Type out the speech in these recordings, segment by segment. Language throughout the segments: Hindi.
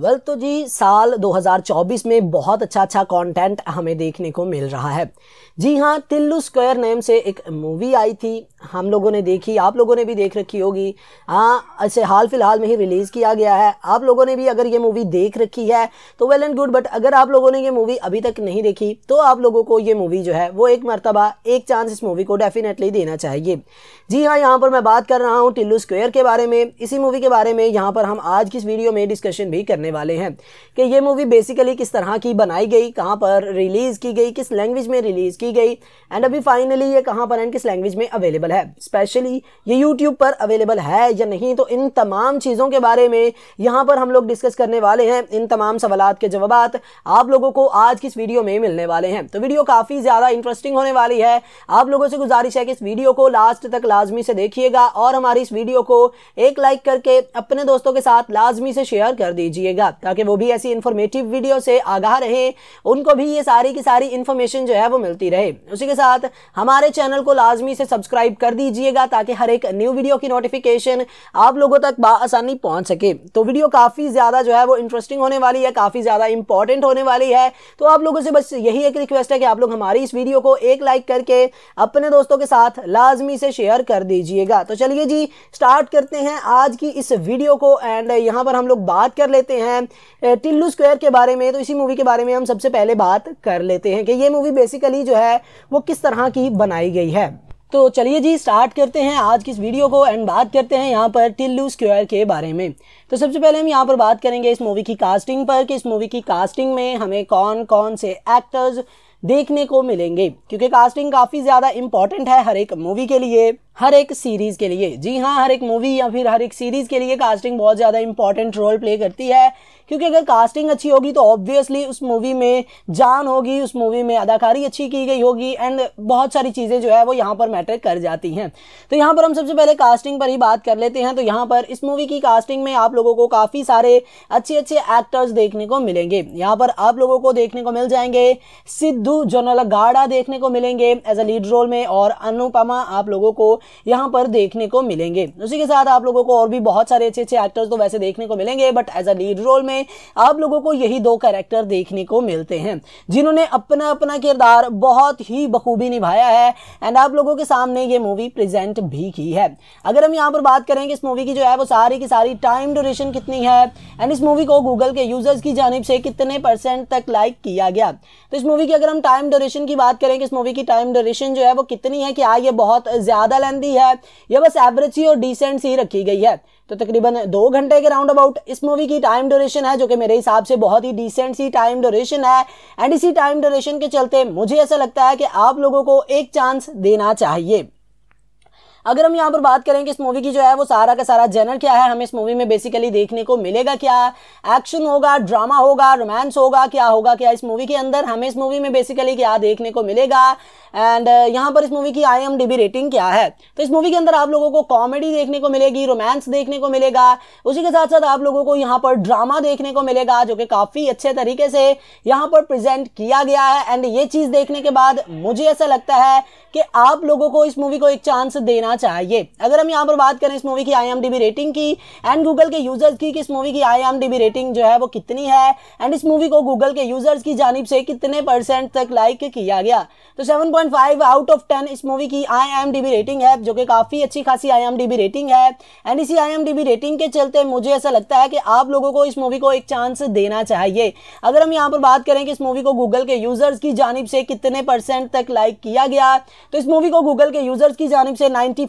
वेल तो जी साल 2024 में बहुत अच्छा अच्छा कंटेंट हमें देखने को मिल रहा है जी हाँ तिल्लू स्क्वायर नेम से एक मूवी आई थी हम लोगों ने देखी आप लोगों ने भी देख रखी होगी हाँ ऐसे हाल फिलहाल में ही रिलीज़ किया गया है आप लोगों ने भी अगर ये मूवी देख रखी है तो वेल एंड गुड बट अगर आप लोगों ने ये मूवी अभी तक नहीं देखी तो आप लोगों को ये मूवी जो है वो एक मरतबा एक चांस इस मूवी को डेफिनेटली देना चाहिए जी हाँ यहाँ पर मैं बात कर रहा हूँ टिल्लू स्क्वेयर के बारे में इसी मूवी के बारे में यहाँ पर हम आज की इस वीडियो में डिस्कशन भी करना करने वाले हैं कि ये मूवी बेसिकली किस तरह की बनाई गई कहाँ पर रिलीज़ की गई किस लैंग्वेज में रिलीज़ की गई एंड अभी फाइनली ये कहाँ पर एंड किस लैंग्वेज में अवेलेबल है स्पेशली ये यूट्यूब पर अवेलेबल है या नहीं तो इन तमाम चीज़ों के बारे में यहाँ पर हम लोग डिस्कस करने वाले हैं इन तमाम सवाल के जवाब आप लोगों को आज की इस वीडियो में मिलने वाले हैं तो वीडियो काफ़ी ज़्यादा इंटरेस्टिंग होने वाली है आप लोगों से गुजारिश है कि इस वीडियो को लास्ट तक लाजमी से देखिएगा और हमारी इस वीडियो को एक लाइक करके अपने दोस्तों के साथ लाजमी से शेयर कर दीजिएगा कीजिएगा ताकि वो भी ऐसी इन्फॉर्मेटिव वीडियो से आगाह रहे उनको भी ये सारी की सारी इन्फॉर्मेशन जो है वो मिलती रहे उसी के साथ हमारे चैनल को लाजमी से सब्सक्राइब कर दीजिएगा ताकि हर एक न्यू वीडियो की नोटिफिकेशन आप लोगों तक बसानी पहुँच सके तो वीडियो काफ़ी ज़्यादा जो है वो इंटरेस्टिंग होने वाली है काफ़ी ज़्यादा इंपॉर्टेंट होने वाली है तो आप लोगों से बस यही एक रिक्वेस्ट है कि आप लोग हमारी इस वीडियो को एक लाइक करके अपने दोस्तों के साथ लाजमी से शेयर कर दीजिएगा तो चलिए जी स्टार्ट करते हैं आज की इस वीडियो को एंड यहाँ पर हम लोग बात कर लेते सकते हैं टिल्लू स्क्वायर के बारे में तो इसी मूवी के बारे में हम सबसे पहले बात कर लेते हैं कि ये मूवी बेसिकली जो है वो किस तरह की बनाई गई है तो चलिए जी स्टार्ट करते हैं आज की इस वीडियो को एंड बात करते हैं यहाँ पर टिल्लू स्क्वायर के बारे में तो सबसे पहले हम यहाँ पर बात करेंगे इस मूवी की कास्टिंग पर कि इस मूवी की कास्टिंग में हमें कौन कौन से एक्टर्स देखने को मिलेंगे क्योंकि कास्टिंग काफ़ी ज़्यादा इम्पॉर्टेंट है हर एक मूवी के लिए हर एक सीरीज़ के लिए जी हाँ हर एक मूवी या फिर हर एक सीरीज़ के लिए कास्टिंग बहुत ज़्यादा इंपॉर्टेंट रोल प्ले करती है क्योंकि अगर कास्टिंग अच्छी होगी तो ऑब्वियसली उस मूवी में जान होगी उस मूवी में अदाकारी अच्छी की गई होगी एंड बहुत सारी चीज़ें जो है वो यहाँ पर मैटर कर जाती हैं तो यहाँ पर हम सबसे पहले कास्टिंग पर ही बात कर लेते हैं तो यहाँ पर इस मूवी की कास्टिंग में आप लोगों को काफ़ी सारे अच्छे अच्छे एक्टर्स देखने को मिलेंगे यहाँ पर आप लोगों को देखने को मिल जाएंगे सिद्धू गाड़ा देखने को मिलेंगे एज अ लीड रोल में और अनुपमा आप लोगों को यहाँ पर देखने को मिलेंगे उसी के साथ आप लोगों को और भी बहुत सारे अच्छे अच्छे एक्टर्स तो वैसे देखने को मिलेंगे but as a lead role में आप लोगों को यही दो कैरेक्टर देखने को मिलते हैं जिन्होंने अपना अपना किरदार बहुत ही बखूबी निभाया है एंड आप लोगों के सामने ये मूवी प्रेजेंट भी की है अगर हम यहाँ पर बात करें कि इस मूवी की जो है वो सारी की सारी टाइम ड्यूरेशन कितनी है एंड इस मूवी को गूगल के यूजर्स की जानब से कितने परसेंट तक लाइक किया गया तो इस मूवी की अगर हम टाइम ड्यूरेशन की बात करें कि इस मूवी की टाइम ड्यूरेशन जो है वो कितनी है कि आ ये बहुत ज़्यादा ध्यान दी है ये बस एवरेज ही और डिसेंट सी रखी गई है तो तकरीबन दो घंटे के राउंड अबाउट इस मूवी की टाइम ड्यूरेशन है जो कि मेरे हिसाब से बहुत ही डिसेंट सी टाइम ड्यूरेशन है एंड इसी टाइम ड्यूरेशन के चलते मुझे ऐसा लगता है कि आप लोगों को एक चांस देना चाहिए अगर हम यहाँ पर बात करें कि इस मूवी की जो है वो सारा का सारा जेनर क्या है हमें इस मूवी में बेसिकली देखने को मिलेगा क्या एक्शन होगा ड्रामा होगा रोमांस होगा क्या होगा क्या इस मूवी के अंदर हमें इस मूवी में बेसिकली क्या देखने को मिलेगा एंड uh, यहाँ पर इस मूवी की आई रेटिंग क्या है तो इस मूवी के अंदर आप लोगों को कॉमेडी देखने को मिलेगी रोमांस देखने को मिलेगा उसी के साथ साथ आप लोगों को यहाँ पर ड्रामा देखने को मिलेगा जो कि काफ़ी अच्छे तरीके से यहाँ पर प्रेजेंट किया गया है एंड ये चीज़ देखने के बाद मुझे ऐसा लगता है कि आप लोगों को इस मूवी को एक चांस देना चाहिए अगर हम यहाँ पर बात करें इस मूवी की आई रेटिंग की एंड गूगल के यूजर्स की कि इस मूवी की आई रेटिंग जो है वो कितनी है एंड इस मूवी को गूगल के यूजर्स की जानब से कितने परसेंट तक लाइक किया गया तो सेवन 7.5 आउट ऑफ 10 इस मूवी की आईएमडीबी रेटिंग है जो कि काफ़ी अच्छी खासी आईएमडीबी रेटिंग है एंड इसी आईएमडीबी रेटिंग के चलते मुझे ऐसा लगता है कि आप लोगों को इस मूवी को एक चांस देना चाहिए अगर हम यहाँ पर बात करें कि इस मूवी को गूगल के यूज़र्स की जानब से कितने परसेंट तक लाइक किया गया तो इस मूवी को गूगल के यूज़र्स की जानब से नाइन्टी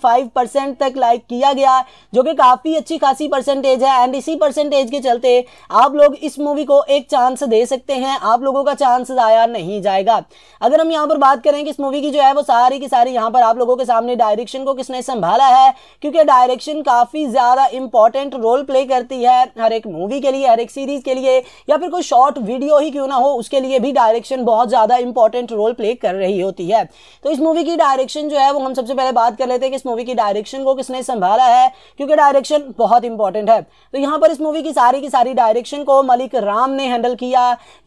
तक लाइक किया गया जो कि काफ़ी अच्छी खासी परसेंटेज है एंड इसी परसेंटेज के चलते आप लोग इस मूवी को एक चांस दे सकते हैं आप लोगों का चांस आया नहीं जाएगा अगर हम यहाँ पर बात करें कि इस मूवी की जो है वो सारी की सारी यहाँ पर आप लोगों के सामने डायरेक्शन को किसने संभाला है क्योंकि डायरेक्शन काफ़ी ज़्यादा इंपॉर्टेंट रोल प्ले करती है हर एक मूवी के लिए हर एक सीरीज़ के लिए या फिर कोई शॉर्ट वीडियो ही क्यों ना हो उसके लिए भी डायरेक्शन बहुत ज़्यादा इंपॉर्टेंट रोल प्ले कर रही होती है तो इस मूवी की डायरेक्शन जो है वो हम सबसे पहले बात कर लेते हैं कि इस मूवी की डायरेक्शन को किसने संभाला है क्योंकि डायरेक्शन बहुत इंपॉर्टेंट है तो यहाँ पर इस मूवी की सारी की सारी डायरेक्शन को मलिक राम ने हैंडल किया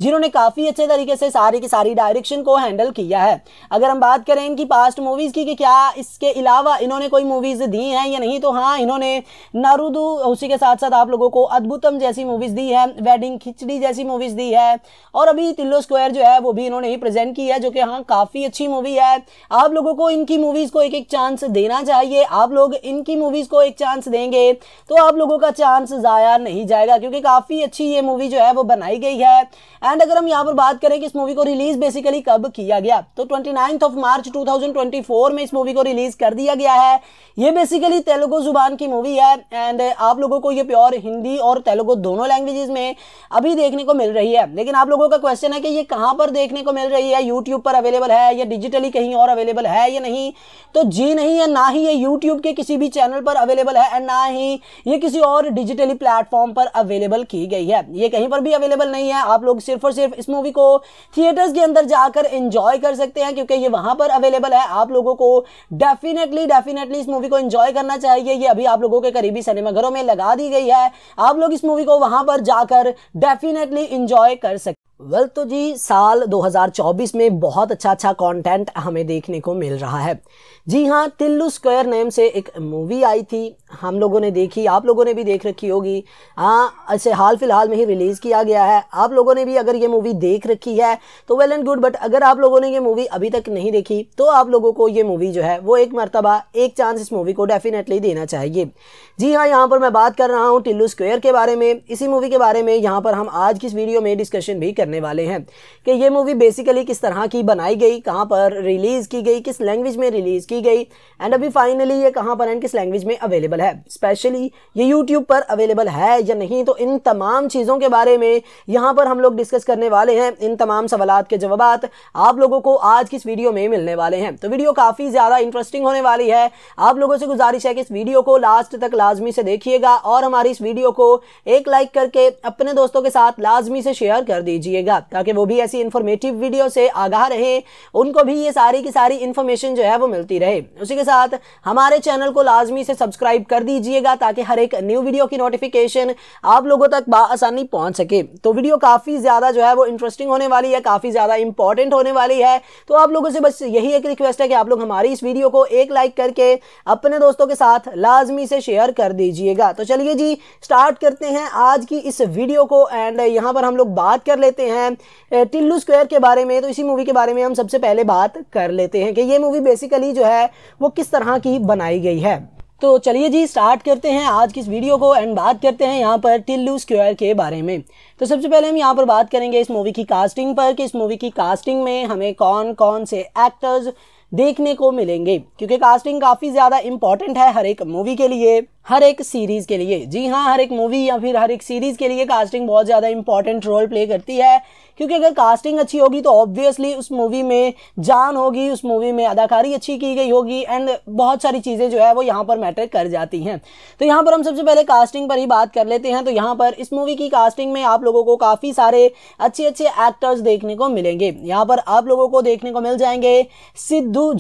जिन्होंने काफ़ी अच्छे तरीके से सारी की सारी डायरेक्शन को हैंडल किया है अगर अगर हम बात करें इनकी पास्ट मूवीज़ की कि क्या इसके अलावा इन्होंने कोई मूवीज़ दी हैं या नहीं तो हाँ इन्होंने नारुदू उसी के साथ साथ आप लोगों को अद्भुतम जैसी मूवीज़ दी है वेडिंग खिचड़ी जैसी मूवीज़ दी है और अभी तिल्लो स्क्वायर जो है वो भी इन्होंने ही प्रेजेंट की है जो कि हाँ काफ़ी अच्छी मूवी है आप लोगों को इनकी मूवीज़ को एक एक चांस देना चाहिए आप लोग इनकी मूवीज़ को एक चांस देंगे तो आप लोगों का चांस ज़ाया नहीं जाएगा क्योंकि काफ़ी अच्छी ये मूवी जो है वो बनाई गई है एंड अगर हम यहाँ पर बात करें कि इस मूवी को रिलीज़ बेसिकली कब किया गया तो ट्वेंटी सेवेंथ ऑफ मार्च 2024 में इस मूवी को रिलीज कर दिया गया है ये बेसिकली तेलुगु जुबान की मूवी है एंड आप लोगों को ये प्योर हिंदी और तेलुगु दोनों लैंग्वेजेस में अभी देखने को मिल रही है लेकिन आप लोगों का क्वेश्चन है कि ये कहाँ पर देखने को मिल रही है यूट्यूब पर अवेलेबल है या डिजिटली कहीं और अवेलेबल है या नहीं तो जी नहीं है ना ही ये यूट्यूब के किसी भी चैनल पर अवेलेबल है एंड ना ही ये किसी और डिजिटली प्लेटफॉर्म पर अवेलेबल की गई है ये कहीं पर भी अवेलेबल नहीं है आप लोग सिर्फ और सिर्फ इस मूवी को थिएटर्स के अंदर जाकर एंजॉय कर सकते हैं क्योंकि ये वहां पर अवेलेबल है आप लोगों को डेफिनेटली डेफिनेटली इस मूवी को इन्जॉय करना चाहिए ये अभी आप लोगों के करीबी सिनेमाघरों में लगा दी गई है आप लोग इस मूवी को वहां पर जाकर डेफिनेटली इंजॉय कर सकते वेल well, तो जी साल 2024 में बहुत अच्छा अच्छा कंटेंट हमें देखने को मिल रहा है जी हाँ तिल्लू स्क्वायर नेम से एक मूवी आई थी हम लोगों ने देखी आप लोगों ने भी देख रखी होगी हाँ ऐसे हाल फिलहाल में ही रिलीज़ किया गया है आप लोगों ने भी अगर ये मूवी देख रखी है तो वेल एंड गुड बट अगर आप लोगों ने ये मूवी अभी तक नहीं देखी तो आप लोगों को ये मूवी जो है वो एक मरतबा एक चांस इस मूवी को डेफिनेटली देना चाहिए जी हाँ यहाँ पर मैं बात कर रहा हूँ टिल्लू स्क्वेयर के बारे में इसी मूवी के बारे में यहाँ पर हम आज की इस वीडियो में डिस्कशन भी करने वाले हैं कि ये मूवी बेसिकली किस तरह की बनाई गई कहाँ पर रिलीज़ की गई किस लैंग्वेज में रिलीज़ की की गई एंड अभी फाइनली ये कहाँ पर एंड किस लैंग्वेज में अवेलेबल है स्पेशली ये यूट्यूब पर अवेलेबल है या नहीं तो इन तमाम चीज़ों के बारे में यहाँ पर हम लोग डिस्कस करने वाले हैं इन तमाम सवाल के जवाब आप लोगों को आज की इस वीडियो में मिलने वाले हैं तो वीडियो काफ़ी ज़्यादा इंटरेस्टिंग होने वाली है आप लोगों से गुजारिश है कि इस वीडियो को लास्ट तक लाजमी से देखिएगा और हमारी इस वीडियो को एक लाइक करके अपने दोस्तों के साथ लाजमी से शेयर कर दीजिएगा ताकि वो भी ऐसी इन्फॉर्मेटिव वीडियो से आगाह रहें उनको भी ये सारी की सारी इन्फॉर्मेशन जो है वो मिलती रहे रहे उसी के साथ हमारे चैनल को लाजमी से सब्सक्राइब कर दीजिएगा ताकि हर एक न्यू वीडियो की नोटिफिकेशन आप लोगों तक आसानी पहुंच सके तो वीडियो काफ़ी ज़्यादा जो है वो इंटरेस्टिंग होने वाली है काफ़ी ज़्यादा इंपॉर्टेंट होने वाली है तो आप लोगों से बस यही एक रिक्वेस्ट है कि आप लोग हमारी इस वीडियो को एक लाइक करके अपने दोस्तों के साथ लाजमी से शेयर कर दीजिएगा तो चलिए जी स्टार्ट करते हैं आज की इस वीडियो को एंड यहाँ पर हम लोग बात कर लेते हैं टिल्लू स्क्वेयर के बारे में तो इसी मूवी के बारे में हम सबसे पहले बात कर लेते हैं कि ये मूवी बेसिकली जो है है वो किस तरह की बनाई गई है तो चलिए जी स्टार्ट करते हैं आज की इस वीडियो को एंड बात करते हैं यहाँ पर टिल्लू स्क्वायर के बारे में तो सबसे पहले हम यहाँ पर बात करेंगे इस मूवी की कास्टिंग पर कि इस मूवी की कास्टिंग में हमें कौन कौन से एक्टर्स देखने को मिलेंगे क्योंकि कास्टिंग काफ़ी ज़्यादा इम्पॉर्टेंट है हर एक मूवी के लिए हर एक सीरीज़ के लिए जी हाँ हर एक मूवी या फिर हर एक सीरीज़ के लिए कास्टिंग बहुत ज़्यादा इंपॉर्टेंट रोल प्ले करती है क्योंकि अगर कास्टिंग अच्छी होगी तो ऑब्वियसली उस मूवी में जान होगी उस मूवी में अदाकारी अच्छी की गई होगी एंड बहुत सारी चीज़ें जो है वो यहाँ पर मैटर कर जाती हैं तो यहाँ पर हम सबसे पहले कास्टिंग पर ही बात कर लेते हैं तो यहाँ पर इस मूवी की कास्टिंग में आप लोगों को काफ़ी सारे अच्छे अच्छे एक्टर्स देखने को मिलेंगे यहाँ पर आप लोगों को देखने को मिल जाएंगे सिद्धू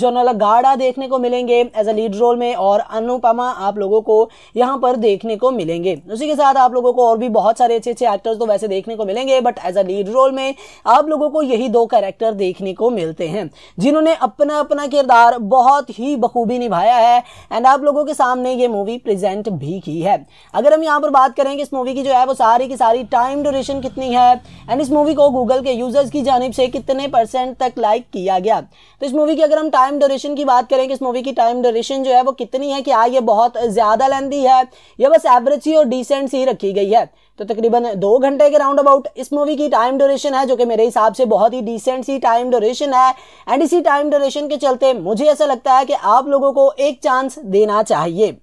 गाड़ा देखने को मिलेंगे एज अ लीड रोल में और अनुपमा आप लोगों को यहाँ पर देखने को मिलेंगे उसी के साथ आप लोगों को और भी बहुत सारे अच्छे अच्छे एक्टर्स तो वैसे देखने को मिलेंगे but as a lead role में आप लोगों को यही दो कैरेक्टर देखने को मिलते हैं जिन्होंने अपना अपना किरदार बहुत ही बखूबी निभाया है एंड आप लोगों के सामने ये मूवी प्रेजेंट भी की है अगर हम यहाँ पर बात करें कि इस मूवी की जो है वो सारी की सारी टाइम ड्यूरेशन कितनी है एंड इस मूवी को गूगल के यूजर्स की जानब से कितने परसेंट तक लाइक किया गया तो इस मूवी की अगर हम टाइम ड्यूरेशन की बात करें कि इस मूवी की टाइम ड्यूरेशन जो है वो कितनी है कि आ हाँ, ये बहुत ज़्यादा लेंथ दी है ये बस एवरेज ही और डिसेंट सी रखी गई है तो तकरीबन दो घंटे के राउंड अबाउट इस मूवी की टाइम ड्यूरेशन है जो कि मेरे हिसाब से बहुत ही डिसेंट सी टाइम ड्यूरेशन है एंड इसी टाइम ड्यूरेशन के चलते मुझे ऐसा लगता है कि आप लोगों को एक चांस देना चाहिए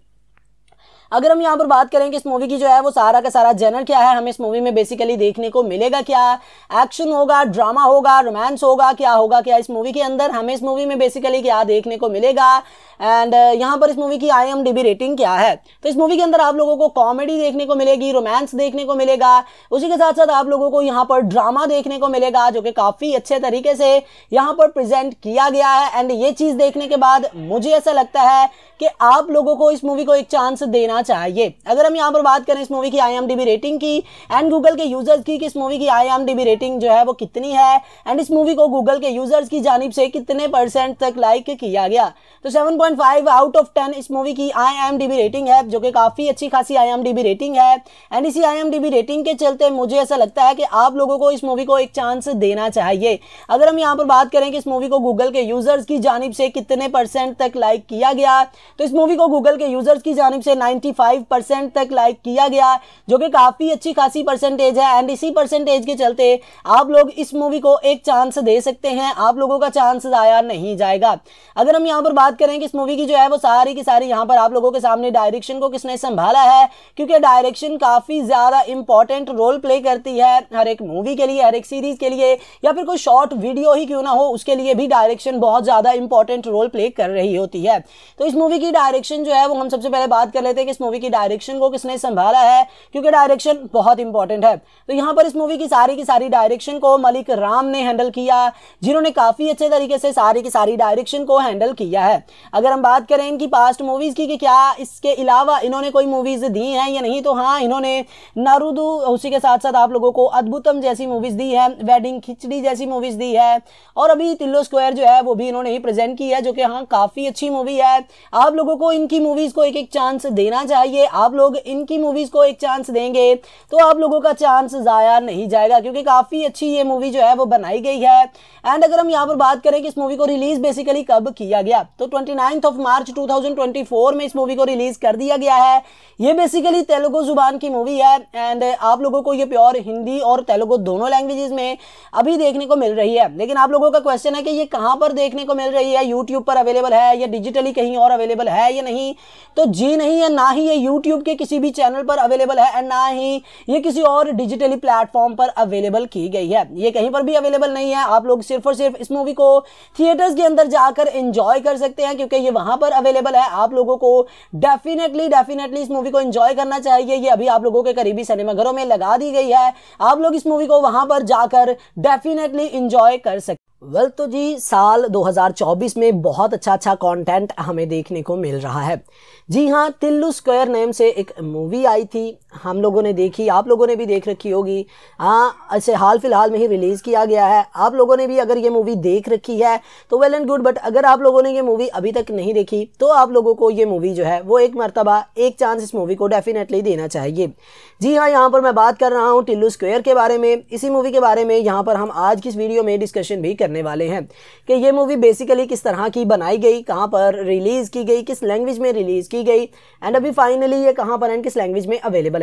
अगर हम यहाँ पर बात करें कि इस मूवी की जो है वो सारा का सारा जनर क्या है हमें इस मूवी में बेसिकली देखने को मिलेगा क्या एक्शन होगा ड्रामा होगा रोमांस होगा क्या होगा क्या इस मूवी के अंदर हमें इस मूवी में बेसिकली क्या देखने को मिलेगा एंड uh, यहाँ पर इस मूवी की आई रेटिंग क्या है तो इस मूवी के अंदर आप लोगों को कॉमेडी देखने को मिलेगी रोमांस देखने को मिलेगा उसी के साथ साथ आप लोगों को यहाँ पर ड्रामा देखने को मिलेगा जो कि काफ़ी अच्छे तरीके से यहाँ पर प्रेजेंट किया गया है एंड ये चीज़ देखने के बाद मुझे ऐसा लगता है कि आप लोगों को इस मूवी को एक चांस देना करना चाहिए अगर हम यहाँ पर बात करें इस मूवी की आई रेटिंग की एंड गूगल के यूजर्स की कि इस मूवी की आई रेटिंग जो है वो कितनी है एंड इस मूवी को गूगल के यूजर्स की जानब से कितने परसेंट तक लाइक किया गया तो 7.5 आउट ऑफ 10 इस मूवी की आई रेटिंग है जो कि काफ़ी अच्छी खासी आई रेटिंग है एंड इसी आई रेटिंग के चलते मुझे ऐसा लगता है कि आप लोगों को इस मूवी को एक चांस देना चाहिए अगर हम यहाँ पर बात करें कि इस मूवी को गूगल के यूजर्स की जानब से कितने परसेंट तक लाइक किया गया तो इस मूवी को गूगल के यूजर्स की जानब से नाइन्टी फाइव परसेंट तक लाइक किया गया जो कि काफ़ी अच्छी खासी परसेंटेज है एंड इसी परसेंटेज के चलते आप लोग इस मूवी को एक चांस दे सकते हैं आप लोगों का चांस ज़ाया नहीं जाएगा अगर हम यहाँ पर बात करें कि इस मूवी की जो है वो सारी की सारी यहाँ पर आप लोगों के सामने डायरेक्शन को किसने संभाला है क्योंकि डायरेक्शन काफ़ी ज़्यादा इंपॉर्टेंट रोल प्ले करती है हर एक मूवी के लिए हर एक सीरीज़ के लिए या फिर कोई शॉर्ट वीडियो ही क्यों ना हो उसके लिए भी डायरेक्शन बहुत ज़्यादा इंपॉर्टेंट रोल प्ले कर रही होती है तो इस मूवी की डायरेक्शन जो है वो हम सबसे पहले बात कर लेते हैं कि इस मूवी की डायरेक्शन को किसने संभाला है क्योंकि डायरेक्शन बहुत इंपॉर्टेंट है तो यहाँ पर इस मूवी की सारी की सारी डायरेक्शन को मलिक राम ने हैंडल किया जिन्होंने काफ़ी अच्छे तरीके से सारी की सारी डायरेक्शन को हैंडल किया है अगर हम बात करें इनकी पास्ट मूवीज़ की कि क्या इसके अलावा इन्होंने कोई मूवीज़ दी हैं या नहीं तो हाँ इन्होंने नारुदू उसी के साथ साथ आप लोगों को अद्भुतम जैसी मूवीज़ दी है वेडिंग खिचड़ी जैसी मूवीज़ दी है और अभी तिल्लो स्क्वायर जो है वो भी इन्होंने ही प्रेजेंट की है जो कि हाँ काफ़ी अच्छी मूवी है आप लोगों को इनकी मूवीज़ को एक एक चांस देना करना चाहिए आप लोग इनकी मूवीज़ को एक चांस देंगे तो आप लोगों का चांस ज़ाया नहीं जाएगा क्योंकि काफ़ी अच्छी ये मूवी जो है वो बनाई गई है एंड अगर हम यहाँ पर बात करें कि इस मूवी को रिलीज़ बेसिकली कब किया गया तो ट्वेंटी ऑफ मार्च टू में इस मूवी को रिलीज़ कर दिया गया है ये बेसिकली तेलुगु जुबान की मूवी है एंड आप लोगों को ये प्योर हिंदी और तेलुगु दोनों लैंग्वेजेस में अभी देखने को मिल रही है लेकिन आप लोगों का क्वेश्चन है कि ये कहां पर देखने को मिल रही है यूट्यूब पर अवेलेबल है या डिजिटली कहीं और अवेलेबल है या नहीं तो जी नहीं है ना ही ये यूट्यूब के किसी भी चैनल पर अवेलेबल है एंड ना ही ये किसी और डिजिटली प्लेटफॉर्म पर अवेलेबल की गई है ये कहीं पर भी अवेलेबल नहीं है आप लोग सिर्फ और सिर्फ इस मूवी को थिएटर्स के अंदर जाकर इंजॉय कर सकते हैं क्योंकि ये वहां पर अवेलेबल है आप लोगों को डेफिनेटली डेफिनेटली इस मूवी को इंजॉय करना चाहिए ये अभी आप लोगों के करीबी सिनेमाघरों में लगा दी गई है आप लोग इस मूवी को वहां पर जाकर डेफिनेटली इंजॉय कर सकते वेल तो जी साल 2024 में बहुत अच्छा अच्छा कंटेंट हमें देखने को मिल रहा है जी हाँ तिल्लू स्क्वायर नेम से एक मूवी आई थी हम लोगों ने देखी आप लोगों ने भी देख रखी होगी हाँ ऐसे हाल फिलहाल में ही रिलीज़ किया गया है आप लोगों ने भी अगर ये मूवी देख रखी है तो वेल एंड गुड बट अगर आप लोगों ने ये मूवी अभी तक नहीं देखी तो आप लोगों को ये मूवी जो है वो एक मरतबा एक चांस इस मूवी को डेफिनेटली देना चाहिए जी हाँ यहाँ पर मैं बात कर रहा हूँ टिल्लू स्क्वेयर के बारे में इसी मूवी के बारे में यहाँ पर हम आज की इस वीडियो में डिस्कशन भी करने वाले हैं कि ये मूवी बेसिकली किस तरह की बनाई गई कहाँ पर रिलीज़ की गई किस लैंग्वेज में रिलीज़ की गई एंड अभी फाइनली ये कहाँ पर एंड किस लैंग्वेज में अवेलेबल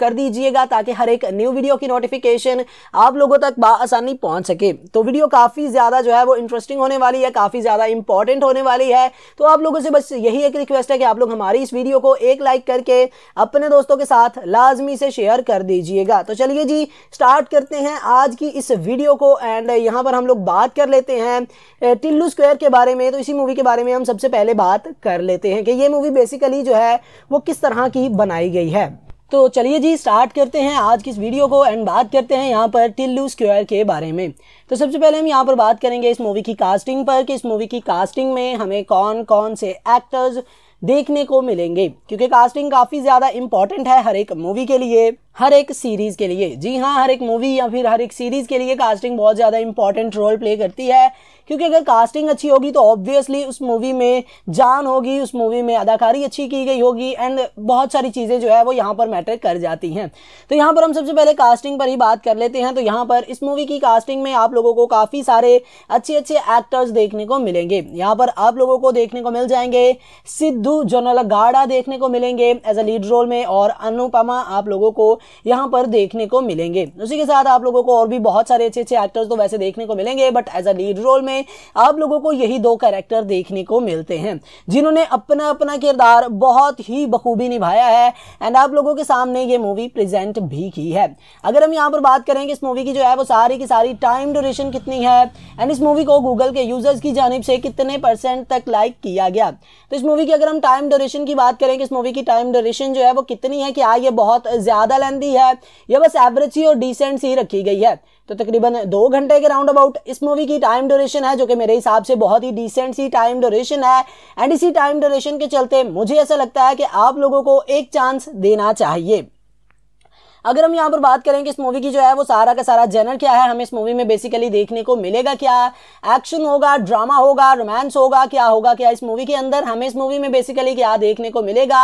कर दीजिएगा ताकि हर एक न्यू वीडियो की नोटिफिकेशन आप लोगों तक आसानी पहुंच सके तो वीडियो काफ़ी ज़्यादा जो है वो इंटरेस्टिंग होने वाली है काफ़ी ज़्यादा इंपॉर्टेंट होने वाली है तो आप लोगों से बस यही एक रिक्वेस्ट है कि आप लोग हमारी इस वीडियो को एक लाइक करके अपने दोस्तों के साथ लाजमी से शेयर कर दीजिएगा तो चलिए जी स्टार्ट करते हैं आज की इस वीडियो को एंड यहाँ पर हम लोग बात कर लेते हैं टिल्लू स्क्वेयर के बारे में तो इसी मूवी के बारे में हम सबसे पहले बात कर लेते हैं कि ये मूवी बेसिकली जो है वो किस तरह की बनाई गई है तो चलिए जी स्टार्ट करते हैं आज की इस वीडियो को एंड बात करते हैं यहाँ पर टिल्लू स्क्वायर के बारे में तो सबसे पहले हम यहाँ पर बात करेंगे इस मूवी की कास्टिंग पर कि इस मूवी की कास्टिंग में हमें कौन कौन से एक्टर्स देखने को मिलेंगे क्योंकि कास्टिंग काफ़ी ज़्यादा इंपॉर्टेंट है हर एक मूवी के लिए हर एक सीरीज़ के लिए जी हाँ हर एक मूवी या फिर हर एक सीरीज़ के लिए कास्टिंग बहुत ज़्यादा इंपॉर्टेंट रोल प्ले करती है क्योंकि अगर कास्टिंग अच्छी होगी तो ऑब्वियसली उस मूवी में जान होगी उस मूवी में अदाकारी अच्छी की गई होगी एंड बहुत सारी चीज़ें जो है वो यहाँ पर मैटर कर जाती हैं तो यहाँ पर हम सबसे पहले कास्टिंग पर ही बात कर लेते हैं तो यहाँ पर इस मूवी की कास्टिंग में आप लोगों को काफ़ी सारे अच्छे अच्छे एक्टर्स देखने को मिलेंगे यहाँ पर आप लोगों को देखने को मिल जाएंगे सिद्धू जोनलगाड़ा देखने को मिलेंगे एज अ लीड रोल में और अनुपमा आप लोगों को यहाँ पर देखने को मिलेंगे उसी के साथ आप लोगों को और भी बहुत सारे अच्छे अच्छे एक्टर्स तो वैसे देखने को मिलेंगे but as a lead role में में आप लोगों को यही दो कैरेक्टर देखने को मिलते हैं जिन्होंने अपना अपना किरदार बहुत ही बखूबी निभाया है एंड आप लोगों के सामने ये मूवी प्रेजेंट भी की है अगर हम यहाँ पर बात करें कि इस मूवी की जो है वो सारी की सारी टाइम ड्यूरेशन कितनी है एंड इस मूवी को गूगल के यूजर्स की जानब से कितने परसेंट तक लाइक किया गया तो इस मूवी की अगर हम टाइम ड्यूरेशन की बात करें कि इस मूवी की टाइम ड्यूरेशन जो है वो कितनी है क्या हाँ, ये बहुत ज़्यादा लेंदी है या बस एवरेज ही और डिसेंट सी रखी गई है तो तकरीबन दो घंटे के राउंड अबाउट इस मूवी की टाइम ड्यूरेशन है जो कि मेरे हिसाब से बहुत ही डिसेंट सी टाइम ड्यूरेशन है एंड इसी टाइम ड्यूरेशन के चलते मुझे ऐसा लगता है कि आप लोगों को एक चांस देना चाहिए अगर हम यहाँ पर बात करें कि इस मूवी की जो है वो सारा का सारा जेनर क्या है हमें इस मूवी में बेसिकली देखने को मिलेगा क्या एक्शन होगा ड्रामा होगा रोमांस होगा क्या होगा क्या इस मूवी के अंदर हमें इस मूवी में बेसिकली क्या देखने को मिलेगा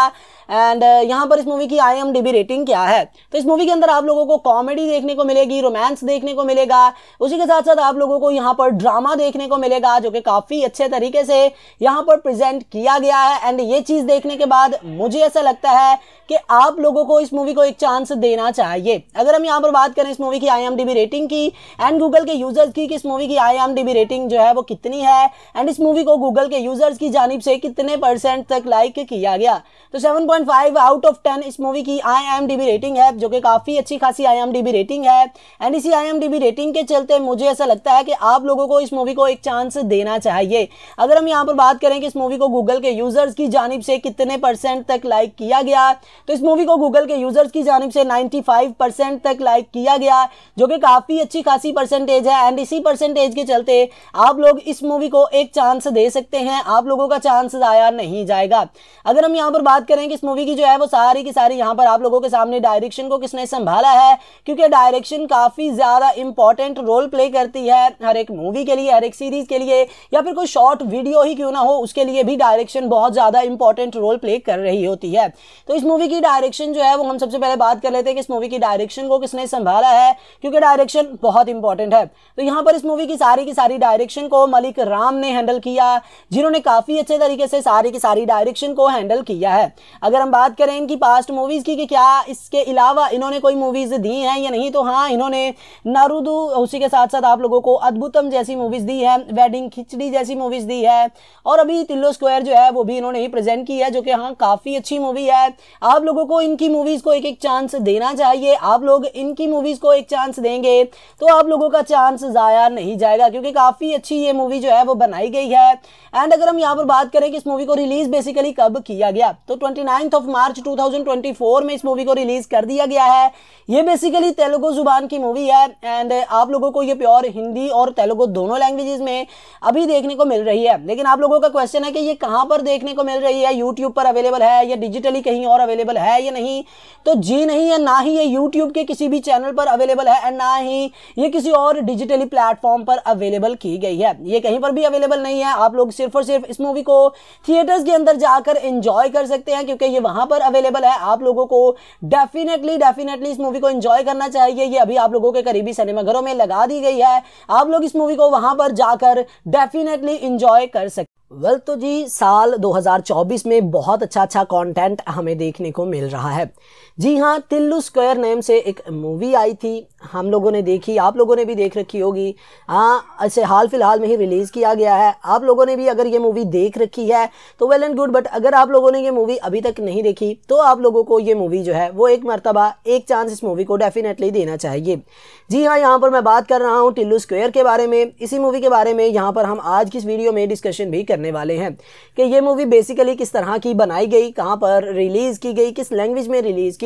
एंड uh, यहाँ पर इस मूवी की आई रेटिंग क्या है तो इस मूवी के अंदर आप लोगों को कॉमेडी देखने को मिलेगी रोमांस देखने को मिलेगा उसी के साथ साथ आप लोगों को यहाँ पर ड्रामा देखने को मिलेगा जो कि काफ़ी अच्छे तरीके से यहाँ पर प्रेजेंट किया गया है एंड ये चीज़ देखने के बाद मुझे ऐसा लगता है कि आप लोगों को इस मूवी को एक चांस देना चाहिए अगर हम यहाँ पर बात करें इस मूवी की आई रेटिंग की एंड गूगल के यूजर्स की कि इस मूवी की आई रेटिंग जो है वो कितनी है एंड इस मूवी को गूगल के यूजर्स की जानब से कितने परसेंट तक लाइक किया गया तो सेवन 7.5 आउट ऑफ 10 इस मूवी की आईएमडीबी रेटिंग है जो कि काफ़ी अच्छी खासी आईएमडीबी रेटिंग है एंड इसी आईएमडीबी रेटिंग के चलते मुझे ऐसा लगता है कि आप लोगों को इस मूवी को एक चांस देना चाहिए अगर हम यहाँ पर बात करें कि इस मूवी को गूगल के यूज़र्स की जानब से कितने परसेंट तक लाइक किया गया तो इस मूवी को गूगल के यूज़र्स की जानब से नाइन्टी तक लाइक किया गया जो कि काफ़ी अच्छी खासी परसेंटेज है एंड इसी परसेंटेज के चलते आप लोग इस मूवी को एक चांस दे सकते हैं आप लोगों का चांस आया नहीं जाएगा अगर हम यहाँ पर बात करें कि इस मूवी की जो है वो सारी की सारी यहाँ पर आप लोगों के सामने डायरेक्शन को किसने संभाला है क्योंकि डायरेक्शन काफ़ी ज़्यादा इंपॉर्टेंट रोल प्ले करती है हर एक मूवी के लिए हर एक सीरीज़ के लिए या फिर कोई शॉर्ट वीडियो ही क्यों ना हो उसके लिए भी डायरेक्शन बहुत ज़्यादा इंपॉर्टेंट रोल प्ले कर रही होती है तो इस मूवी की डायरेक्शन जो है वो हम सबसे पहले बात कर लेते हैं कि इस मूवी की डायरेक्शन को किसने संभाला है क्योंकि डायरेक्शन बहुत इंपॉर्टेंट है तो यहाँ पर इस मूवी की सारी की सारी डायरेक्शन को मलिक राम ने हैंडल किया जिन्होंने काफ़ी अच्छे तरीके से सारी की सारी डायरेक्शन को हैंडल किया है अगर अगर हम बात करें इनकी पास्ट मूवीज़ की कि क्या इसके अलावा इन्होंने कोई मूवीज़ दी हैं या नहीं तो हाँ इन्होंने नारुदू उसी के साथ साथ आप लोगों को अद्भुतम जैसी मूवीज़ दी है वेडिंग खिचड़ी जैसी मूवीज़ दी है और अभी तिल्लो स्क्वायर जो है वो भी इन्होंने ही प्रेजेंट की है जो कि हाँ काफ़ी अच्छी मूवी है आप लोगों को इनकी मूवीज़ को एक एक चांस देना चाहिए आप लोग इनकी मूवीज़ को एक चांस देंगे तो आप लोगों का चांस ज़ाया नहीं जाएगा क्योंकि काफ़ी अच्छी ये मूवी जो है वो बनाई गई है एंड अगर हम यहाँ पर बात करें कि इस मूवी को रिलीज़ बेसिकली कब किया गया तो ट्वेंटी सेवेंथ ऑफ मार्च 2024 में इस मूवी को रिलीज कर दिया गया है ये बेसिकली तेलुगु जुबान की मूवी है एंड आप लोगों को ये प्योर हिंदी और तेलुगु दोनों लैंग्वेजेस में अभी देखने को मिल रही है लेकिन आप लोगों का क्वेश्चन है कि ये कहाँ पर देखने को मिल रही है यूट्यूब पर अवेलेबल है या डिजिटली कहीं और अवेलेबल है या नहीं तो जी नहीं है ना ही ये यूट्यूब के किसी भी चैनल पर अवेलेबल है एंड ना ही ये किसी और डिजिटली प्लेटफॉर्म पर अवेलेबल की गई है ये कहीं पर भी अवेलेबल नहीं है आप लोग सिर्फ और सिर्फ इस मूवी को थिएटर्स के अंदर जाकर एंजॉय कर सकते हैं क्योंकि ये वहां पर अवेलेबल है आप लोगों को डेफिनेटली डेफिनेटली इस मूवी को इन्जॉय करना चाहिए ये अभी आप लोगों के करीबी सिनेमाघरों में लगा दी गई है आप लोग इस मूवी को वहां पर जाकर डेफिनेटली इंजॉय कर सकते वेल well, तो जी साल 2024 में बहुत अच्छा अच्छा कंटेंट हमें देखने को मिल रहा है जी हाँ तिल्लू स्क्वायर नेम से एक मूवी आई थी हम लोगों ने देखी आप लोगों ने भी देख रखी होगी हाँ ऐसे हाल फिलहाल में ही रिलीज़ किया गया है आप लोगों ने भी अगर ये मूवी देख रखी है तो वेल एंड गुड बट अगर आप लोगों ने ये मूवी अभी तक नहीं देखी तो आप लोगों को ये मूवी जो है वो एक मरतबा एक चांस इस मूवी को डेफिनेटली देना चाहिए जी हाँ यहाँ पर मैं बात कर रहा हूँ टिल्लू स्क्वेयर के बारे में इसी मूवी के बारे में यहाँ पर हम आज की इस वीडियो में डिस्कशन भी करने वाले हैं कि ये मूवी बेसिकली किस तरह की बनाई गई कहाँ पर रिलीज़ की गई किस लैंग्वेज में रिलीज़ की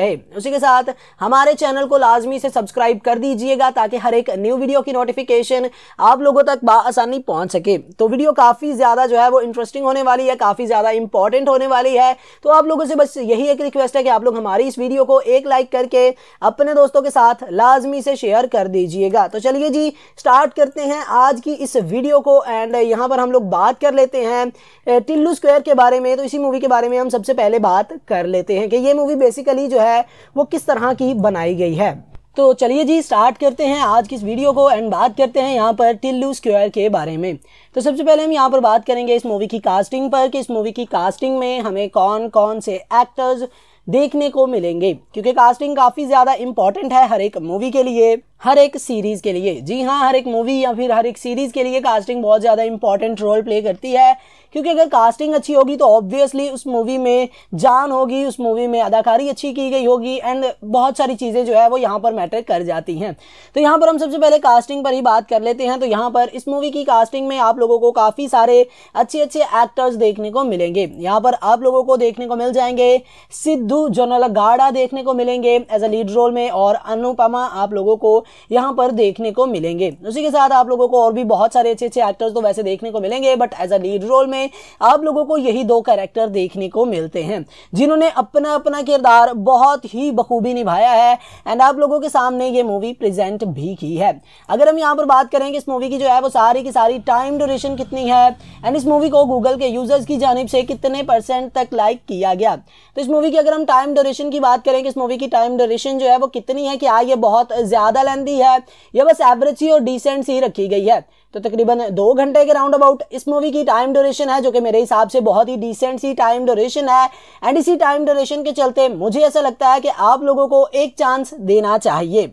रहे उसी के साथ हमारे चैनल को लाजमी से सब्सक्राइब कर दीजिएगा ताकि हर एक न्यू वीडियो की नोटिफिकेशन आप लोगों तक आसानी पहुंच सके तो वीडियो काफ़ी ज़्यादा जो है वो इंटरेस्टिंग होने वाली है काफ़ी ज़्यादा इंपॉर्टेंट होने वाली है तो आप लोगों से बस यही एक रिक्वेस्ट है कि आप लोग हमारी इस वीडियो को एक लाइक करके अपने दोस्तों के साथ लाजमी से शेयर कर दीजिएगा तो चलिए जी स्टार्ट करते हैं आज की इस वीडियो को एंड यहाँ पर हम लोग बात कर लेते हैं टिल्लू स्क्वेयर के बारे में तो इसी मूवी के बारे में हम सबसे पहले बात कर लेते हैं कि ये मूवी बेसिकली जो है है वो किस तरह की बनाई गई है तो चलिए जी स्टार्ट करते हैं आज की इस वीडियो को एंड बात करते हैं यहाँ पर टिल्लू स्क्वायर के बारे में तो सबसे पहले हम यहाँ पर बात करेंगे इस मूवी की कास्टिंग पर कि इस मूवी की कास्टिंग में हमें कौन कौन से एक्टर्स देखने को मिलेंगे क्योंकि कास्टिंग काफ़ी ज़्यादा इम्पॉर्टेंट है हर एक मूवी के लिए हर एक सीरीज़ के लिए जी हाँ हर एक मूवी या फिर हर एक सीरीज़ के लिए कास्टिंग बहुत ज़्यादा इंपॉर्टेंट रोल प्ले करती है क्योंकि अगर कास्टिंग अच्छी होगी तो ऑब्वियसली उस मूवी में जान होगी उस मूवी में अदाकारी अच्छी की गई होगी एंड बहुत सारी चीज़ें जो है वो यहाँ पर मैटर कर जाती हैं तो यहाँ पर हम सबसे पहले कास्टिंग पर ही बात कर लेते हैं तो यहाँ पर इस मूवी की कास्टिंग में आप लोगों को काफ़ी सारे अच्छे अच्छे एक्टर्स देखने को मिलेंगे यहाँ पर आप लोगों को देखने को मिल जाएंगे सिद्धू गाड़ा देखने को मिलेंगे एज अ लीड रोल में और अनुपमा आप लोगों को यहाँ पर देखने को मिलेंगे उसी के साथ आप लोगों को और भी बहुत सारे अच्छे अच्छे एक्टर्स तो वैसे देखने को मिलेंगे but as a lead role में आप लोगों को यही दो कैरेक्टर देखने को मिलते हैं जिन्होंने अपना अपना किरदार बहुत ही बखूबी निभाया है एंड आप लोगों के सामने ये मूवी प्रेजेंट भी की है अगर हम यहाँ पर बात करें कि इस मूवी की जो है वो सारी की सारी टाइम ड्यूरेशन कितनी है एंड इस मूवी को गूगल के यूजर्स की जानब से कितने परसेंट तक लाइक किया गया तो इस मूवी की अगर हम टाइम ड्यूरेशन की बात करें कि इस मूवी की टाइम ड्यूरेशन जो है वो कितनी है कि आ हाँ ये बहुत ज़्यादा लेंथ दी है ये बस एवरेज ही और डिसेंट सी रखी गई है तो तकरीबन दो घंटे के राउंड अबाउट इस मूवी की टाइम ड्यूरेशन है जो कि मेरे हिसाब से बहुत ही डिसेंट सी टाइम ड्यूरेशन है एंड इसी टाइम ड्यूरेशन के चलते मुझे ऐसा लगता है कि आप लोगों को एक चांस देना चाहिए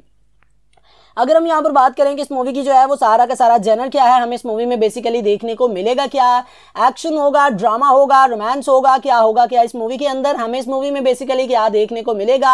अगर हम यहाँ पर बात करें कि इस मूवी की जो है वो सारा का सारा जनर क्या है हमें इस मूवी में बेसिकली देखने को मिलेगा क्या एक्शन होगा ड्रामा होगा रोमांस होगा क्या होगा क्या इस मूवी के अंदर हमें इस मूवी में बेसिकली क्या देखने को मिलेगा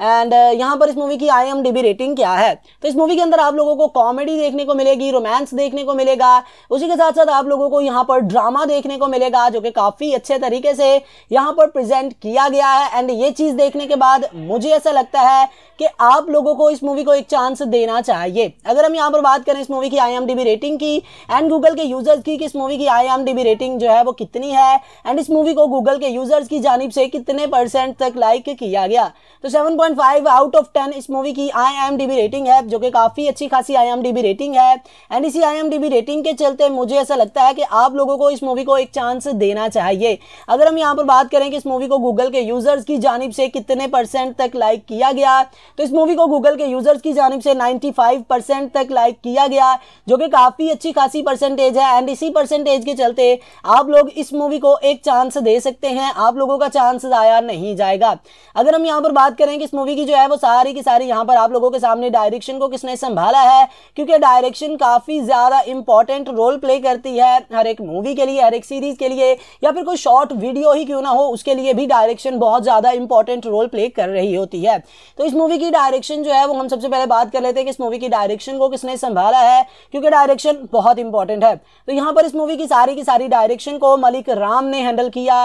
एंड uh, यहाँ पर इस मूवी की आई रेटिंग क्या है तो इस मूवी के अंदर आप लोगों को कॉमेडी देखने को मिलेगी रोमांस देखने को मिलेगा उसी के साथ साथ आप लोगों को यहाँ पर ड्रामा देखने को मिलेगा जो कि काफ़ी अच्छे तरीके से यहाँ पर प्रेजेंट किया गया है एंड ये चीज़ देखने के बाद मुझे ऐसा लगता है कि आप लोगों को इस मूवी को एक चांस देना करना चाहिए अगर हम यहाँ पर बात करें इस मूवी की आई रेटिंग की एंड गूगल के यूजर्स की कि इस मूवी की आई रेटिंग जो है वो कितनी है एंड इस मूवी को गूगल के यूजर्स की जानब से कितने परसेंट तक लाइक किया गया तो 7.5 आउट ऑफ 10 इस मूवी की आई रेटिंग है जो कि काफ़ी अच्छी खासी आई रेटिंग है एंड इसी आई रेटिंग के चलते मुझे ऐसा लगता है कि आप लोगों को इस मूवी को एक चांस देना चाहिए अगर हम यहाँ पर बात करें कि इस मूवी को गूगल के यूजर्स की जानब से कितने परसेंट तक लाइक किया गया तो इस मूवी को गूगल के यूजर्स की जानब से नाइन 95 परसेंट तक लाइक किया गया जो कि काफ़ी अच्छी खासी परसेंटेज है एंड इसी परसेंटेज के चलते आप लोग इस मूवी को एक चांस दे सकते हैं आप लोगों का चांस ज़ाया नहीं जाएगा अगर हम यहाँ पर बात करें कि इस मूवी की जो है वो सारी की सारी यहाँ पर आप लोगों के सामने डायरेक्शन को किसने संभाला है क्योंकि डायरेक्शन काफ़ी ज़्यादा इंपॉर्टेंट रोल प्ले करती है हर एक मूवी के लिए हर एक सीरीज़ के लिए या फिर कोई शॉर्ट वीडियो ही क्यों ना हो उसके लिए भी डायरेक्शन बहुत ज़्यादा इंपॉर्टेंट रोल प्ले कर रही होती है तो इस मूवी की डायरेक्शन जो है वो हम सबसे पहले बात कर लेते हैं कि इस मूवी की डायरेक्शन को किसने संभाला है क्योंकि डायरेक्शन बहुत इंपॉर्टेंट है तो यहाँ पर इस मूवी की सारी की सारी डायरेक्शन को मलिक राम ने हैंडल किया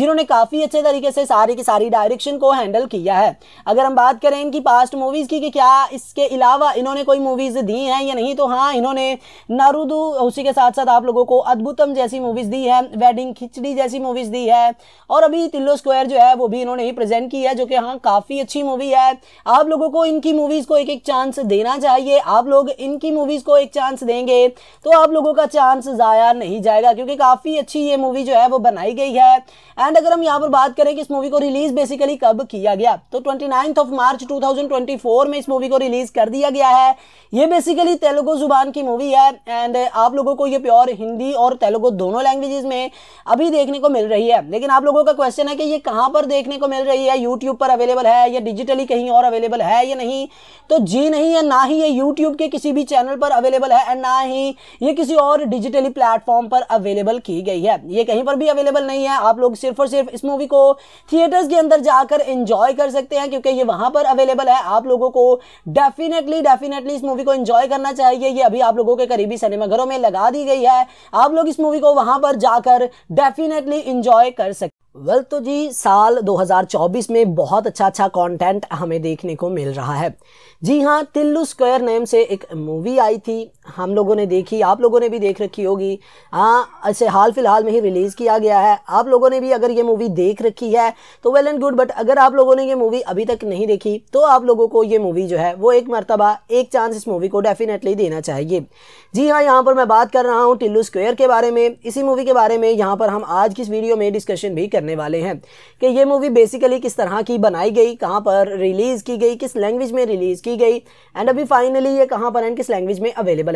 जिन्होंने काफ़ी अच्छे तरीके से सारी की सारी डायरेक्शन को हैंडल किया है अगर हम बात करें इनकी पास्ट मूवीज़ की कि क्या इसके अलावा इन्होंने कोई मूवीज़ दी हैं या नहीं तो हाँ इन्होंने नारुदू उसी के साथ साथ आप लोगों को अद्भुतम जैसी मूवीज़ दी है वेडिंग खिचड़ी जैसी मूवीज़ दी है और अभी तिल्लो स्क्वायर जो है वो भी इन्होंने ही प्रेजेंट की है जो कि हाँ काफ़ी अच्छी मूवी है आप लोगों को इनकी मूवीज़ को एक एक चांस देना करना चाहिए आप लोग इनकी मूवीज़ को एक चांस देंगे तो आप लोगों का चांस ज़ाया नहीं जाएगा क्योंकि काफ़ी अच्छी ये मूवी जो है वो बनाई गई है एंड अगर हम यहाँ पर बात करें कि इस मूवी को रिलीज़ बेसिकली कब किया गया तो ट्वेंटी ऑफ मार्च टू में इस मूवी को रिलीज़ कर दिया गया है ये बेसिकली तेलुगु जुबान की मूवी है एंड आप लोगों को ये प्योर हिंदी और तेलुगु दोनों लैंग्वेजेस में अभी देखने को मिल रही है लेकिन आप लोगों का क्वेश्चन है कि ये कहां पर देखने को मिल रही है यूट्यूब पर अवेलेबल है या डिजिटली कहीं और अवेलेबल है या नहीं तो जी नहीं है ना ही ये यूट्यूब के किसी भी चैनल पर अवेलेबल है एंड ना ही ये किसी और डिजिटली प्लेटफॉर्म पर अवेलेबल की गई है ये कहीं पर भी अवेलेबल नहीं है आप लोग सिर्फ और सिर्फ इस मूवी को थिएटर्स के अंदर जाकर इंजॉय कर सकते हैं क्योंकि ये वहां पर अवेलेबल है आप लोगों को डेफिनेटली डेफिनेटली इस मूवी को इंजॉय करना चाहिए ये अभी आप लोगों के करीबी सिनेमाघरों में लगा दी गई है आप लोग इस मूवी को वहां पर जाकर डेफिनेटली इंजॉय कर सकते वेल तो जी साल 2024 में बहुत अच्छा अच्छा कंटेंट हमें देखने को मिल रहा है जी हाँ तिल्लू स्क्वायर नेम से एक मूवी आई थी हम लोगों ने देखी आप लोगों ने भी देख रखी होगी हाँ ऐसे हाल फिलहाल में ही रिलीज़ किया गया है आप लोगों ने भी अगर ये मूवी देख रखी है तो वेल एंड गुड बट अगर आप लोगों ने ये मूवी अभी तक नहीं देखी तो आप लोगों को ये मूवी जो है वो एक मरतबा एक चांस इस मूवी को डेफिनेटली देना चाहिए जी हाँ यहाँ पर मैं बात कर रहा हूँ टिल्लू स्क्वेयर के बारे में इसी मूवी के बारे में यहाँ पर हम आज की इस वीडियो में डिस्कशन भी करने वाले हैं कि ये मूवी बेसिकली किस तरह की बनाई गई कहाँ पर रिलीज़ की गई किस लैंग्वेज में रिलीज़ की गई एंड अभी फाइनली ये कहाँ पर एंड किस लैंग्वेज में अवेलेबल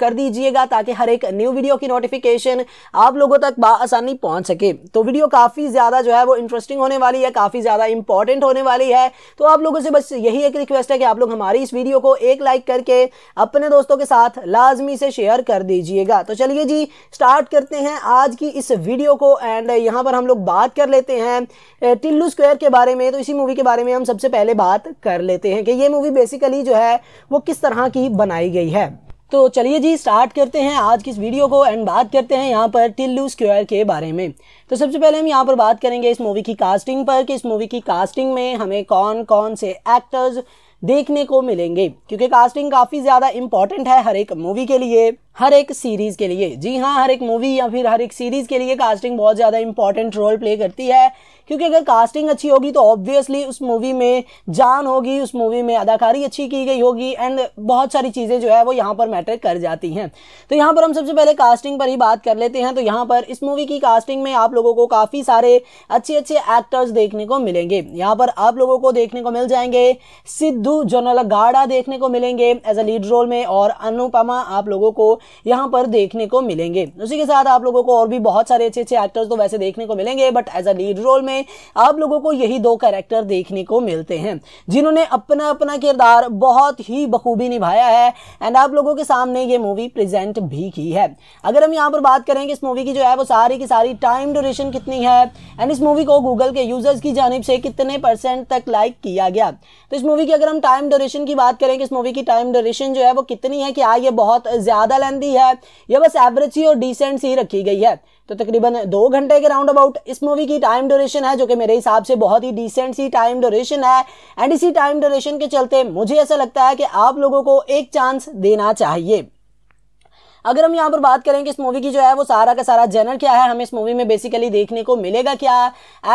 कर दीजिएगा ताकि हर एक न्यू वीडियो की नोटिफिकेशन आप लोगों तक आसानी पहुंच सके तो वीडियो काफ़ी ज़्यादा जो है वो इंटरेस्टिंग होने वाली है काफ़ी ज़्यादा इंपॉर्टेंट होने वाली है तो आप लोगों से बस यही एक रिक्वेस्ट है कि आप लोग हमारी इस वीडियो को एक लाइक करके अपने दोस्तों के साथ लाजमी से शेयर कर दीजिएगा तो चलिए जी स्टार्ट करते हैं आज की इस वीडियो को एंड यहाँ पर हम लोग बात कर लेते हैं टिल्लू स्क्वायर के बारे में तो इसी मूवी के बारे में हम सबसे पहले बात कर लेते हैं कि ये मूवी बेसिकली जो है वो किस तरह की बनाई गई है तो चलिए जी स्टार्ट करते हैं आज की इस वीडियो को एंड बात करते हैं यहाँ पर टिल्लू स्क्वायर के बारे में तो सबसे पहले हम यहाँ पर बात करेंगे इस मूवी की कास्टिंग पर कि इस मूवी की कास्टिंग में हमें कौन कौन से एक्टर्स देखने को मिलेंगे क्योंकि कास्टिंग काफ़ी ज़्यादा इंपॉर्टेंट है हर एक मूवी के लिए हर एक सीरीज़ के लिए जी हाँ हर एक मूवी या फिर हर एक सीरीज़ के लिए कास्टिंग बहुत ज़्यादा इंपॉर्टेंट रोल प्ले करती है क्योंकि अगर कास्टिंग अच्छी होगी तो ऑब्वियसली उस मूवी में जान होगी उस मूवी में अदाकारी अच्छी की गई होगी एंड बहुत सारी चीज़ें जो है वो यहाँ पर मैटर कर जाती हैं तो यहाँ पर हम सबसे पहले कास्टिंग पर ही बात कर लेते हैं तो यहाँ पर इस मूवी की कास्टिंग में आप लोगों को काफ़ी सारे अच्छे अच्छे एक्टर्स देखने को मिलेंगे यहाँ पर आप लोगों को देखने को मिल जाएंगे सिद्धू जोनलगाड़ा देखने को मिलेंगे एज अ लीड रोल में और अनुपमा आप लोगों को यहाँ पर देखने को मिलेंगे उसी के साथ आप लोगों को और भी बहुत सारे अच्छे अच्छे एक्टर्स तो वैसे देखने को मिलेंगे but as a lead role में में आप लोगों को यही दो कैरेक्टर देखने को मिलते हैं जिन्होंने अपना अपना किरदार बहुत ही बखूबी निभाया है एंड आप लोगों के सामने ये मूवी प्रेजेंट भी की है अगर हम यहाँ पर बात करें कि इस मूवी की जो है वो सारी की सारी टाइम ड्यूरेशन कितनी है एंड इस मूवी को गूगल के यूजर्स की जानब से कितने परसेंट तक लाइक किया गया तो इस मूवी की अगर हम टाइम ड्यूरेशन की बात करें कि इस मूवी की टाइम ड्यूरेशन जो है वो कितनी है क्या हाँ, ये बहुत ज़्यादा लेंदी है या बस एवरेज ही और डिसेंट सी रखी गई है तो तकरीबन दो घंटे के राउंड अबाउट इस मूवी की टाइम ड्यूरेशन है जो कि मेरे हिसाब से बहुत ही डिसेंट सी टाइम ड्यूरेशन है एंड इसी टाइम ड्यूरेशन के चलते मुझे ऐसा लगता है कि आप लोगों को एक चांस देना चाहिए अगर हम यहाँ पर बात करें कि इस मूवी की जो है वो सारा का सारा जेनर क्या है हमें इस मूवी में बेसिकली देखने को मिलेगा क्या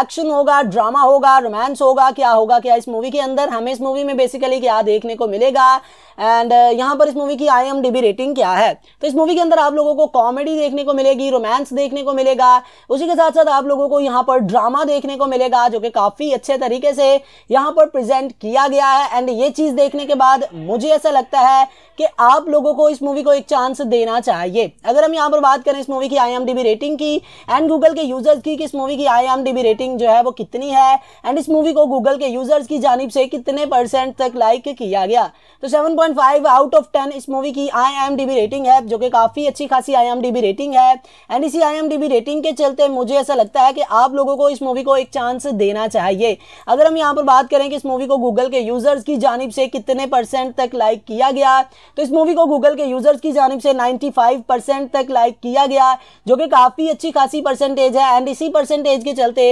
एक्शन होगा ड्रामा होगा रोमांस होगा क्या होगा क्या इस मूवी के अंदर हमें इस मूवी में बेसिकली क्या देखने को मिलेगा एंड uh, यहाँ पर इस मूवी की आई रेटिंग क्या है तो इस मूवी के अंदर आप लोगों को कॉमेडी देखने को मिलेगी रोमांस देखने को मिलेगा उसी के साथ साथ आप लोगों को यहाँ पर ड्रामा देखने को मिलेगा जो कि काफ़ी अच्छे तरीके से यहाँ पर प्रेजेंट किया गया है एंड ये चीज़ देखने के बाद मुझे ऐसा लगता है कि आप लोगों को इस मूवी को एक चांस देना चाहिए अगर हम यहाँ पर बात करें इस मूवी की आई रेटिंग की एंड गूगल के यूजर्स की कि इस मूवी की आई रेटिंग जो है वो कितनी है एंड इस मूवी को गूगल के यूजर्स की जानब से कितने परसेंट तक लाइक किया गया तो 7.5 आउट ऑफ 10 इस मूवी की आई रेटिंग है जो कि काफ़ी अच्छी खासी आई रेटिंग है एंड इसी आई रेटिंग के चलते मुझे ऐसा लगता है कि आप लोगों को इस मूवी को एक चांस देना चाहिए अगर हम यहाँ पर बात करें कि इस मूवी को गूगल के यूजर्स की जानब से कितने परसेंट तक लाइक किया गया तो इस मूवी को गूगल के यूजर्स की जानब से 95 परसेंट तक लाइक किया गया जो कि काफ़ी अच्छी खासी परसेंटेज है एंड इसी परसेंटेज के चलते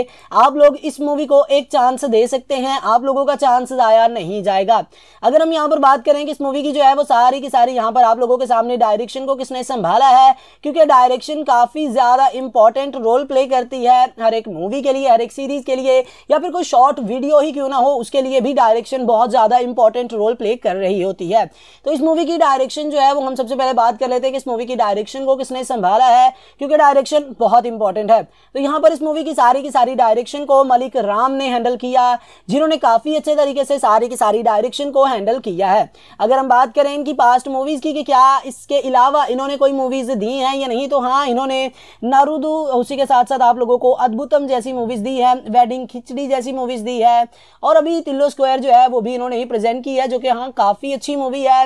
आप लोग इस मूवी को एक चांस दे सकते हैं आप लोगों का चांस ज़ाया नहीं जाएगा अगर हम यहाँ पर बात करें कि इस मूवी की जो है वो सारी की सारी यहाँ पर आप लोगों के सामने डायरेक्शन को किसने संभाला है क्योंकि डायरेक्शन काफ़ी ज़्यादा इंपॉर्टेंट रोल प्ले करती है हर एक मूवी के लिए हर एक सीरीज़ के लिए या फिर कोई शॉर्ट वीडियो ही क्यों ना हो उसके लिए भी डायरेक्शन बहुत ज़्यादा इंपॉर्टेंट रोल प्ले कर रही होती है तो इस मूवी मूवी की डायरेक्शन जो है वो हम सबसे पहले बात कर लेते हैं कि इस मूवी की डायरेक्शन को किसने संभाला है क्योंकि डायरेक्शन बहुत इंपॉर्टेंट है तो यहाँ पर इस मूवी की सारी की सारी डायरेक्शन को मलिक राम ने हैंडल किया जिन्होंने काफ़ी अच्छे तरीके से सारी की सारी डायरेक्शन को हैंडल किया है अगर हम बात करें इनकी पास्ट मूवीज़ की कि क्या इसके अलावा इन्होंने कोई मूवीज़ दी हैं या नहीं तो हाँ इन्होंने नारुदू उसी के साथ साथ आप लोगों को अद्भुतम जैसी मूवीज़ दी है वेडिंग खिचड़ी जैसी मूवीज़ दी है और अभी तिल्लो स्क्वायर जो है वो भी इन्होंने ही प्रेजेंट की है जो कि हाँ काफ़ी अच्छी मूवी है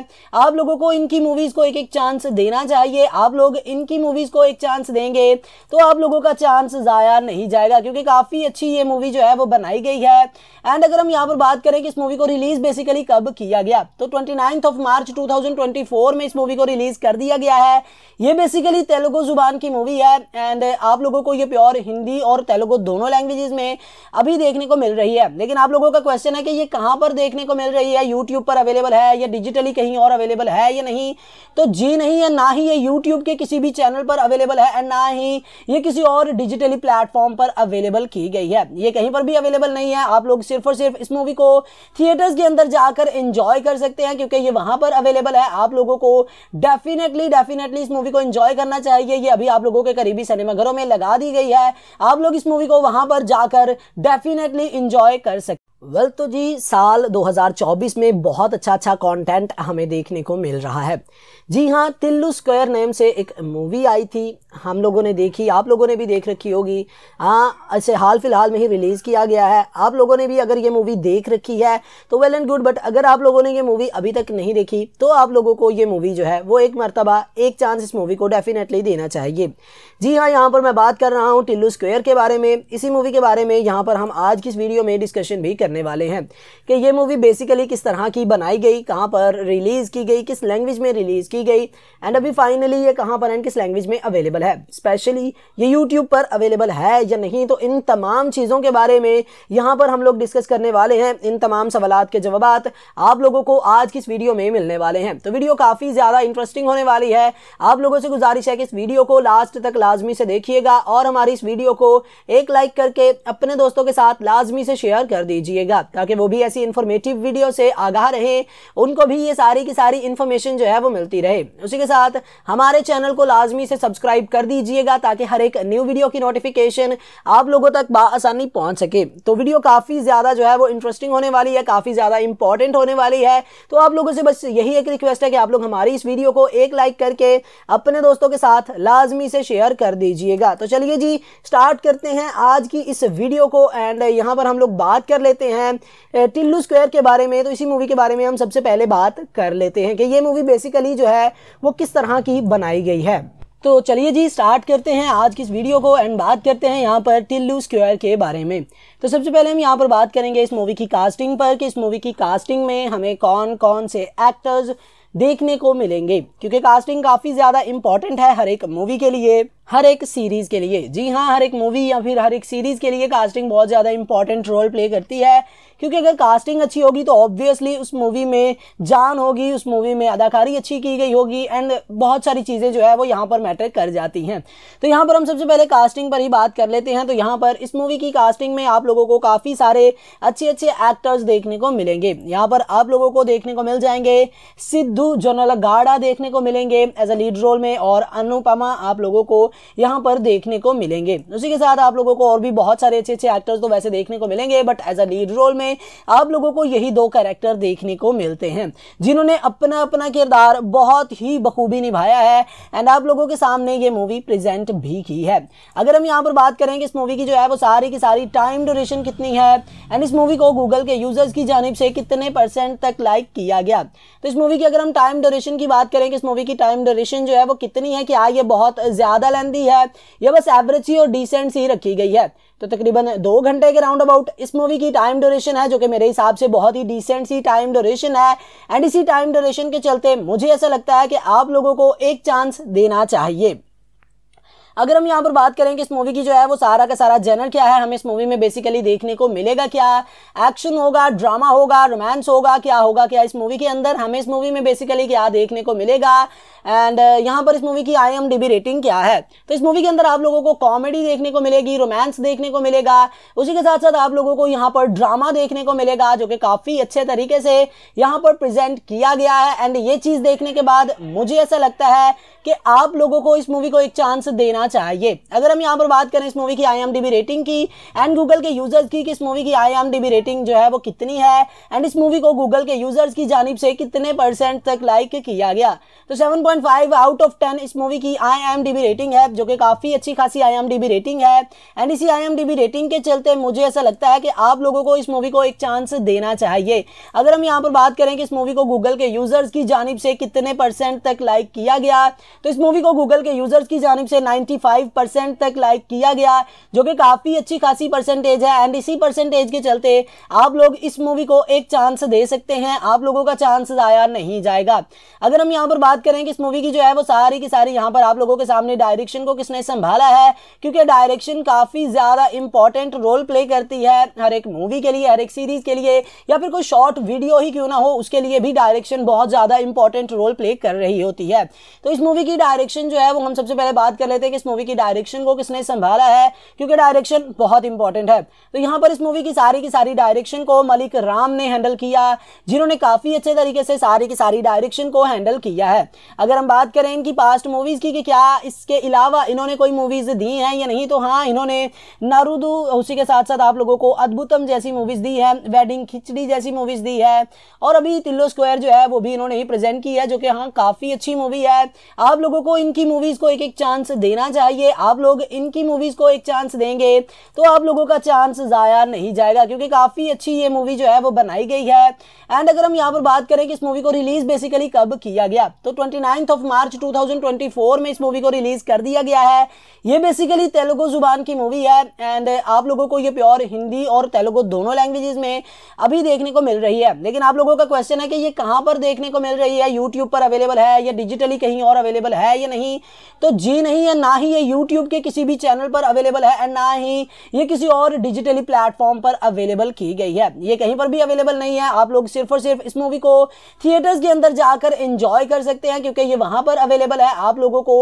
आप आप लोगों को इनकी मूवीज़ को एक एक चांस देना चाहिए आप लोग इनकी मूवीज़ को एक चांस देंगे तो आप लोगों का चांस ज़ाया नहीं जाएगा क्योंकि काफ़ी अच्छी ये मूवी जो है वो बनाई गई है एंड अगर हम यहाँ पर बात करें कि इस मूवी को रिलीज़ बेसिकली कब किया गया तो ट्वेंटी ऑफ मार्च टू में इस मूवी को रिलीज़ कर दिया गया है ये बेसिकली तेलुगु ज़ुबान की मूवी है एंड आप लोगों को ये प्योर हिंदी और तेलुगु दोनों लैंग्वेजेस में अभी देखने को मिल रही है लेकिन आप लोगों का क्वेश्चन है कि ये कहां पर देखने को मिल रही है यूट्यूब पर अवेलेबल है या डिजिटली कहीं और अवेलेबल अवेलेबल है या नहीं तो जी नहीं है ना ही ये यूट्यूब के किसी भी चैनल पर अवेलेबल है एंड ना ही ये किसी और डिजिटली प्लेटफॉर्म पर अवेलेबल की गई है ये कहीं पर भी अवेलेबल नहीं है आप लोग सिर्फ और सिर्फ इस मूवी को थिएटर्स के अंदर जाकर इंजॉय कर सकते हैं क्योंकि ये वहां पर अवेलेबल है आप लोगों को डेफिनेटली डेफिनेटली इस मूवी को इंजॉय करना चाहिए ये अभी आप लोगों के करीबी सिनेमाघरों में लगा दी गई है आप लोग इस मूवी को वहां पर जाकर डेफिनेटली इंजॉय कर सकते वेल well, तो जी साल 2024 में बहुत अच्छा अच्छा कंटेंट हमें देखने को मिल रहा है जी हाँ तिल्लू स्क्वायर नेम से एक मूवी आई थी हम लोगों ने देखी आप लोगों ने भी देख रखी होगी हाँ ऐसे हाल फिलहाल में ही रिलीज़ किया गया है आप लोगों ने भी अगर ये मूवी देख रखी है तो वेल एंड गुड बट अगर आप लोगों ने ये मूवी अभी तक नहीं देखी तो आप लोगों को ये मूवी जो है वो एक मरतबा एक चांस इस मूवी को डेफिनेटली देना चाहिए जी हाँ यहाँ पर मैं बात कर रहा हूँ टिल्लू स्क्वेयर के बारे में इसी मूवी के बारे में यहाँ पर हम आज की इस वीडियो में डिस्कशन भी कर करने वाले हैं कि ये मूवी बेसिकली किस तरह की बनाई गई कहाँ पर रिलीज़ की गई किस लैंग्वेज में रिलीज़ की गई एंड अभी फाइनली ये कहाँ पर एंड किस लैंग्वेज में अवेलेबल है स्पेशली ये यूट्यूब पर अवेलेबल है या नहीं तो इन तमाम चीज़ों के बारे में यहाँ पर हम लोग डिस्कस करने वाले हैं इन तमाम सवाल के जवाब आप लोगों को आज की इस वीडियो में मिलने वाले हैं तो वीडियो काफ़ी ज़्यादा इंटरेस्टिंग होने वाली है आप लोगों से गुजारिश है कि इस वीडियो को लास्ट तक लाजमी से देखिएगा और हमारी इस वीडियो को एक लाइक करके अपने दोस्तों के साथ लाजमी से शेयर कर दीजिए कीजिएगा ताकि वो भी ऐसी इन्फॉर्मेटिव वीडियो से आगाह रहे उनको भी ये सारी की सारी इन्फॉर्मेशन जो है वो मिलती रहे उसी के साथ हमारे चैनल को लाजमी से सब्सक्राइब कर दीजिएगा ताकि हर एक न्यू वीडियो की नोटिफिकेशन आप लोगों तक आसानी पहुंच सके तो वीडियो काफ़ी ज़्यादा जो है वो इंटरेस्टिंग होने वाली है काफ़ी ज़्यादा इंपॉर्टेंट होने वाली है तो आप लोगों से बस यही एक रिक्वेस्ट है कि आप लोग हमारी इस वीडियो को एक लाइक करके अपने दोस्तों के साथ लाजमी से शेयर कर दीजिएगा तो चलिए जी स्टार्ट करते हैं आज की इस वीडियो को एंड यहां पर हम लोग बात कर लेते हैं टिल्लू स्क्वायर के बारे में तो इसी मूवी के बारे में हम सबसे पहले बात कर लेते हैं कि ये मूवी बेसिकली जो है वो किस तरह की बनाई गई है तो चलिए जी स्टार्ट करते हैं आज की इस वीडियो को एंड बात करते हैं यहाँ पर टिल्लू स्क्वायर के बारे में तो सबसे पहले हम यहाँ पर बात करेंगे इस मूवी की कास्टिंग पर कि इस मूवी की कास्टिंग में हमें कौन कौन से एक्टर्स देखने को मिलेंगे क्योंकि कास्टिंग काफ़ी ज़्यादा इंपॉर्टेंट है हर एक मूवी के लिए हर एक सीरीज़ के लिए जी हाँ हर एक मूवी या फिर हर एक सीरीज़ के लिए कास्टिंग बहुत ज़्यादा इंपॉर्टेंट रोल प्ले करती है क्योंकि अगर कास्टिंग अच्छी होगी तो ऑब्वियसली उस मूवी में जान होगी उस मूवी में अदाकारी अच्छी की गई होगी एंड बहुत सारी चीज़ें जो है वो यहाँ पर मैटर कर जाती हैं तो यहाँ पर हम सबसे पहले कास्टिंग पर ही बात कर लेते हैं तो यहाँ पर इस मूवी की कास्टिंग में आप लोगों को काफ़ी सारे अच्छे अच्छे एक्टर्स देखने को मिलेंगे यहाँ पर आप लोगों को देखने को मिल जाएंगे सिद्धू गाड़ा देखने को मिलेंगे एज अ लीड रोल में और अनुपमा आप लोगों को यहाँ पर देखने को मिलेंगे उसी के साथ आप लोगों को और भी बहुत सारे अच्छे अच्छे एक्टर्स तो वैसे देखने को मिलेंगे but as a lead role में में आप लोगों को यही दो कैरेक्टर देखने को मिलते हैं जिन्होंने अपना अपना किरदार बहुत ही बखूबी निभाया है एंड आप लोगों के सामने ये मूवी प्रेजेंट भी की है अगर हम यहाँ पर बात करें कि इस मूवी की जो है वो सारी की सारी टाइम ड्यूरेशन कितनी है एंड इस मूवी को गूगल के यूजर्स की जानब से कितने परसेंट तक लाइक किया गया तो इस मूवी की अगर हम टाइम ड्यूरेशन की बात करें कि इस मूवी की टाइम ड्यूरेशन जो है वो कितनी है क्या हाँ ये बहुत ज़्यादा लेंदी है या बस एवरेज ही और डिसेंट सी रखी गई है तो तकरीबन दो घंटे के राउंड अबाउट इस मूवी की टाइम ड्यूरेशन है जो कि मेरे हिसाब से बहुत ही डिसेंट सी टाइम ड्यूरेशन है एंड इसी टाइम ड्यूरेशन के चलते मुझे ऐसा लगता है कि आप लोगों को एक चांस देना चाहिए अगर हम यहाँ पर बात करें कि इस मूवी की जो है वो सारा का सारा जेनर क्या है हमें इस मूवी में बेसिकली देखने को मिलेगा क्या एक्शन होगा ड्रामा होगा रोमांस होगा क्या होगा क्या इस मूवी के अंदर हमें इस मूवी में बेसिकली क्या देखने को मिलेगा एंड uh, यहाँ पर इस मूवी की आई एम रेटिंग क्या है तो इस मूवी के अंदर आप लोगों को कॉमेडी देखने को मिलेगी रोमांस देखने को मिलेगा उसी के साथ साथ आप लोगों को यहाँ पर ड्रामा देखने को मिलेगा जो कि काफ़ी अच्छे तरीके से यहाँ पर प्रेजेंट किया गया है एंड ये चीज़ देखने के बाद मुझे ऐसा लगता है कि आप लोगों को इस मूवी को एक चांस देना चाहिए अगर हम यहाँ पर बात करें इस मूवी की आई रेटिंग की एंड गूगल के यूजर्स की कि इस मूवी की आई रेटिंग जो है वो कितनी है एंड इस मूवी को गूगल के यूजर्स की जानब से कितने परसेंट तक लाइक किया गया तो सेवन 4.5 आउट ऑफ टेन इस मूवी की आई रेटिंग है जो कि काफ़ी अच्छी खासी आई रेटिंग है एंड इसी आई रेटिंग के चलते मुझे ऐसा लगता है कि आप लोगों को इस मूवी को एक चांस देना चाहिए अगर हम यहाँ पर बात करें कि इस मूवी को गूगल के यूज़र्स की जानब से कितने परसेंट तक लाइक किया गया तो इस मूवी को गूगल के यूज़र्स की जानब से 95 तक लाइक किया गया जो कि काफ़ी अच्छी खासी परसेंटेज है एंड इसी परसेंटेज के चलते आप लोग इस मूवी को एक चांस दे सकते हैं आप लोगों का चांस ज़ाया नहीं जाएगा अगर हम यहाँ पर बात करें कि मूवी की जो है वो सारी की सारी यहाँ पर आप लोगों के सामने डायरेक्शन को किसने संभाला है क्योंकि डायरेक्शन काफ़ी ज़्यादा इंपॉर्टेंट रोल प्ले करती है हर एक मूवी के लिए हर एक सीरीज़ के लिए या फिर कोई शॉर्ट वीडियो ही क्यों ना हो उसके लिए भी डायरेक्शन बहुत ज़्यादा इंपॉर्टेंट रोल प्ले कर रही होती है तो इस मूवी की डायरेक्शन जो है वो हम सबसे पहले बात कर लेते हैं कि इस मूवी की डायरेक्शन को किसने संभाला है क्योंकि डायरेक्शन बहुत इंपॉर्टेंट है तो यहाँ पर इस मूवी की सारी की सारी डायरेक्शन को मलिक राम ने हैंडल किया जिन्होंने काफ़ी अच्छे तरीके से सारी की सारी डायरेक्शन को हैंडल किया है अगर हम बात करें इनकी पास्ट मूवीज़ की कि क्या इसके अलावा इन्होंने कोई मूवीज़ दी हैं या नहीं तो हाँ इन्होंने नारूदू उसी के साथ साथ आप लोगों को अद्भुतम जैसी मूवीज़ दी है वेडिंग खिचड़ी जैसी मूवीज़ दी है और अभी तिल्लो स्क्वायर जो है वो भी इन्होंने ही प्रेजेंट की है जो कि हाँ काफ़ी अच्छी मूवी है आप लोगों को इनकी मूवीज़ को एक एक चांस देना चाहिए आप लोग इनकी मूवीज़ को एक चांस देंगे तो आप लोगों का चांस ज़ाया नहीं जाएगा क्योंकि काफ़ी अच्छी ये मूवी जो है वो बनाई गई है एंड अगर हम यहाँ पर बात करें कि इस मूवी को रिलीज़ बेसिकली कब किया गया तो ट्वेंटी नाइन्थ ऑफ मार्च 2024 में इस मूवी को रिलीज कर दिया गया है ये बेसिकली तेलुगु जुबान की मूवी है एंड आप लोगों को ये प्योर हिंदी और तेलुगु दोनों लैंग्वेजेस में अभी देखने को मिल रही है लेकिन आप लोगों का क्वेश्चन है कि ये कहाँ पर देखने को मिल रही है यूट्यूब पर अवेलेबल है या डिजिटली कहीं और अवेलेबल है या नहीं तो जी नहीं है ना ही ये यूट्यूब के किसी भी चैनल पर अवेलेबल है एंड ना ही ये किसी और डिजिटली प्लेटफॉर्म पर अवेलेबल की गई है ये कहीं पर भी अवेलेबल नहीं है आप लोग सिर्फ और सिर्फ इस मूवी को थिएटर्स के अंदर जाकर एंजॉय कर सकते हैं क्योंकि ये वहां पर अवेलेबल है आप लोगों को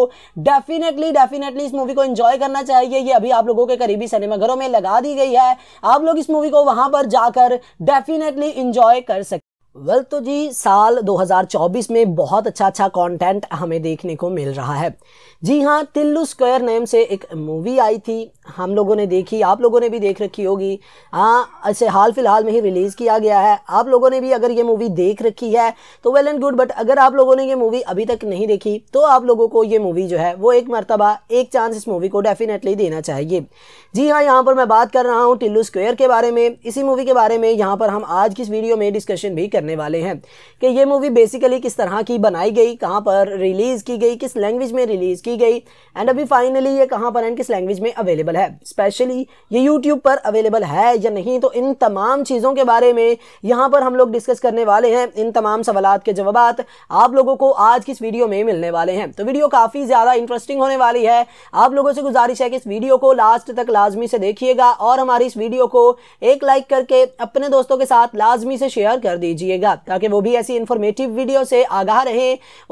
डेफिनेटली डेफिनेटली इस मूवी को एंजॉय करना चाहिए ये अभी आप लोगों के करीबी सिनेमाघरों में लगा दी गई है आप लोग इस मूवी को वहां पर जाकर डेफिनेटली इंजॉय कर सकते वेल well, तो जी साल 2024 में बहुत अच्छा अच्छा कंटेंट हमें देखने को मिल रहा है जी हाँ तिल्लू स्क्वायर नेम से एक मूवी आई थी हम लोगों ने देखी आप लोगों ने भी देख रखी होगी हाँ इसे हाल फिलहाल में ही रिलीज़ किया गया है आप लोगों ने भी अगर ये मूवी देख रखी है तो वेल एंड गुड बट अगर आप लोगों ने ये मूवी अभी तक नहीं देखी तो आप लोगों को ये मूवी जो है वो एक मरतबा एक चांस इस मूवी को डेफिनेटली देना चाहिए जी हाँ यहाँ पर मैं बात कर रहा हूँ टिल्लू स्क्वेयर के बारे में इसी मूवी के बारे में यहाँ पर हम आज की इस वीडियो में डिस्कशन भी करने वाले हैं कि ये मूवी बेसिकली किस तरह की बनाई गई कहाँ पर रिलीज़ की गई किस लैंग्वेज में रिलीज़ की की गई एंड अभी फाइनली ये कहाँ पर एंड किस लैंग्वेज में अवेलेबल है स्पेशली ये यूट्यूब पर अवेलेबल है या नहीं तो इन तमाम चीज़ों के बारे में यहाँ पर हम लोग डिस्कस करने वाले हैं इन तमाम सवाल के जवाब आप लोगों को आज की इस वीडियो में मिलने वाले हैं तो वीडियो काफ़ी ज़्यादा इंटरेस्टिंग होने वाली है आप लोगों से गुजारिश है कि इस वीडियो को लास्ट तक लाजमी से देखिएगा और हमारी इस वीडियो को एक लाइक करके अपने दोस्तों के साथ लाजमी से शेयर कर दीजिएगा ताकि वो भी ऐसी इन्फॉर्मेटिव वीडियो से आगाह रहे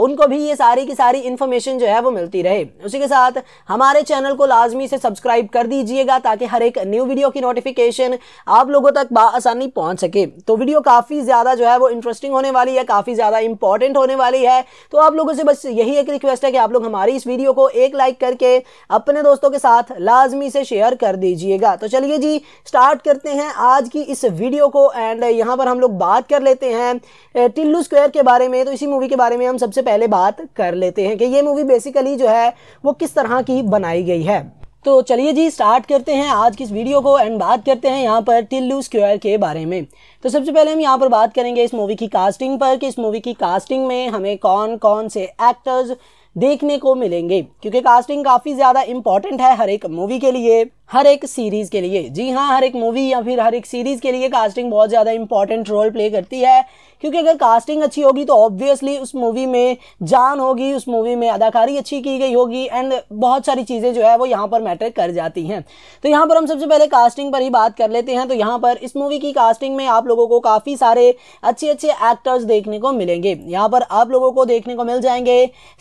उनको भी ये सारी की सारी इन्फॉर्मेशन जो है वो मिलती रहे उसी के साथ हमारे चैनल को लाजमी से सब्सक्राइब कर दीजिएगा ताकि हर एक न्यू वीडियो की नोटिफिकेशन आप लोगों तक बसानी पहुंच सके तो वीडियो काफ़ी ज़्यादा जो है वो इंटरेस्टिंग होने वाली है काफ़ी ज़्यादा इंपॉर्टेंट होने वाली है तो आप लोगों से बस यही एक रिक्वेस्ट है कि आप लोग हमारी इस वीडियो को एक लाइक करके अपने दोस्तों के साथ लाजमी से शेयर कर दीजिएगा तो चलिए जी स्टार्ट करते हैं आज की इस वीडियो को एंड यहां पर हम लोग बात कर लेते हैं टिल्लू स्क्वायर के बारे में तो इसी मूवी के बारे में हम सबसे पहले बात कर लेते हैं कि ये मूवी बेसिकली जो है वो किस तरह की बनाई गई है तो चलिए जी स्टार्ट करते हैं आज की इस वीडियो को एंड बात करते हैं यहाँ पर टिल्लू स्क्वायर के बारे में तो सबसे पहले हम यहाँ पर बात करेंगे इस मूवी की कास्टिंग पर कि इस मूवी की कास्टिंग में हमें कौन कौन से एक्टर्स देखने को मिलेंगे क्योंकि कास्टिंग काफ़ी ज़्यादा इम्पॉर्टेंट है हर एक मूवी के लिए हर एक सीरीज़ के लिए जी हाँ हर एक मूवी या फिर हर एक सीरीज़ के लिए कास्टिंग बहुत ज़्यादा इंपॉर्टेंट रोल प्ले करती है क्योंकि अगर कास्टिंग अच्छी होगी तो ऑब्वियसली उस मूवी में जान होगी उस मूवी में अदाकारी अच्छी की गई होगी एंड बहुत सारी चीज़ें जो है वो यहाँ पर मैटर कर जाती हैं तो यहाँ पर हम सबसे पहले कास्टिंग पर ही बात कर लेते हैं तो यहाँ पर इस मूवी की कास्टिंग में आप लोगों को काफ़ी सारे अच्छे अच्छे एक्टर्स देखने को मिलेंगे यहाँ पर आप लोगों को देखने को मिल जाएंगे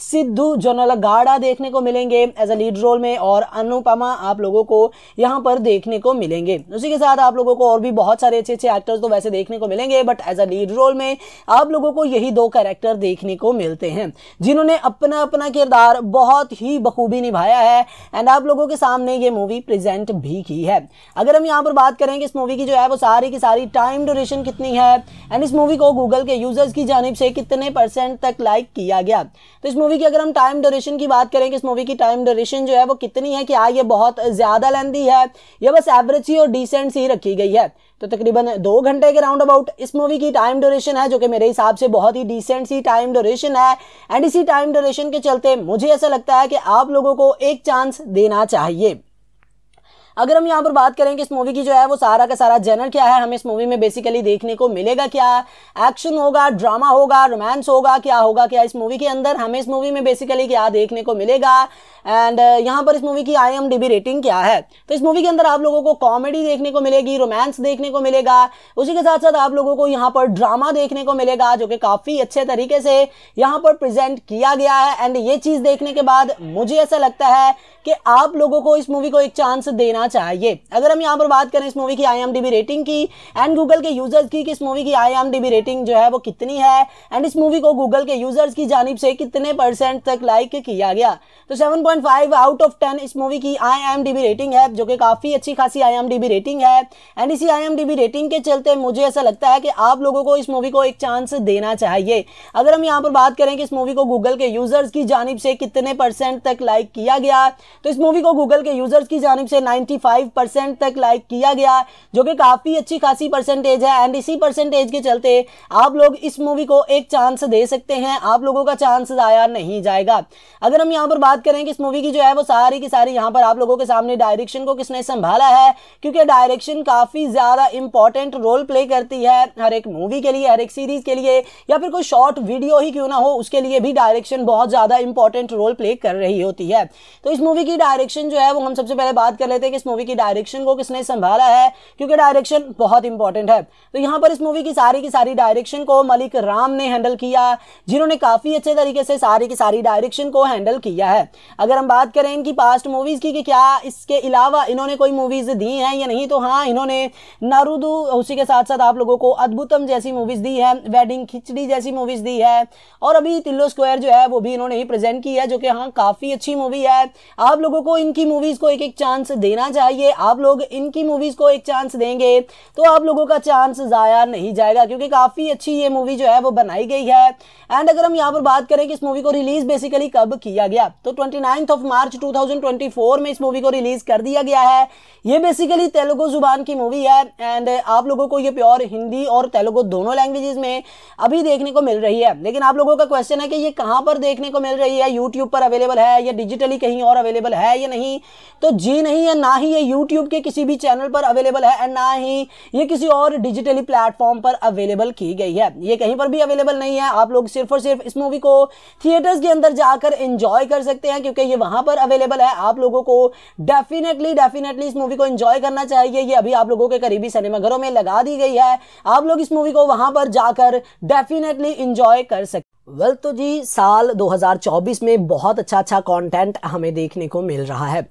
सिद्धू जोनल गाड़ा देखने को मिलेंगे एज अ लीड रोल में और अनुपमा आप लोगों को यहाँ पर देखने को मिलेंगे उसी के साथ आप लोगों को और भी बहुत सारे अच्छे अच्छे एक्टर्स तो वैसे देखने को मिलेंगे but as a lead role में आप लोगों को यही दो कैरेक्टर देखने को मिलते हैं जिन्होंने अपना अपना किरदार बहुत ही बखूबी निभाया है एंड आप लोगों के सामने ये मूवी प्रेजेंट भी की है अगर हम यहाँ पर बात करें कि इस मूवी की जो है वो सारी की सारी टाइम ड्यूरेशन कितनी है एंड इस मूवी को गूगल के यूजर्स की जानब से कितने परसेंट तक लाइक किया गया तो इस मूवी की अगर हम टाइम ड्यूरेशन की बात करें कि इस मूवी की टाइम ड्यूरेशन जो है वो कितनी है कि आ ये बहुत ज़्यादा प्लान दी है ये बस एवरेज ही और डिसेंट सी रखी गई है तो तकरीबन दो घंटे के राउंड अबाउट इस मूवी की टाइम ड्यूरेशन है जो कि मेरे हिसाब से बहुत ही डिसेंट सी टाइम ड्यूरेशन है एंड इसी टाइम ड्यूरेशन के चलते मुझे ऐसा लगता है कि आप लोगों को एक चांस देना चाहिए अगर हम यहाँ पर बात करें कि इस मूवी की जो है वो सारा का सारा जनर क्या है हमें इस मूवी में बेसिकली देखने को मिलेगा क्या एक्शन होगा ड्रामा होगा रोमांस होगा क्या होगा क्या इस मूवी के अंदर हमें इस मूवी में बेसिकली क्या देखने को मिलेगा एंड uh, यहाँ पर इस मूवी की आई रेटिंग क्या है तो इस मूवी के अंदर आप लोगों को कॉमेडी देखने को मिलेगी रोमांस देखने को मिलेगा उसी के साथ साथ आप लोगों को यहाँ पर ड्रामा देखने को मिलेगा जो कि काफ़ी अच्छे तरीके से यहाँ पर प्रेजेंट किया गया है एंड ये चीज़ देखने के बाद मुझे ऐसा लगता है कि आप लोगों को इस मूवी को एक चांस देना करना चाहिए अगर हम यहाँ पर बात करें इस मूवी की आई रेटिंग की एंड गूगल के यूजर्स की इस मूवी की आई रेटिंग जो है वो कितनी है एंड इस मूवी को गूगल के यूजर्स की जानब से कितने परसेंट तक लाइक किया गया तो सेवन आउट ऑफ टेन इस मूवी की आई रेटिंग है जो कि काफ़ी अच्छी खासी आई रेटिंग है एंड इसी आई रेटिंग के चलते मुझे ऐसा लगता है कि आप लोगों को इस मूवी को एक चांस देना चाहिए अगर हम यहाँ पर बात करें कि इस मूवी को गूगल के यूजर्स की जानब से कितने परसेंट तक लाइक किया गया तो इस मूवी को गूगल के यूजर्स की जानब से 95 परसेंट तक लाइक किया गया जो कि काफ़ी अच्छी खासी परसेंटेज है एंड इसी परसेंटेज के चलते आप लोग इस मूवी को एक चांस दे सकते हैं आप लोगों का चांस ज़ाया नहीं जाएगा अगर हम यहाँ पर बात करें कि इस मूवी की जो है वो सारी की सारी यहाँ पर आप लोगों के सामने डायरेक्शन को किसने संभाला है क्योंकि डायरेक्शन काफ़ी ज़्यादा इंपॉर्टेंट रोल प्ले करती है हर एक मूवी के लिए हर एक सीरीज़ के लिए या फिर कोई शॉर्ट वीडियो ही क्यों ना हो उसके लिए भी डायरेक्शन बहुत ज़्यादा इंपॉर्टेंट रोल प्ले कर रही होती है तो इस मूवी की डायरेक्शन जो है वो हम सबसे पहले बात कर लेते हैं कि इस मूवी की डायरेक्शन को किसने संभाला है क्योंकि डायरेक्शन बहुत इंपॉर्टेंट है तो यहाँ पर इस मूवी की सारी की सारी डायरेक्शन को मलिक राम ने हैंडल किया जिन्होंने काफ़ी अच्छे तरीके से सारी की सारी डायरेक्शन को हैंडल किया है अगर हम बात करें इनकी पास्ट मूवीज़ की कि क्या इसके अलावा इन्होंने कोई मूवीज़ दी हैं या नहीं तो हाँ इन्होंने नारूदू उसी के साथ साथ आप लोगों को अद्भुतम जैसी मूवीज़ दी है वेडिंग खिचड़ी जैसी मूवीज़ दी है और अभी तिल्लो स्क्वायर जो है वो भी इन्होंने ही प्रेजेंट की है जो कि हाँ काफ़ी अच्छी मूवी है आप लोगों को इनकी मूवीज़ को एक एक चांस देना चाहिए आप लोग इनकी मूवीज़ को एक चांस देंगे तो आप लोगों का चांस ज़ाया नहीं जाएगा क्योंकि काफ़ी अच्छी ये मूवी जो है वो बनाई गई है एंड अगर हम यहाँ पर बात करें कि इस मूवी को रिलीज़ बेसिकली कब किया गया तो ट्वेंटी ऑफ मार्च टू में इस मूवी को रिलीज़ कर दिया गया है ये बेसिकली तेलुगु ज़ुबान की मूवी है एंड आप लोगों को ये प्योर हिंदी और तेलुगु दोनों लैंग्वेजेस में अभी देखने को मिल रही है लेकिन आप लोगों का क्वेश्चन है कि ये कहां पर देखने को मिल रही है यूट्यूब पर अवेलेबल है या डिजिटली कहीं और अवेलेबल है या नहीं तो जी नहीं है ना ही ये YouTube के किसी भी चैनल पर अवेलेबल है एंड ना ही ये किसी और डिजिटली प्लेटफॉर्म पर अवेलेबल की गई है ये कहीं पर भी अवेलेबल नहीं है आप लोग सिर्फ और सिर्फ इस मूवी को थिएटर्स के अंदर जाकर इंजॉय कर सकते हैं क्योंकि ये वहां पर अवेलेबल है आप लोगों को डेफिनेटली डेफिनेटली इस मूवी को इंजॉय करना चाहिए ये अभी आप लोगों के करीबी सिनेमाघरों में लगा दी गई है आप लोग इस मूवी को वहां पर जाकर डेफिनेटली इंजॉय कर सकते वेल well, तो जी साल 2024 में बहुत अच्छा अच्छा कंटेंट हमें देखने को मिल रहा है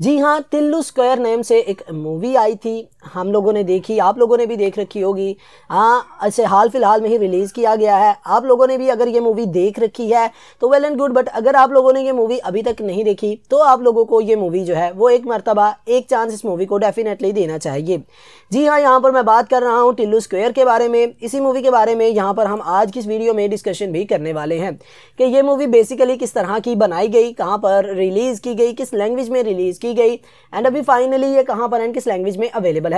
जी हाँ तिल्लू स्क्वायर नेम से एक मूवी आई थी हम लोगों ने देखी आप लोगों ने भी देख रखी होगी हाँ ऐसे हाल फिलहाल में ही रिलीज़ किया गया है आप लोगों ने भी अगर ये मूवी देख रखी है तो वेल एंड गुड बट अगर आप लोगों ने ये मूवी अभी तक नहीं देखी तो आप लोगों को ये मूवी जो है वो एक मरतबा एक चांस इस मूवी को डेफिनेटली देना चाहिए जी हाँ यहाँ पर मैं बात कर रहा हूँ टिल्लू स्क्वेयर के बारे में इसी मूवी के बारे में यहाँ पर हम आज की इस वीडियो में डिस्कशन भी करने वाले हैं कि ये मूवी बेसिकली किस तरह की बनाई गई कहाँ पर रिलीज़ की गई किस लैंग्वेज में रिलीज़ की गई एंड अभी फाइनली ये कहाँ पर एंड किस लैंग्वेज में अवेलेबल है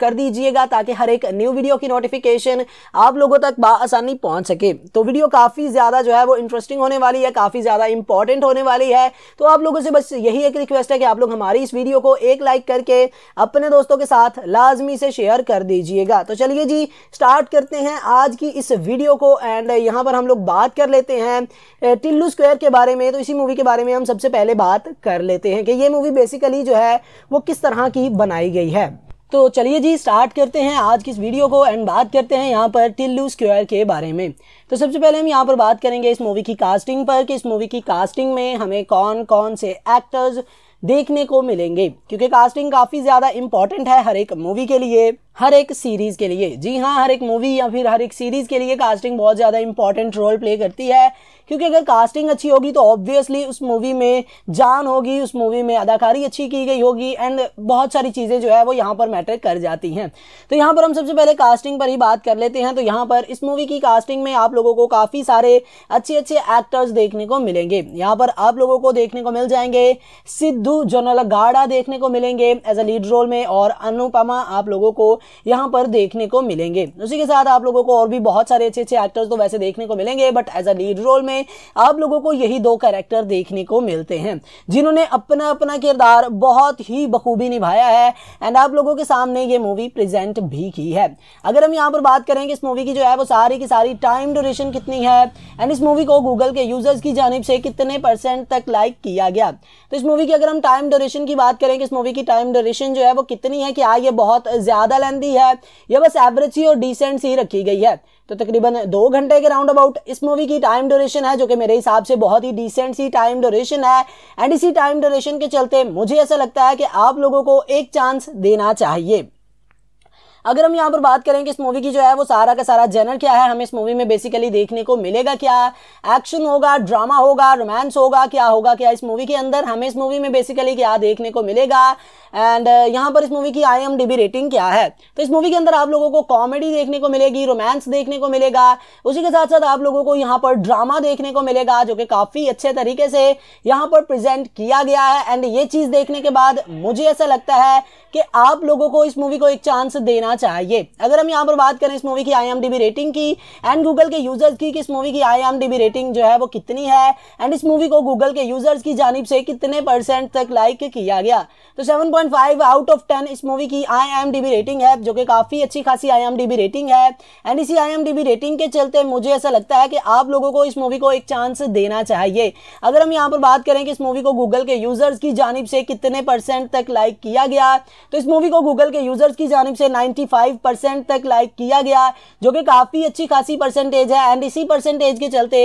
कर दीजिएगा ताकि हर एक न्यू वीडियो की नोटिफिकेशन आप लोगों तक आसानी पहुंच सके तो वीडियो काफ़ी ज़्यादा जो है वो इंटरेस्टिंग होने वाली है काफ़ी ज़्यादा इंपॉर्टेंट होने वाली है तो आप लोगों से बस यही एक रिक्वेस्ट है कि आप लोग हमारी इस वीडियो को एक लाइक करके अपने दोस्तों के साथ लाजमी से शेयर कर दीजिएगा तो चलिए जी स्टार्ट करते हैं आज की इस वीडियो को एंड यहाँ पर हम लोग बात कर लेते हैं टिल्लू स्क्वेयर के बारे में तो इसी मूवी के बारे में हम सबसे पहले बात कर लेते हैं कि ये मूवी बेसिकली जो है वो किस तरह की बनाई गई है तो चलिए जी स्टार्ट करते हैं आज की इस वीडियो को एंड बात करते हैं यहाँ पर टिल्लू स्क्वायर के बारे में तो सबसे पहले हम यहाँ पर बात करेंगे इस मूवी की कास्टिंग पर कि इस मूवी की कास्टिंग में हमें कौन कौन से एक्टर्स देखने को मिलेंगे क्योंकि कास्टिंग काफ़ी ज़्यादा इंपॉर्टेंट है हर एक मूवी के लिए हर एक सीरीज़ के लिए जी हाँ हर एक मूवी या फिर हर एक सीरीज़ के लिए कास्टिंग बहुत ज़्यादा इंपॉर्टेंट रोल प्ले करती है क्योंकि अगर कास्टिंग अच्छी होगी तो ऑब्वियसली उस मूवी में जान होगी उस मूवी में अदाकारी अच्छी की गई होगी एंड बहुत सारी चीज़ें जो है वो यहाँ पर मैटर कर जाती हैं तो यहाँ पर हम सबसे पहले कास्टिंग पर ही बात कर लेते हैं तो यहाँ पर इस मूवी की कास्टिंग में आप लोगों को काफ़ी सारे अच्छे अच्छे एक्टर्स देखने को मिलेंगे यहाँ पर आप लोगों को देखने को मिल जाएंगे सिद्धू गाड़ा देखने को मिलेंगे एज अ लीड रोल में और अनुपमा आप लोगों को यहाँ पर देखने को मिलेंगे उसी के साथ आप लोगों को और भी बहुत सारे अच्छे अच्छे एक्टर्स तो वैसे देखने को मिलेंगे but as a lead role में में आप लोगों को यही दो कैरेक्टर देखने को मिलते हैं जिन्होंने अपना अपना किरदार बहुत ही बखूबी निभाया है एंड आप लोगों के सामने ये मूवी प्रेजेंट भी की है अगर हम यहाँ पर बात करें कि इस मूवी की जो है वो सारी की सारी टाइम ड्यूरेशन कितनी है एंड इस मूवी को गूगल के यूजर्स की जानब से कितने परसेंट तक लाइक किया गया तो इस मूवी की अगर हम टाइम ड्यूरेशन की बात करें कि इस मूवी की टाइम ड्यूरेशन जो है वो कितनी है क्या ये बहुत ज़्यादा लेंदी है या बस एवरेज ही और डिसेंट सी रखी गई है तो तकरीबन दो घंटे के राउंड अबाउट इस मूवी की टाइम ड्यूरेशन है जो कि मेरे हिसाब से बहुत ही डिसेंट सी टाइम ड्यूरेशन है एंड इसी टाइम ड्यूरेशन के चलते मुझे ऐसा लगता है कि आप लोगों को एक चांस देना चाहिए अगर हम यहाँ पर बात करें कि इस मूवी की जो है वो सारा का सारा जनर क्या है हमें इस मूवी में बेसिकली देखने को मिलेगा क्या एक्शन होगा ड्रामा होगा रोमांस होगा क्या होगा क्या इस मूवी के अंदर हमें इस मूवी में बेसिकली क्या देखने को मिलेगा एंड uh, यहाँ पर इस मूवी की आई एम रेटिंग क्या है तो इस मूवी के अंदर आप लोगों को कॉमेडी देखने को मिलेगी रोमांस देखने को मिलेगा उसी के साथ साथ आप लोगों को यहाँ पर ड्रामा देखने को मिलेगा जो कि काफ़ी अच्छे तरीके से यहाँ पर प्रेजेंट किया गया है एंड ये चीज़ देखने के बाद मुझे ऐसा लगता है कि आप लोगों को इस मूवी को एक चांस देना चाहिए अगर हम यहाँ पर बात करें इस मूवी की आई रेटिंग की एंड गूगल के यूजर्स की कि इस मूवी की आई रेटिंग जो है वो कितनी है एंड इस मूवी को गूगल के यूजर्स की जानब से कितने परसेंट तक लाइक किया गया तो seven point five out of ten इस मूवी की आई रेटिंग है जो कि काफ़ी अच्छी खासी आई रेटिंग है एंड इसी आई रेटिंग के चलते मुझे ऐसा लगता है कि आप लोगों को इस मूवी को एक चांस देना चाहिए अगर हम यहाँ पर बात करें कि इस मूवी को गूगल के यूज़र्स की जानब से कितने परसेंट तक लाइक किया गया तो इस मूवी को गूगल के यूज़र्स की जानब से 95 तक लाइक किया गया जो कि काफ़ी अच्छी खासी परसेंटेज है एंड इसी परसेंटेज के चलते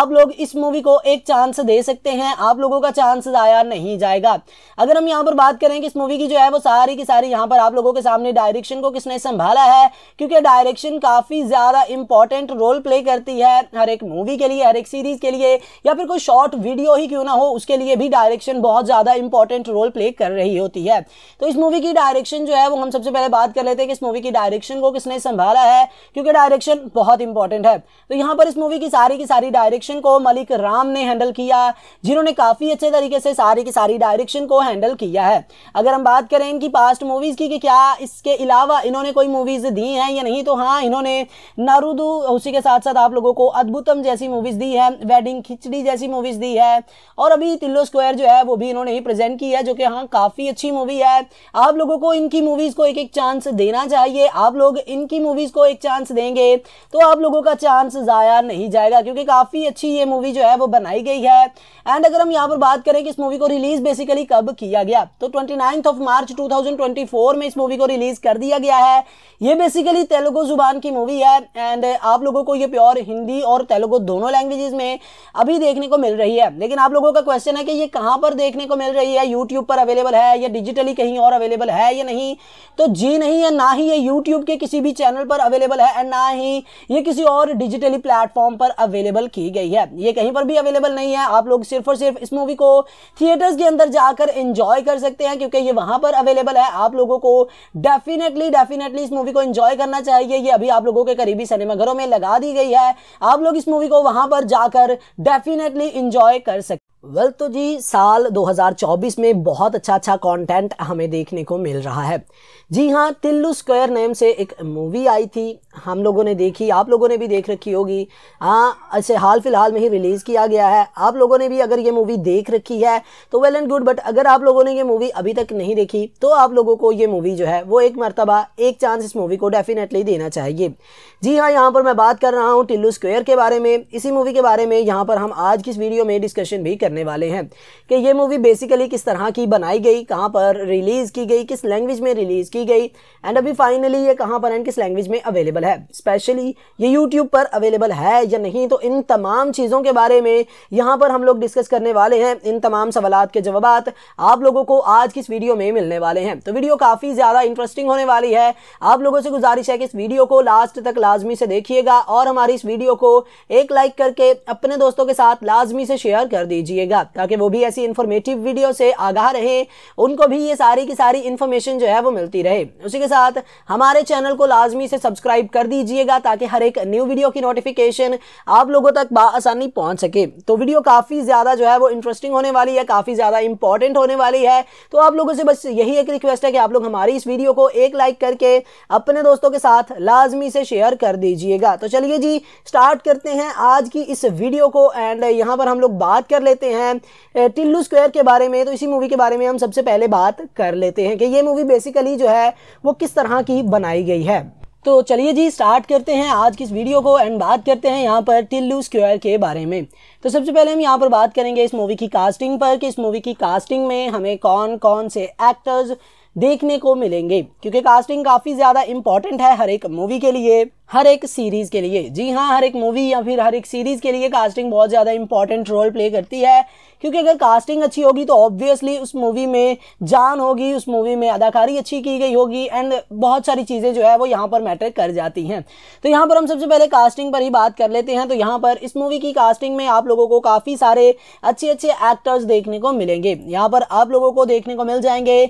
आप लोग इस मूवी को एक चांस दे सकते हैं आप लोगों का चांस ज़ाया नहीं जाएगा अगर हम यहाँ पर बात करें कि इस मूवी की जो है वो सारी की सारी यहाँ पर आप लोगों के सामने डायरेक्शन को किसने संभाला है क्योंकि डायरेक्शन काफ़ी ज़्यादा इंपॉर्टेंट रोल प्ले करती है हर एक मूवी के लिए हर एक सीरीज़ के लिए या फिर कोई शॉर्ट वीडियो ही क्यों ना हो उसके लिए भी डायरेक्शन बहुत ज़्यादा इंपॉर्टेंट रोल प्ले कर रही होती है तो इस मूवी की डायरेक्शन जो है वो हम सबसे पहले बात कर लेते हैं कि इस मूवी की डायरेक्शन को किसने संभाला है क्योंकि डायरेक्शन बहुत इंपॉर्टेंट है तो यहाँ पर इस मूवी की सारी की सारी डायरेक्शन को मलिक राम ने हैंडल किया जिन्होंने काफ़ी अच्छे तरीके से सारी की सारी डायरेक्शन को हैंडल किया है अगर हम बात करें इनकी पास्ट मूवीज़ की कि क्या इसके अलावा इन्होंने कोई मूवीज़ दी हैं या नहीं तो हाँ इन्होंने नारुदू उसी के साथ साथ आप लोगों को अद्भुतम जैसी मूवीज़ दी है वेडिंग खिचड़ी जैसी मूवीज़ दी है और अभी तिल्लो स्क्वायर जो है वो भी इन्होंने ही प्रेजेंट की है जो कि हाँ काफ़ी अच्छी मूवी है आप लोगों को इनकी मूवीज़ को एक एक चांस देना चाहिए आप लोग इनकी मूवीज़ को एक चांस देंगे तो आप लोगों का चांस ज़ाया नहीं जाएगा क्योंकि काफ़ी अच्छी ये मूवी जो है वो बनाई गई है एंड अगर हम यहाँ पर बात करें कि इस मूवी को रिलीज़ बेसिकली कब किया गया तो ट्वेंटी नाइन्थ ऑफ मार्च 2024 में इस मूवी को रिलीज कर दिया गया है ये बेसिकली तेलुगु जुबान की मूवी है एंड आप लोगों को ये प्योर हिंदी और तेलुगु दोनों लैंग्वेजेस में अभी देखने को मिल रही है लेकिन आप लोगों का क्वेश्चन है कि ये कहाँ पर देखने को मिल रही है यूट्यूब पर अवेलेबल है या डिजिटली कहीं और अवेलेबल है या नहीं तो जी नहीं है ना ही ये यूट्यूब के किसी भी चैनल पर अवेलेबल है एंड ना ही ये किसी और डिजिटली प्लेटफॉर्म पर अवेलेबल की गई है ये कहीं पर भी अवेलेबल नहीं है आप लोग सिर्फ और सिर्फ इस मूवी को थिएटर्स के अंदर जाकर एंजॉय कर सकते हैं क्योंकि ये वहां पर अवेलेबल है आप लोगों को डेफिनेटली डेफिनेटली इस मूवी को इंजॉय करना चाहिए ये अभी आप लोगों के करीबी सिनेमाघरों में लगा दी गई है आप लोग इस मूवी को वहां पर जाकर डेफिनेटली इंजॉय कर सकते वेल तो जी साल 2024 में बहुत अच्छा अच्छा कंटेंट हमें देखने को मिल रहा है जी हाँ तिल्लू स्क्वायर नेम से एक मूवी आई थी हम लोगों ने देखी आप लोगों ने भी देख रखी होगी हाँ ऐसे हाल फिलहाल में ही रिलीज़ किया गया है आप लोगों ने भी अगर ये मूवी देख रखी है तो वेल एंड गुड बट अगर आप लोगों ने ये मूवी अभी तक नहीं देखी तो आप लोगों को ये मूवी जो है वो एक मरतबा एक चांस इस मूवी को डेफिनेटली देना चाहिए जी हाँ यहाँ पर मैं बात कर रहा हूँ टिल्लू स्क्वेयर के बारे में इसी मूवी के बारे में यहाँ पर हम आज की इस वीडियो में डिस्कशन भी कर करने वाले हैं कि ये मूवी बेसिकली किस तरह की बनाई गई कहाँ पर रिलीज़ की गई किस लैंग्वेज में रिलीज़ की गई एंड अभी फाइनली ये कहाँ पर एंड किस लैंग्वेज में अवेलेबल है स्पेशली ये यूट्यूब पर अवेलेबल है या नहीं तो इन तमाम चीज़ों के बारे में यहाँ पर हम लोग डिस्कस करने वाले हैं इन तमाम सवाल के जवाब आप लोगों को आज की इस वीडियो में मिलने वाले हैं तो वीडियो काफ़ी ज़्यादा इंटरेस्टिंग होने वाली है आप लोगों से गुजारिश है कि इस वीडियो को लास्ट तक लाजमी से देखिएगा और हमारी इस वीडियो को एक लाइक करके अपने दोस्तों के साथ लाजमी से शेयर कर दीजिए कीजिएगा ताकि वो भी ऐसी इन्फॉर्मेटिव वीडियो से आगाह रहें उनको भी ये सारी की सारी इन्फॉर्मेशन जो है वो मिलती रहे उसी के साथ हमारे चैनल को लाजमी से सब्सक्राइब कर दीजिएगा ताकि हर एक न्यू वीडियो की नोटिफिकेशन आप लोगों तक बसानी पहुँच सके तो वीडियो काफ़ी ज़्यादा जो है वो इंटरेस्टिंग होने वाली है काफ़ी ज़्यादा इंपॉर्टेंट होने वाली है तो आप लोगों से बस यही एक रिक्वेस्ट है कि आप लोग हमारी इस वीडियो को एक लाइक करके अपने दोस्तों के साथ लाजमी से शेयर कर दीजिएगा तो चलिए जी स्टार्ट करते हैं आज की इस वीडियो को एंड यहाँ पर हम लोग बात कर लेते हैं हैं टिल्लू स्क्वायर के बारे में तो इसी मूवी के बारे में हम सबसे पहले बात कर लेते हैं कि ये मूवी बेसिकली जो है वो किस तरह की बनाई गई है तो चलिए जी स्टार्ट करते हैं आज की इस वीडियो को एंड बात करते हैं यहाँ पर टिल्लू स्क्वायर के बारे में तो सबसे पहले हम यहाँ पर बात करेंगे इस मूवी की कास्टिंग पर कि इस मूवी की कास्टिंग में हमें कौन कौन से एक्टर्स देखने को मिलेंगे क्योंकि कास्टिंग काफ़ी ज़्यादा इम्पॉर्टेंट है हर एक मूवी के लिए हर एक सीरीज़ के लिए जी हाँ हर एक मूवी या फिर हर एक सीरीज़ के लिए कास्टिंग बहुत ज़्यादा इंपॉर्टेंट रोल प्ले करती है क्योंकि अगर कास्टिंग अच्छी होगी तो ऑब्वियसली उस मूवी में जान होगी उस मूवी में अदाकारी अच्छी की गई होगी एंड बहुत सारी चीज़ें जो है वो यहाँ पर मैटर कर जाती हैं तो यहाँ पर हम सबसे पहले कास्टिंग पर ही बात कर लेते हैं तो यहाँ पर इस मूवी की कास्टिंग में आप लोगों को काफ़ी सारे अच्छे अच्छे एक्टर्स देखने को मिलेंगे यहाँ पर आप लोगों को देखने को मिल जाएंगे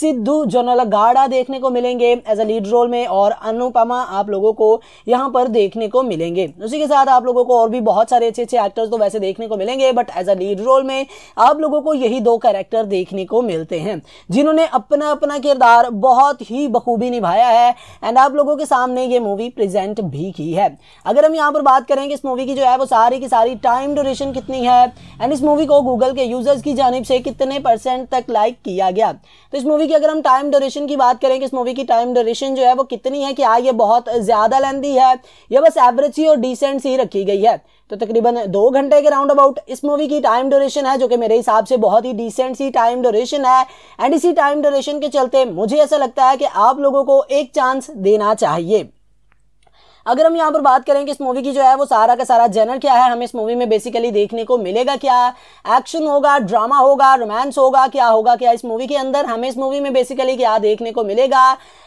सिद्धू जोनल गाड़ा देखने को मिलेंगे एज अ लीड रोल में और अनुपमा आप लोगों को यहाँ पर देखने को मिलेंगे उसी के साथ आप लोगों को और भी बहुत सारे अच्छे अच्छे एक्टर्स तो वैसे देखने को मिलेंगे but as a lead role में आप लोगों को यही दो कैरेक्टर देखने को मिलते हैं जिन्होंने अपना अपना किरदार बहुत ही बखूबी निभाया है एंड आप लोगों के सामने ये मूवी प्रेजेंट भी की है अगर हम यहाँ पर बात करें कि इस मूवी की जो है वो सारी की सारी टाइम ड्यूरेशन कितनी है एंड इस मूवी को गूगल के यूजर्स की जानब से कितने परसेंट तक लाइक किया गया तो इस मूवी की अगर हम टाइम ड्यूरेशन की बात करें कि इस मूवी की टाइम ड्यूरेशन जो है वो कितनी है कि आ ये बहुत ज़्यादा प्लान दी है ये बस एवरेज ही और डिसेंट सी रखी गई है तो तकरीबन दो घंटे के राउंड अबाउट इस मूवी की टाइम ड्यूरेशन है जो कि मेरे हिसाब से बहुत ही डिसेंट सी टाइम ड्यूरेशन है एंड इसी टाइम ड्यूरेशन के चलते मुझे ऐसा लगता है कि आप लोगों को एक चांस देना चाहिए अगर हम यहाँ पर बात करें कि इस मूवी की जो है वो सारा का सारा जेनर क्या है हमें इस मूवी में बेसिकली देखने को मिलेगा क्या एक्शन होगा ड्रामा होगा रोमांस होगा क्या होगा क्या इस मूवी के अंदर हमें इस मूवी में बेसिकली क्या देखने को मिलेगा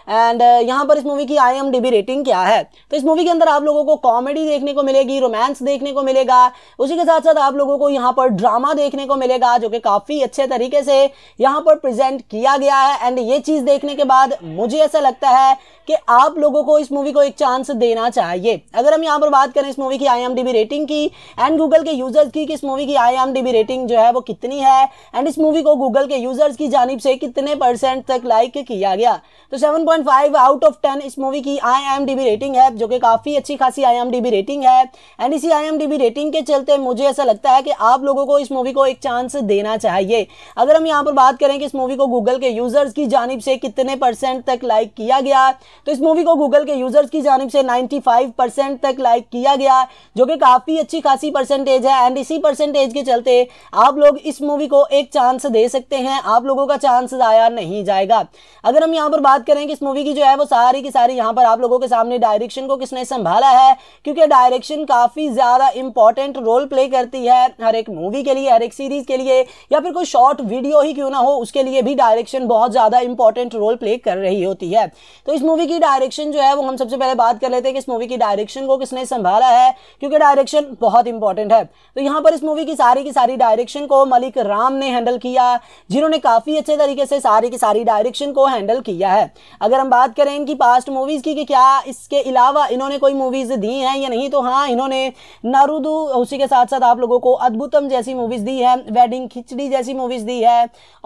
एंड uh, यहाँ पर इस मूवी की आई रेटिंग क्या है तो इस मूवी के अंदर आप लोगों को कॉमेडी देखने को मिलेगी रोमांस देखने को मिलेगा उसी के साथ साथ आप लोगों को यहाँ पर ड्रामा देखने को मिलेगा जो कि काफ़ी अच्छे तरीके से यहाँ पर प्रेजेंट किया गया है एंड ये चीज़ देखने के बाद मुझे ऐसा लगता है कि आप लोगों को इस मूवी को एक चांस देना करना चाहिए अगर हम यहाँ पर बात करें इस मूवी की आई रेटिंग की एंड गूगल के यूजर्स की कि इस मूवी की आई रेटिंग जो है वो कितनी है एंड इस मूवी को गूगल के यूजर्स की जानब से कितने परसेंट तक लाइक किया गया तो 7.5 आउट ऑफ 10 इस मूवी की आई रेटिंग है जो कि काफ़ी अच्छी खासी आई रेटिंग है एंड इसी आई रेटिंग के चलते मुझे ऐसा लगता है कि आप लोगों को इस मूवी को एक चांस देना चाहिए अगर हम यहाँ पर बात करें कि इस मूवी को गूगल के यूजर्स की जानब से कितने परसेंट तक लाइक किया गया तो इस मूवी को गूगल के यूजर्स की जानब से नाइन्टी 75 परसेंट तक लाइक किया गया जो कि काफ़ी अच्छी खासी परसेंटेज है एंड इसी परसेंटेज के चलते आप लोग इस मूवी को एक चांस दे सकते हैं आप लोगों का चांस ज़ाया नहीं जाएगा अगर हम यहाँ पर बात करें कि इस मूवी की जो है वो सारी की सारी यहाँ पर आप लोगों के सामने डायरेक्शन को किसने संभाला है क्योंकि डायरेक्शन काफ़ी ज़्यादा इंपॉर्टेंट रोल प्ले करती है हर एक मूवी के लिए हर एक सीरीज़ के लिए या फिर कोई शॉर्ट वीडियो ही क्यों ना हो उसके लिए भी डायरेक्शन बहुत ज़्यादा इंपॉर्टेंट रोल प्ले कर रही होती है तो इस मूवी की डायरेक्शन जो है वो हम सबसे पहले बात कर लेते हैं कि इस मूवी की डायरेक्शन को किसने संभाला है क्योंकि डायरेक्शन बहुत इंपॉर्टेंट है तो यहाँ पर इस मूवी की सारी की सारी डायरेक्शन को मलिक राम ने हैंडल किया जिन्होंने काफ़ी अच्छे तरीके से सारी की सारी डायरेक्शन को हैंडल किया है अगर हम बात करें इनकी पास्ट मूवीज़ की कि क्या इसके अलावा इन्होंने कोई मूवीज़ दी हैं या नहीं तो हाँ इन्होंने नारूदू उसी के साथ साथ आप लोगों को अद्भुतम जैसी मूवीज़ दी है वेडिंग खिचड़ी जैसी मूवीज़ दी है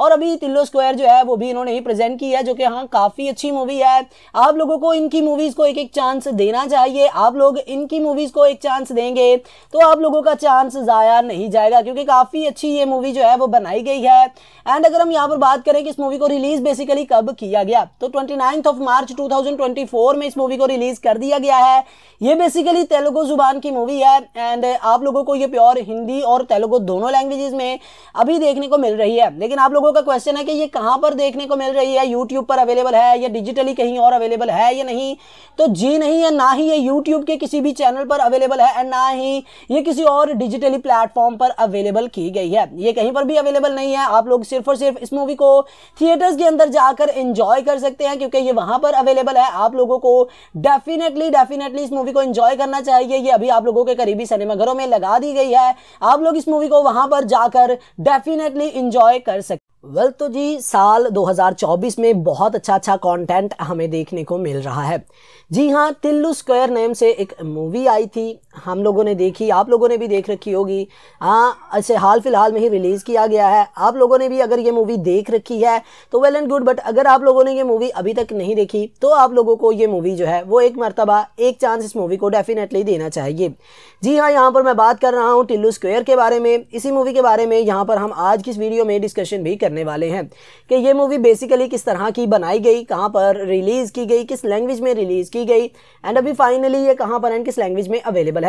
और अभी तिल्लो स्क्वायर जो है वो भी इन्होंने ही प्रेजेंट की है जो कि हाँ काफ़ी अच्छी मूवी है आप लोगों को इनकी मूवीज़ को एक एक चांस देना चाहिए आप लोग इनकी मूवीज़ को एक चांस देंगे तो आप लोगों का चांस ज़ाया नहीं जाएगा क्योंकि काफ़ी अच्छी ये मूवी जो है वो बनाई गई है एंड अगर हम यहाँ पर बात करें कि इस मूवी को रिलीज़ बेसिकली कब किया गया तो ट्वेंटी ऑफ मार्च टू में इस मूवी को रिलीज़ कर दिया गया है ये बेसिकली तेलुगु जुबान की मूवी है एंड आप लोगों को ये प्योर हिंदी और तेलुगु दोनों लैंग्वेजेस में अभी देखने को मिल रही है लेकिन आप लोगों का क्वेश्चन है कि ये कहां पर देखने को मिल रही है यूट्यूब पर अवेलेबल है या डिजिटली कहीं और अवेलेबल है या नहीं तो जी नहीं है ना ही ये YouTube के किसी भी चैनल पर अवेलेबल है एंड ना ही ये किसी और डिजिटली प्लेटफॉर्म पर अवेलेबल की गई है ये कहीं पर भी अवेलेबल नहीं है आप लोग सिर्फ और सिर्फ इस मूवी को थिएटर्स के अंदर जाकर इंजॉय कर सकते हैं क्योंकि ये वहां पर अवेलेबल है आप लोगों को डेफिनेटली डेफिनेटली इस मूवी को इंजॉय करना चाहिए ये अभी आप लोगों के करीबी सिनेमाघरों में लगा दी गई है आप लोग इस मूवी को वहां पर जाकर डेफिनेटली इंजॉय कर सकते वेल well, तो जी साल 2024 में बहुत अच्छा अच्छा कंटेंट हमें देखने को मिल रहा है जी हाँ तिल्लू स्क्वायर नेम से एक मूवी आई थी हम लोगों ने देखी आप लोगों ने भी देख रखी होगी हाँ ऐसे हाल फिलहाल में ही रिलीज़ किया गया है आप लोगों ने भी अगर ये मूवी देख रखी है तो वेल एंड गुड बट अगर आप लोगों ने ये मूवी अभी तक नहीं देखी तो आप लोगों को ये मूवी जो है वो एक मरतबा एक चांस इस मूवी को डेफिनेटली देना चाहिए जी हाँ यहाँ पर मैं बात कर रहा हूँ टिल्लू स्क्वेयर के बारे में इसी मूवी के बारे में यहाँ पर हम आज की इस वीडियो में डिस्कशन भी करने वाले हैं कि ये मूवी बेसिकली किस तरह की बनाई गई कहाँ पर रिलीज़ की गई किस लैंग्वेज में रिलीज़ की गई एंड अभी फाइनली ये कहाँ पर एंड किस लैंग्वेज में अवेलेबल है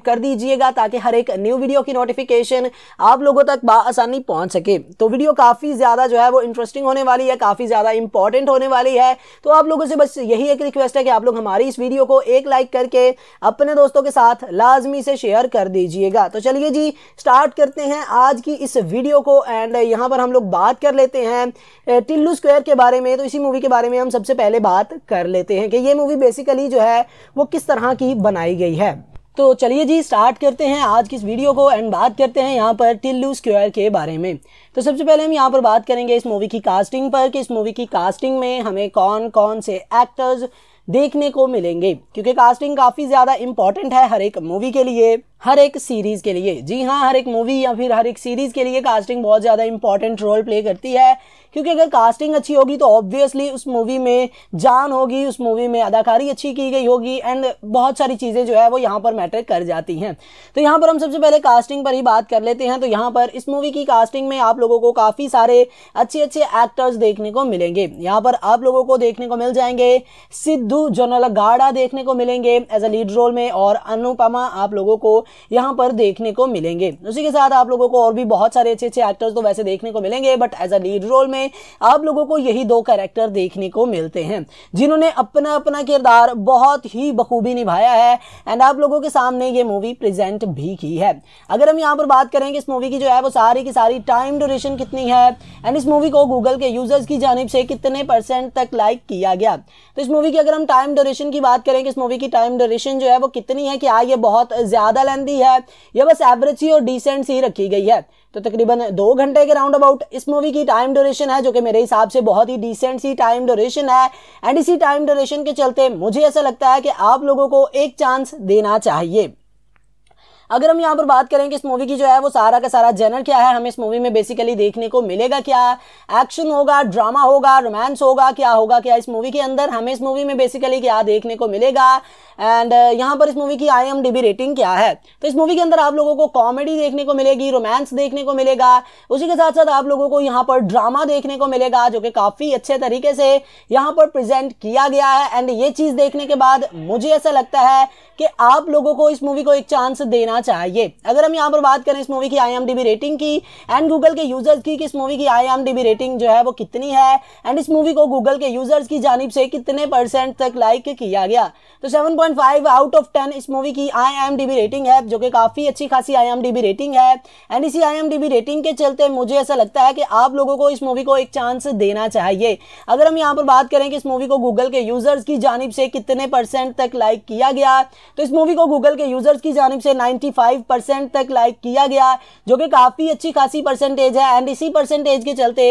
कर दीजिएगा ताकि हर एक न्यू वीडियो की नोटिफिकेशन आप लोगों तक आसानी पहुंच सके तो वीडियो काफ़ी ज़्यादा जो है वो इंटरेस्टिंग होने वाली है काफ़ी ज़्यादा इंपॉर्टेंट होने वाली है तो आप लोगों से बस यही एक रिक्वेस्ट है कि आप लोग हमारी इस वीडियो को एक लाइक करके अपने दोस्तों के साथ लाजमी से शेयर कर दीजिएगा तो चलिए जी स्टार्ट करते हैं आज की इस वीडियो को एंड यहाँ पर हम लोग बात कर लेते हैं टिल्लू स्क्वेयर के बारे में तो इसी मूवी के बारे में हम सबसे पहले बात कर लेते हैं कि ये मूवी बेसिकली जो है वो किस तरह की बनाई गई है तो चलिए जी स्टार्ट करते हैं आज की इस वीडियो को एंड बात करते हैं यहाँ पर टिल्लू स्क्वायर के बारे में तो सबसे पहले हम यहाँ पर बात करेंगे इस मूवी की कास्टिंग पर कि इस मूवी की कास्टिंग में हमें कौन कौन से एक्टर्स देखने को मिलेंगे क्योंकि कास्टिंग काफ़ी ज़्यादा इंपॉर्टेंट है हर एक मूवी के लिए हर एक सीरीज़ के लिए जी हाँ हर एक मूवी या फिर हर एक सीरीज़ के लिए कास्टिंग बहुत ज़्यादा इंपॉर्टेंट रोल प्ले करती है क्योंकि अगर कास्टिंग अच्छी होगी तो ऑब्वियसली उस मूवी में जान होगी उस मूवी में अदाकारी अच्छी की गई होगी एंड बहुत सारी चीज़ें जो है वो यहाँ पर मैटर कर जाती हैं तो यहाँ पर हम सबसे पहले कास्टिंग पर ही बात कर लेते हैं तो यहाँ पर इस मूवी की कास्टिंग में आप लोगों को काफ़ी सारे अच्छे अच्छे एक्टर्स देखने को मिलेंगे यहाँ पर आप लोगों को देखने को मिल जाएंगे सिद्धू गाड़ा देखने को मिलेंगे एज अ लीड रोल में और अनुपमा आप लोगों को यहाँ पर देखने को मिलेंगे उसी के साथ आप लोगों को और भी बहुत सारे अच्छे अच्छे एक्टर्स तो वैसे देखने को मिलेंगे but as a lead role में में आप लोगों को यही दो कैरेक्टर देखने को मिलते हैं जिन्होंने अपना अपना किरदार बहुत ही बखूबी निभाया है एंड आप लोगों के सामने ये मूवी प्रेजेंट भी की है अगर हम यहाँ पर बात करें कि इस मूवी की जो है वो सारी की सारी टाइम ड्यूरेशन कितनी है एंड इस मूवी को गूगल के यूजर्स की जानब से कितने परसेंट तक लाइक किया गया तो इस मूवी की अगर हम टाइम ड्यूरेशन की बात करें कि इस मूवी की टाइम ड्यूरेशन जो है वो कितनी है क्या हाँ ये बहुत ज़्यादा लेंदी है या बस एवरेज ही और डिसेंट सी रखी गई है तो तकरीबन दो घंटे के राउंड अबाउट इस मूवी की टाइम ड्यूरेशन है जो कि मेरे हिसाब से बहुत ही डिसेंट सी टाइम ड्यूरेशन है एंड इसी टाइम ड्यूरेशन के चलते मुझे ऐसा लगता है कि आप लोगों को एक चांस देना चाहिए अगर हम यहाँ पर बात करें कि इस मूवी की जो है वो सारा का सारा जेनर क्या है हमें इस मूवी में बेसिकली देखने को मिलेगा क्या एक्शन होगा ड्रामा होगा रोमांस होगा क्या होगा क्या इस मूवी के अंदर हमें इस मूवी में बेसिकली क्या देखने को मिलेगा एंड uh, यहाँ पर इस मूवी की आई एम रेटिंग क्या है तो इस मूवी के अंदर आप लोगों को कॉमेडी देखने को मिलेगी रोमांस देखने को मिलेगा उसी के साथ साथ आप लोगों को यहाँ पर ड्रामा देखने को मिलेगा जो कि काफ़ी अच्छे तरीके से यहाँ पर प्रेजेंट किया गया है एंड ये चीज़ देखने के बाद मुझे ऐसा लगता है कि आप लोगों को इस मूवी को एक चांस देना चाहिए अगर हम यहाँ पर बात करें इस मूवी की आई रेटिंग की एंड गूगल के यूजर्स की कि इस मूवी की आई रेटिंग जो है वो कितनी है एंड इस मूवी को गूगल के यूजर्स की जानब से कितने परसेंट तक लाइक किया गया तो सेवन 7.5 आउट ऑफ 10 इस मूवी की आईएमडीबी रेटिंग है जो कि काफ़ी अच्छी खासी आईएमडीबी रेटिंग है एंड इसी आईएमडीबी रेटिंग के चलते मुझे ऐसा लगता है कि आप लोगों को इस मूवी को एक चांस देना चाहिए अगर हम यहाँ पर बात करें कि इस मूवी को गूगल के यूज़र्स की जानब से कितने परसेंट तक लाइक किया गया तो इस मूवी को गूगल के यूज़र्स की जानब से 95 तक लाइक किया गया जो कि काफ़ी अच्छी खासी परसेंटेज है एंड इसी परसेंटेज के चलते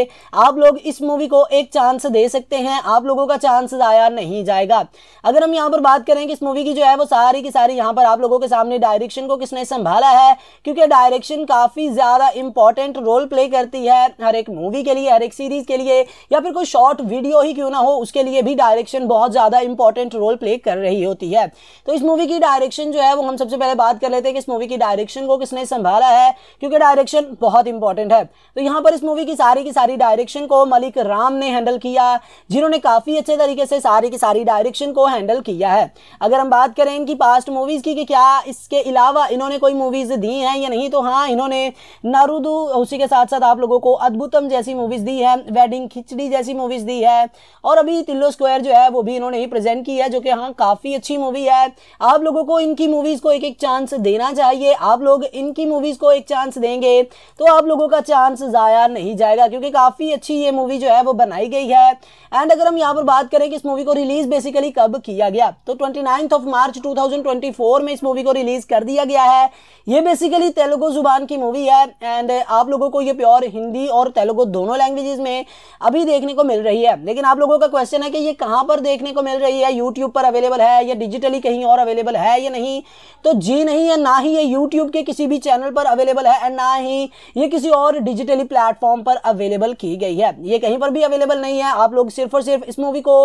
आप लोग इस मूवी को एक चांस दे सकते हैं आप लोगों का चांस ज़ाया नहीं जाएगा अगर हम यहाँ पर बात करें कि इस मूवी की जो है वो सारी की सारी यहाँ पर आप लोगों के सामने डायरेक्शन को किसने संभाला है क्योंकि डायरेक्शन काफ़ी ज़्यादा इंपॉर्टेंट रोल प्ले करती है हर एक मूवी के लिए हर एक सीरीज़ के लिए या फिर कोई शॉर्ट वीडियो ही क्यों ना हो उसके लिए भी डायरेक्शन बहुत ज़्यादा इंपॉर्टेंट रोल प्ले कर रही होती है तो इस मूवी की डायरेक्शन जो है वो हम सबसे पहले बात कर लेते हैं कि इस मूवी की डायरेक्शन को किसने संभाला है क्योंकि डायरेक्शन बहुत इंपॉर्टेंट है तो यहाँ पर इस मूवी की सारी की सारी डायरेक्शन को मलिक राम ने हैंडल किया जिन्होंने काफ़ी अच्छे तरीके से सारी की सारी डायरेक्शन को हैंडल किया है अगर हम बात करें इनकी पास्ट मूवीज़ की कि क्या इसके अलावा इन्होंने कोई मूवीज़ दी हैं या नहीं तो हाँ इन्होंने नारुदू उसी के साथ साथ आप लोगों को अद्भुतम जैसी मूवीज़ दी है वेडिंग खिचड़ी जैसी मूवीज़ दी है और अभी तिल्लो स्क्वायर जो है वो भी इन्होंने ही प्रेजेंट की है जो कि हाँ काफ़ी अच्छी मूवी है आप लोगों को इनकी मूवीज़ को एक एक चांस देना चाहिए आप लोग इनकी मूवीज़ को एक चांस देंगे तो आप लोगों का चांस ज़ाया नहीं जाएगा क्योंकि काफ़ी अच्छी ये मूवी जो है वो बनाई गई है एंड अगर हम यहाँ पर बात करें कि इस मूवी को रिलीज़ बेसिकली कब किया गया तो ट्वेंटी नाइन्थ ऑफ मार्च 2024 में इस मूवी को रिलीज कर दिया गया है ये बेसिकली तेलुगु जुबान की मूवी है एंड आप लोगों को ये प्योर हिंदी और तेलुगु दोनों लैंग्वेजेस में अभी देखने को मिल रही है लेकिन आप लोगों का क्वेश्चन है कि ये कहाँ पर देखने को मिल रही है यूट्यूब पर अवेलेबल है या डिजिटली कहीं और अवेलेबल है या नहीं तो जी नहीं है ना ही ये यूट्यूब के किसी भी चैनल पर अवेलेबल है एंड ना ही ये किसी और डिजिटली प्लेटफॉर्म पर अवेलेबल की गई है ये कहीं पर भी अवेलेबल नहीं है आप लोग सिर्फ और सिर्फ इस मूवी को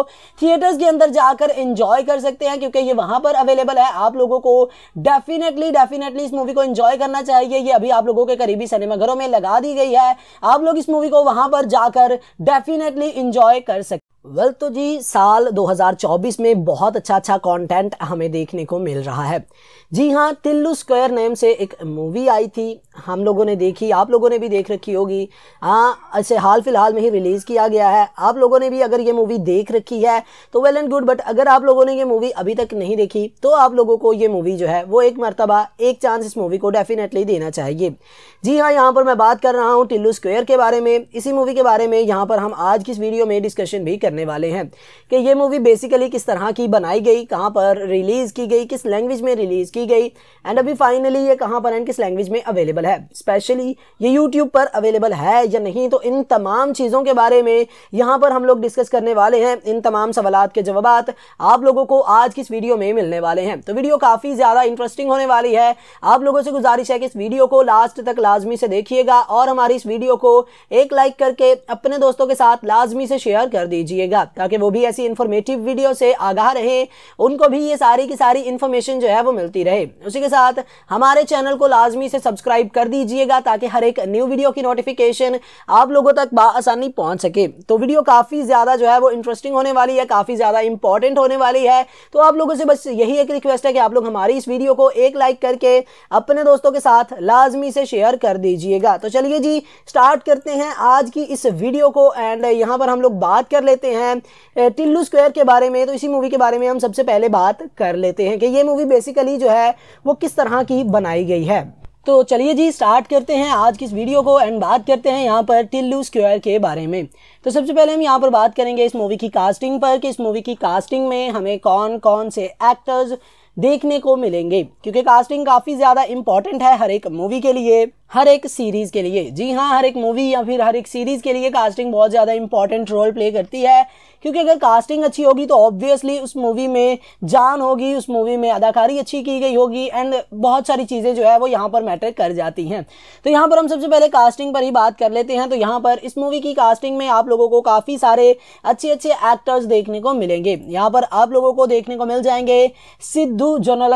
थिएटर्स के अंदर जाकर एंजॉय कर सकते हैं क्योंकि ये वहां पर अवेलेबल है आप लोगों को डेफिनेटली डेफिनेटली इस मूवी को इंजॉय करना चाहिए ये अभी आप लोगों के करीबी सिनेमाघरों में लगा दी गई है आप लोग इस मूवी को वहां पर जाकर डेफिनेटली इंजॉय कर सकते वेल well, तो जी साल 2024 में बहुत अच्छा अच्छा कंटेंट हमें देखने को मिल रहा है जी हाँ तिल्लू स्क्वायर नेम से एक मूवी आई थी हम लोगों ने देखी आप लोगों ने भी देख रखी होगी हाँ ऐसे हाल फिलहाल में ही रिलीज़ किया गया है आप लोगों ने भी अगर ये मूवी देख रखी है तो वेल एंड गुड बट अगर आप लोगों ने ये मूवी अभी तक नहीं देखी तो आप लोगों को ये मूवी जो है वो एक मरतबा एक चांस इस मूवी को डेफिनेटली देना चाहिए जी हाँ यहाँ पर मैं बात कर रहा हूँ टिल्लू स्क्वेयर के बारे में इसी मूवी के बारे में यहाँ पर हम आज की इस वीडियो में डिस्कशन भी कर करने वाले हैं कि ये मूवी बेसिकली किस तरह की बनाई गई कहाँ पर रिलीज़ की गई किस लैंग्वेज में रिलीज़ की गई एंड अभी फाइनली ये कहाँ पर एंड किस लैंग्वेज में अवेलेबल है स्पेशली ये यूट्यूब पर अवेलेबल है या नहीं तो इन तमाम चीज़ों के बारे में यहाँ पर हम लोग डिस्कस करने वाले हैं इन तमाम सवाल के जवाब आप लोगों को आज की इस वीडियो में मिलने वाले हैं तो वीडियो काफ़ी ज़्यादा इंटरेस्टिंग होने वाली है आप लोगों से गुजारिश है कि इस वीडियो को लास्ट तक लाजमी से देखिएगा और हमारी इस वीडियो को एक लाइक करके अपने दोस्तों के साथ लाजमी से शेयर कर दीजिए कीजिएगा ताकि वो भी ऐसी इन्फॉर्मेटिव वीडियो से आगाह रहें उनको भी ये सारी की सारी इन्फॉर्मेशन जो है वो मिलती रहे उसी के साथ हमारे चैनल को लाजमी से सब्सक्राइब कर दीजिएगा ताकि हर एक न्यू वीडियो की नोटिफिकेशन आप लोगों तक बसानी पहुँच सके तो वीडियो काफ़ी ज़्यादा जो है वो इंटरेस्टिंग होने वाली है काफ़ी ज़्यादा इंपॉर्टेंट होने वाली है तो आप लोगों से बस यही एक रिक्वेस्ट है कि आप लोग हमारी इस वीडियो को एक लाइक करके अपने दोस्तों के साथ लाजमी से शेयर कर दीजिएगा तो चलिए जी स्टार्ट करते हैं आज की इस वीडियो को एंड यहाँ पर हम लोग बात कर लेते हैं हैं टिल्लू स्क्वायर के बारे में तो इसी मूवी के बारे में हम सबसे पहले बात कर लेते हैं कि ये मूवी बेसिकली जो है वो किस तरह की बनाई गई है तो चलिए जी स्टार्ट करते हैं आज की इस वीडियो को एंड बात करते हैं यहाँ पर टिल्लू स्क्वायर के बारे में तो सबसे पहले हम यहाँ पर बात करेंगे इस मूवी की कास्टिंग पर कि इस मूवी की कास्टिंग में हमें कौन कौन से एक्टर्स देखने को मिलेंगे क्योंकि कास्टिंग काफ़ी ज़्यादा इंपॉर्टेंट है हर एक मूवी के लिए हर एक सीरीज़ के लिए जी हाँ हर एक मूवी या फिर हर एक सीरीज़ के लिए कास्टिंग बहुत ज़्यादा इंपॉर्टेंट रोल प्ले करती है क्योंकि अगर कास्टिंग अच्छी होगी तो ऑब्वियसली उस मूवी में जान होगी उस मूवी में अदाकारी अच्छी की गई होगी एंड बहुत सारी चीज़ें जो है वो यहाँ पर मैटर कर जाती हैं तो यहाँ पर हम सबसे पहले कास्टिंग पर ही बात कर लेते हैं तो यहाँ पर इस मूवी की कास्टिंग में आप लोगों को काफ़ी सारे अच्छे अच्छे एक्टर्स देखने को मिलेंगे यहाँ पर आप लोगों को देखने को मिल जाएंगे सिद्धू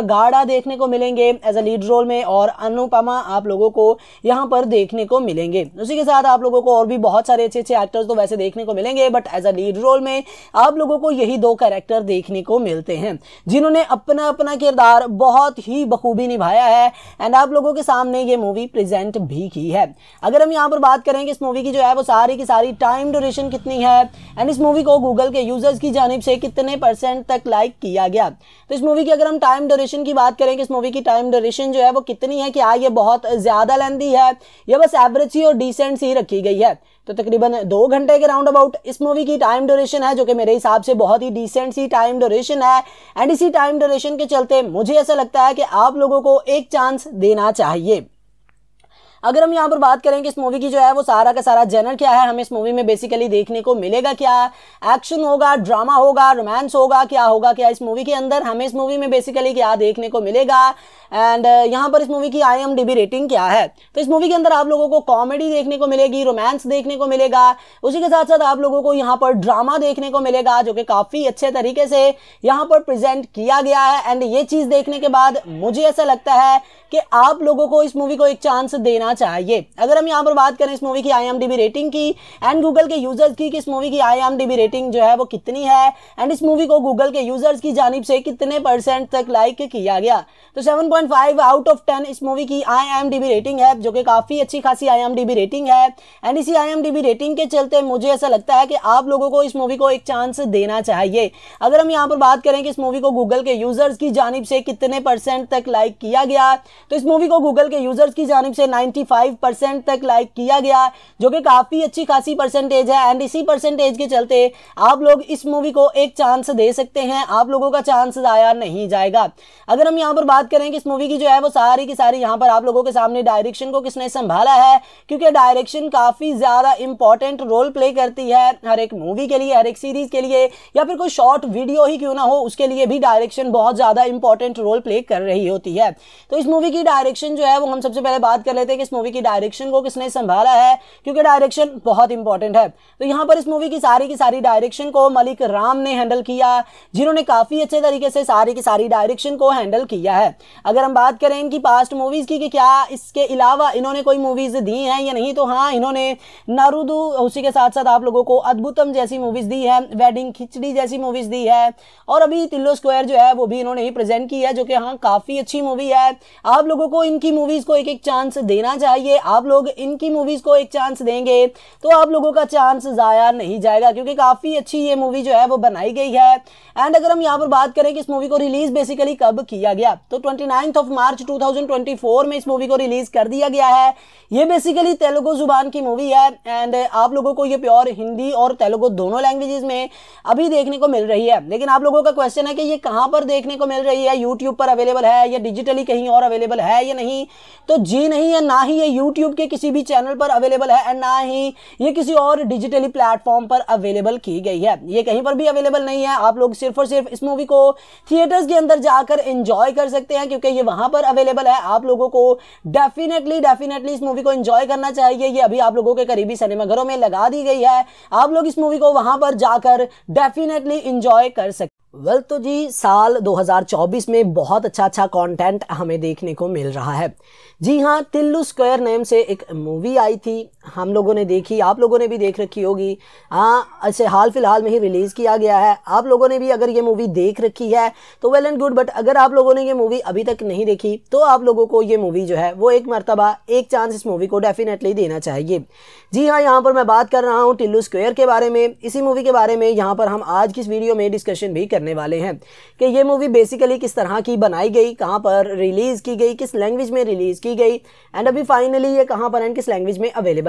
गाड़ा देखने को मिलेंगे एज अ लीड रोल में और अनुपमा आप लोगों को यहाँ पर देखने को मिलेंगे उसी के साथ आप लोगों को और भी बहुत सारे अच्छे अच्छे एक्टर्स तो वैसे देखने को मिलेंगे but as a lead role में में आप लोगों को यही दो कैरेक्टर देखने को मिलते हैं जिन्होंने अपना अपना किरदार बहुत ही बखूबी निभाया है एंड आप लोगों के सामने ये मूवी प्रेजेंट भी की है अगर हम यहाँ पर बात करें कि इस मूवी की जो है वो सारी की सारी टाइम ड्यूरेशन कितनी है एंड इस मूवी को गूगल के यूजर्स की जानब से कितने परसेंट तक लाइक किया गया तो इस मूवी की अगर हम टाइम ड्यूरेशन की बात करें कि इस मूवी की टाइम ड्यूरेशन जो है वो कितनी है क्या ये बहुत ज़्यादा लेंदी है या बस एवरेज ही और डिसेंट सी रखी गई है तो तकरीबन दो घंटे के राउंड अबाउट इस मूवी की टाइम ड्यूरेशन है जो कि मेरे हिसाब से बहुत ही डिसेंट सी टाइम ड्यूरेशन है एंड इसी टाइम ड्यूरेशन के चलते मुझे ऐसा लगता है कि आप लोगों को एक चांस देना चाहिए अगर हम यहाँ पर बात करें कि इस मूवी की जो है वो सारा का सारा जेनर क्या है हमें इस मूवी में बेसिकली देखने को मिलेगा क्या एक्शन होगा ड्रामा होगा रोमांस होगा क्या होगा क्या इस मूवी के अंदर हमें इस मूवी में बेसिकली क्या देखने को मिलेगा एंड uh, यहाँ पर इस मूवी की आई रेटिंग क्या है तो इस मूवी के अंदर आप लोगों को कॉमेडी देखने को मिलेगी रोमांस देखने को मिलेगा उसी के साथ साथ आप लोगों को यहाँ पर ड्रामा देखने को मिलेगा जो कि काफ़ी अच्छे तरीके से यहाँ पर प्रेजेंट किया गया है एंड ये चीज़ देखने के बाद मुझे ऐसा लगता है कि आप लोगों को इस मूवी को एक चांस देना चाहिए अगर हम यहाँ पर बात करें इस मूवी की आई रेटिंग की एंड गूगल के यूजर्स की कि इस मूवी की आई रेटिंग जो है वो कितनी है एंड इस मूवी को गूगल के यूजर्स की जानब से कितने परसेंट तक लाइक किया गया तो सेवन 7.5 आउट ऑफ 10 इस मूवी की आई रेटिंग है जो कि काफ़ी अच्छी खासी आई रेटिंग है एंड इसी आई रेटिंग के चलते मुझे ऐसा लगता है कि आप लोगों को इस मूवी को एक चांस देना चाहिए अगर हम यहाँ पर बात करें कि इस मूवी को गूगल के यूज़र्स की जानब से कितने परसेंट तक लाइक किया गया तो इस मूवी को गूगल के यूज़र्स की जानब से नाइन्टी तक लाइक किया गया जो कि काफ़ी अच्छी खासी परसेंटेज है एंड इसी परसेंटेज के चलते आप लोग इस मूवी को एक चांस दे सकते हैं आप लोगों का चांस आया नहीं जाएगा अगर हम यहाँ पर बात करें कि इस मूवी की जो है वो सारी की सारी यहाँ पर आप लोगों के सामने डायरेक्शन को किसने संभाला है क्योंकि डायरेक्शन काफ़ी ज़्यादा इंपॉर्टेंट रोल प्ले करती है हर एक मूवी के लिए हर एक सीरीज़ के लिए या फिर कोई शॉर्ट वीडियो ही क्यों ना हो उसके लिए भी डायरेक्शन बहुत ज़्यादा इंपॉर्टेंट रोल प्ले कर रही होती है तो इस मूवी की डायरेक्शन जो है वो हम सबसे पहले बात कर लेते हैं कि इस मूवी की डायरेक्शन को किसने संभाला है क्योंकि डायरेक्शन बहुत इंपॉर्टेंट है तो यहाँ पर इस मूवी की सारी की सारी डायरेक्शन को मलिक राम ने हैंडल किया जिन्होंने काफ़ी अच्छे तरीके से सारी की सारी डायरेक्शन को हैंडल किया है अगर अगर हम बात करें इनकी पास्ट मूवीज़ की कि क्या इसके अलावा इन्होंने कोई मूवीज़ दी हैं या नहीं तो हाँ इन्होंने नारुदू उसी के साथ साथ आप लोगों को अद्भुतम जैसी मूवीज़ दी है वेडिंग खिचड़ी जैसी मूवीज़ दी है और अभी तिल्लो स्क्वायर जो है वो भी इन्होंने ही प्रेजेंट की है जो कि हाँ काफ़ी अच्छी मूवी है आप लोगों को इनकी मूवीज़ को एक एक चांस देना चाहिए आप लोग इनकी मूवीज़ को एक चांस देंगे तो आप लोगों का चांस ज़ाया नहीं जाएगा क्योंकि काफ़ी अच्छी ये मूवी जो है वो बनाई गई है एंड अगर हम यहाँ पर बात करें कि इस मूवी को रिलीज़ बेसिकली कब किया गया तो ट्वेंटी नाइन्थ ऑफ मार्च 2024 में इस मूवी को रिलीज कर दिया गया है ये बेसिकली तेलुगु जुबान की मूवी है एंड आप लोगों को ये प्योर हिंदी और तेलुगु दोनों लैंग्वेजेस में अभी देखने को मिल रही है लेकिन आप लोगों का क्वेश्चन है कि ये कहाँ पर देखने को मिल रही है यूट्यूब पर अवेलेबल है या डिजिटली कहीं और अवेलेबल है या नहीं तो जी नहीं है ना ही ये यूट्यूब के किसी भी चैनल पर अवेलेबल है एंड ना ही ये किसी और डिजिटली प्लेटफॉर्म पर अवेलेबल की गई है ये कहीं पर भी अवेलेबल नहीं है आप लोग सिर्फ और सिर्फ इस मूवी को थिएटर्स के अंदर जाकर एंजॉय कर सकते हैं क्योंकि ये वहां पर अवेलेबल है आप लोगों को डेफिनेटली डेफिनेटली इस मूवी को इन्जॉय करना चाहिए ये अभी आप लोगों के करीबी सिनेमाघरों में लगा दी गई है आप लोग इस मूवी को वहां पर जाकर डेफिनेटली इंजॉय कर सकते वेल well, तो जी साल 2024 में बहुत अच्छा अच्छा कंटेंट हमें देखने को मिल रहा है जी हाँ तिल्लू स्क्वायर नेम से एक मूवी आई थी हम लोगों ने देखी आप लोगों ने भी देख रखी होगी हाँ ऐसे हाल फिलहाल में ही रिलीज़ किया गया है आप लोगों ने भी अगर ये मूवी देख रखी है तो वेल एंड गुड बट अगर आप लोगों ने ये मूवी अभी तक नहीं देखी तो आप लोगों को ये मूवी जो है वो एक मरतबा एक चांस इस मूवी को डेफिनेटली देना चाहिए जी हाँ यहाँ पर मैं बात कर रहा हूँ टिल्लू स्क्वेयर के बारे में इसी मूवी के बारे में यहाँ पर हम आज की इस वीडियो में डिस्कशन भी करने वाले हैं कि ये मूवी बेसिकली किस तरह की बनाई गई कहाँ पर रिलीज़ की गई किस लैंग्वेज में रिलीज़ की गई एंड अभी फाइनली ये कहाँ पर एंड किस लैंग्वेज में अवेलेबल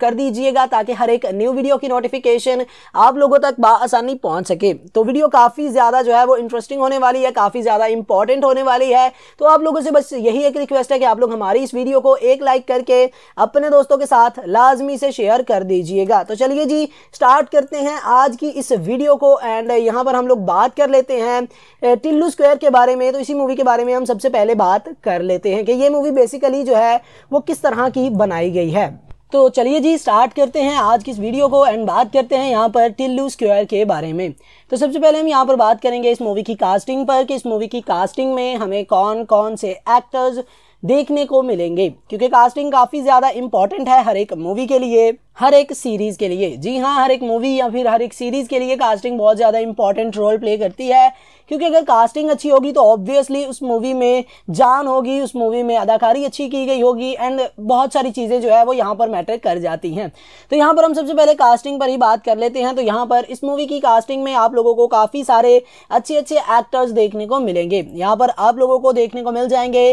कर दीजिएगा ताकि हर एक न्यू वीडियो की नोटिफिकेशन आप लोगों तक आसानी पहुंच सके तो वीडियो काफ़ी ज़्यादा जो है वो इंटरेस्टिंग होने वाली है काफ़ी ज़्यादा इंपॉर्टेंट होने वाली है तो आप लोगों से बस यही एक रिक्वेस्ट है कि आप लोग हमारी इस वीडियो को एक लाइक करके अपने दोस्तों के साथ लाजमी से शेयर कर दीजिएगा तो चलिए जी स्टार्ट करते हैं आज की इस वीडियो को एंड यहाँ पर हम लोग बात कर लेते हैं टिल्लू स्क्वेयर के बारे में तो इसी मूवी के बारे में हम सबसे पहले बात कर लेते हैं कि ये मूवी बेसिकली जो है वो किस तरह की बनाई गई है तो चलिए जी स्टार्ट करते हैं आज की इस वीडियो को एंड बात करते हैं यहाँ पर टिल्लू स्क्वायर के बारे में तो सबसे पहले हम यहाँ पर बात करेंगे इस मूवी की कास्टिंग पर कि इस मूवी की कास्टिंग में हमें कौन कौन से एक्टर्स देखने को मिलेंगे क्योंकि कास्टिंग काफ़ी ज़्यादा इम्पॉर्टेंट है हर एक मूवी के लिए हर एक सीरीज़ के लिए जी हाँ हर एक मूवी या फिर हर एक सीरीज़ के लिए कास्टिंग बहुत ज़्यादा इंपॉर्टेंट रोल प्ले करती है क्योंकि अगर कास्टिंग अच्छी होगी तो ऑब्वियसली उस मूवी में जान होगी उस मूवी में अदाकारी अच्छी की गई होगी एंड बहुत सारी चीज़ें जो है वो यहाँ पर मैटर कर जाती हैं तो यहाँ पर हम सबसे पहले कास्टिंग पर ही बात कर लेते हैं तो यहाँ पर इस मूवी की कास्टिंग में आप लोगों को काफ़ी सारे अच्छे अच्छे एक्टर्स देखने को मिलेंगे यहाँ पर आप लोगों को देखने को मिल जाएंगे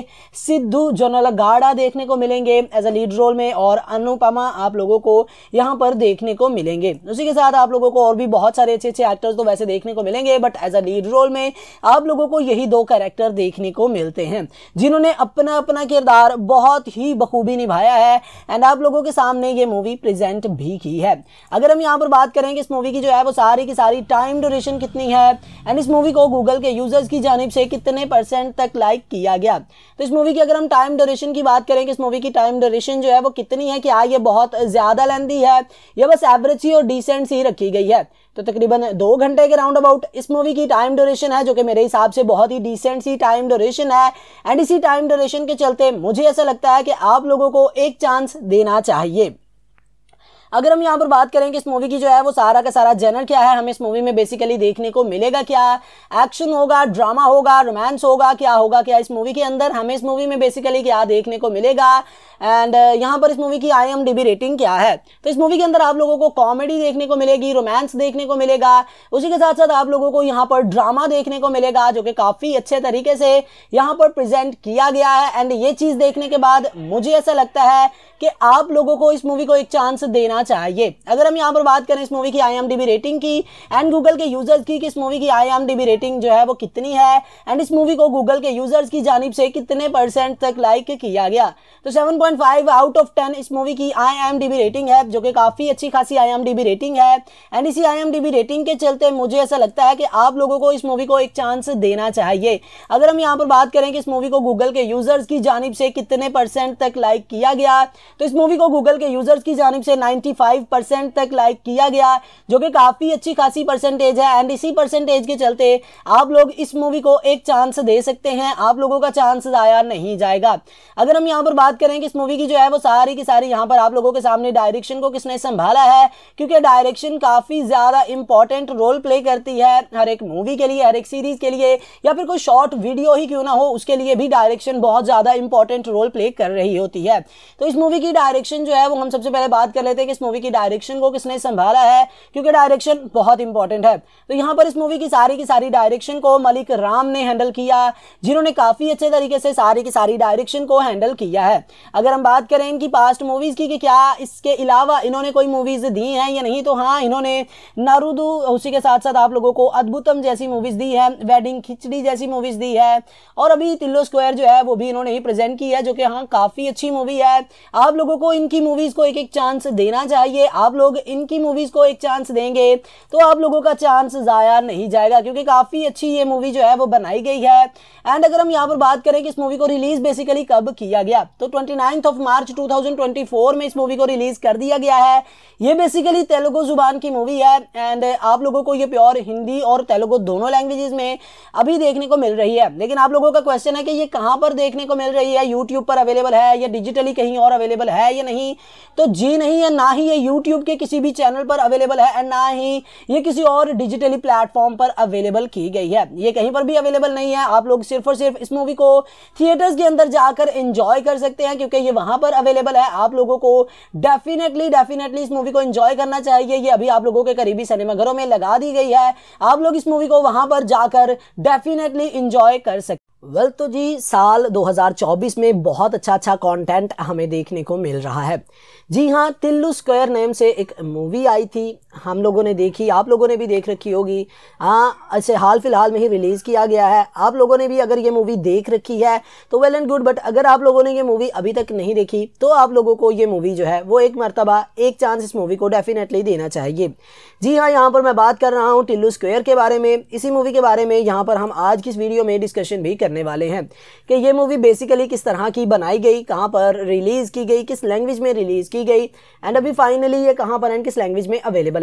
सिद्धू जोनल गाड़ा देखने को मिलेंगे एज अ लीड रोल में और अनुपमा आप लोगों को यहाँ पर देखने को मिलेंगे उसी के साथ आप लोगों को और भी बहुत सारे अच्छे अच्छे एक्टर्स तो वैसे देखने को मिलेंगे but as a lead role में आप लोगों को यही दो कैरेक्टर देखने को मिलते हैं जिन्होंने अपना अपना किरदार बहुत ही बखूबी निभाया है एंड आप लोगों के सामने ये मूवी प्रेजेंट भी की है अगर हम यहाँ पर बात करें कि इस मूवी की जो है वो सारी की सारी टाइम ड्यूरेशन कितनी है एंड इस मूवी को गूगल के यूजर्स की जानब से कितने परसेंट तक लाइक किया गया तो इस मूवी की अगर हम टाइम ड्यूरेशन की बात करें कि इस मूवी की टाइम ड्यूरेशन जो है वो कितनी है क्या कि हाँ ये बहुत ज़्यादा ध्यान दी है यह बस एवरेज ही और डिसेंट सी रखी गई है तो तकरीबन दो घंटे के राउंड अबाउट इस मूवी की टाइम ड्यूरेशन है जो कि मेरे हिसाब से बहुत ही डिसेंट सी टाइम ड्यूरेशन है एंड इसी टाइम ड्यूरेशन के चलते मुझे ऐसा लगता है कि आप लोगों को एक चांस देना चाहिए अगर हम यहाँ पर बात करें कि इस मूवी की जो है वो सारा का सारा जेनर क्या है हमें इस मूवी में बेसिकली देखने को मिलेगा क्या एक्शन होगा ड्रामा होगा रोमांस होगा क्या होगा क्या इस मूवी के अंदर हमें इस मूवी में बेसिकली क्या देखने को मिलेगा एंड uh, यहाँ पर इस मूवी की आई रेटिंग क्या है तो इस मूवी के अंदर आप लोगों को कॉमेडी देखने को मिलेगी रोमांस देखने को मिलेगा उसी के साथ साथ आप लोगों को यहाँ पर ड्रामा देखने को मिलेगा जो कि काफ़ी अच्छे तरीके से यहाँ पर प्रेजेंट किया गया है एंड ये चीज़ देखने के बाद मुझे ऐसा लगता है कि आप लोगों को इस मूवी को एक चांस देना चाहिए अगर हम यहाँ पर बात करें इस मूवी की आई रेटिंग की एंड गूगल के यूजर्स की कि इस मूवी की आई रेटिंग जो है वो कितनी है एंड इस मूवी को गूगल के यूजर्स की जानब से कितने परसेंट तक लाइक किया गया तो 7.5 आउट ऑफ 10 इस मूवी की आई रेटिंग है जो कि काफ़ी अच्छी खासी आई रेटिंग है एंड इसी आई रेटिंग के चलते मुझे ऐसा लगता है कि आप लोगों को इस मूवी को एक चांस देना चाहिए अगर हम यहाँ पर बात करें कि इस मूवी को गूगल के यूजर्स की जानब से कितने परसेंट तक लाइक किया गया तो इस मूवी को गूगल के यूजर्स की जानब से नाइन्टी 65 परसेंट तक लाइक किया गया जो कि काफ़ी अच्छी खासी परसेंटेज है एंड इसी परसेंटेज के चलते आप लोग इस मूवी को एक चांस दे सकते हैं आप लोगों का चांस ज़ाया नहीं जाएगा अगर हम यहाँ पर बात करें कि इस मूवी की जो है वो सारी की सारी यहाँ पर आप लोगों के सामने डायरेक्शन को किसने संभाला है क्योंकि डायरेक्शन काफ़ी ज़्यादा इंपॉर्टेंट रोल प्ले करती है हर एक मूवी के लिए हर एक सीरीज़ के लिए या फिर कोई शॉर्ट वीडियो ही क्यों ना हो उसके लिए भी डायरेक्शन बहुत ज़्यादा इंपॉर्टेंट रोल प्ले कर रही होती है तो इस मूवी की डायरेक्शन जो है वो हम सबसे पहले बात कर लेते हैं इस मूवी की डायरेक्शन को किसने संभाला है क्योंकि डायरेक्शन बहुत इंपॉर्टेंट है तो यहाँ पर इस मूवी की सारी की सारी डायरेक्शन को मलिक राम ने हैंडल किया जिन्होंने काफ़ी अच्छे तरीके से सारी की सारी डायरेक्शन को हैंडल किया है अगर हम बात करें इनकी पास्ट मूवीज़ की कि क्या इसके अलावा इन्होंने कोई मूवीज़ दी हैं या नहीं तो हाँ इन्होंने नारूदू उसी के साथ साथ आप लोगों को अद्भुतम जैसी मूवीज़ दी है वेडिंग खिचड़ी जैसी मूवीज़ दी है और अभी तिल्लो स्क्वायर जो है वो भी इन्होंने ही प्रेजेंट की है जो कि हाँ काफ़ी अच्छी मूवी है आप लोगों को इनकी मूवीज़ को एक एक चांस देना करना चाहिए आप लोग इनकी मूवीज़ को एक चांस देंगे तो आप लोगों का चांस ज़ाया नहीं जाएगा क्योंकि काफ़ी अच्छी ये मूवी जो है वो बनाई गई है एंड अगर हम यहाँ पर बात करें कि इस मूवी को रिलीज़ बेसिकली कब किया गया तो ट्वेंटी ऑफ मार्च टू में इस मूवी को रिलीज़ कर दिया गया है ये बेसिकली तेलुगु ज़ुबान की मूवी है एंड आप लोगों को ये प्योर हिंदी और तेलुगु दोनों लैंग्वेजेस में अभी देखने को मिल रही है लेकिन आप लोगों का क्वेश्चन है कि ये कहां पर देखने को मिल रही है यूट्यूब पर अवेलेबल है या डिजिटली कहीं और अवेलेबल है या नहीं तो जी नहीं है ना ही ये यूट्यूब के किसी भी चैनल पर अवेलेबल है एंड ना ही ये किसी और डिजिटली प्लेटफॉर्म पर अवेलेबल की गई है ये कहीं पर भी अवेलेबल नहीं है आप लोग सिर्फ और सिर्फ इस मूवी को थिएटर्स के अंदर जाकर इंजॉय कर सकते हैं क्योंकि ये वहां पर अवेलेबल है आप लोगों को डेफिनेटली डेफिनेटली इस मूवी को इंजॉय करना चाहिए ये अभी आप लोगों के करीबी सिनेमाघरों में लगा दी गई है आप लोग इस मूवी को वहां पर जाकर डेफिनेटली इंजॉय कर सकते वेल well, तो जी साल 2024 में बहुत अच्छा अच्छा कंटेंट हमें देखने को मिल रहा है जी हाँ तिल्लू स्क्वायर नेम से एक मूवी आई थी हम लोगों ने देखी आप लोगों ने भी देख रखी होगी हाँ ऐसे हाल फिलहाल में ही रिलीज़ किया गया है आप लोगों ने भी अगर ये मूवी देख रखी है तो वेल एंड गुड बट अगर आप लोगों ने ये मूवी अभी तक नहीं देखी तो आप लोगों को ये मूवी जो है वो एक मरतबा एक चांस इस मूवी को डेफिनेटली देना चाहिए जी हाँ यहाँ पर मैं बात कर रहा हूँ टिल्लू स्क्वेयर के बारे में इसी मूवी के बारे में यहाँ पर हम आज की इस वीडियो में डिस्कशन भी करने वाले हैं कि ये मूवी बेसिकली किस तरह की बनाई गई कहाँ पर रिलीज़ की गई किस लैंग्वेज में रिलीज़ की गई एंड अभी फाइनली ये कहाँ पर एंड किस लैंग्वेज में अवेलेबल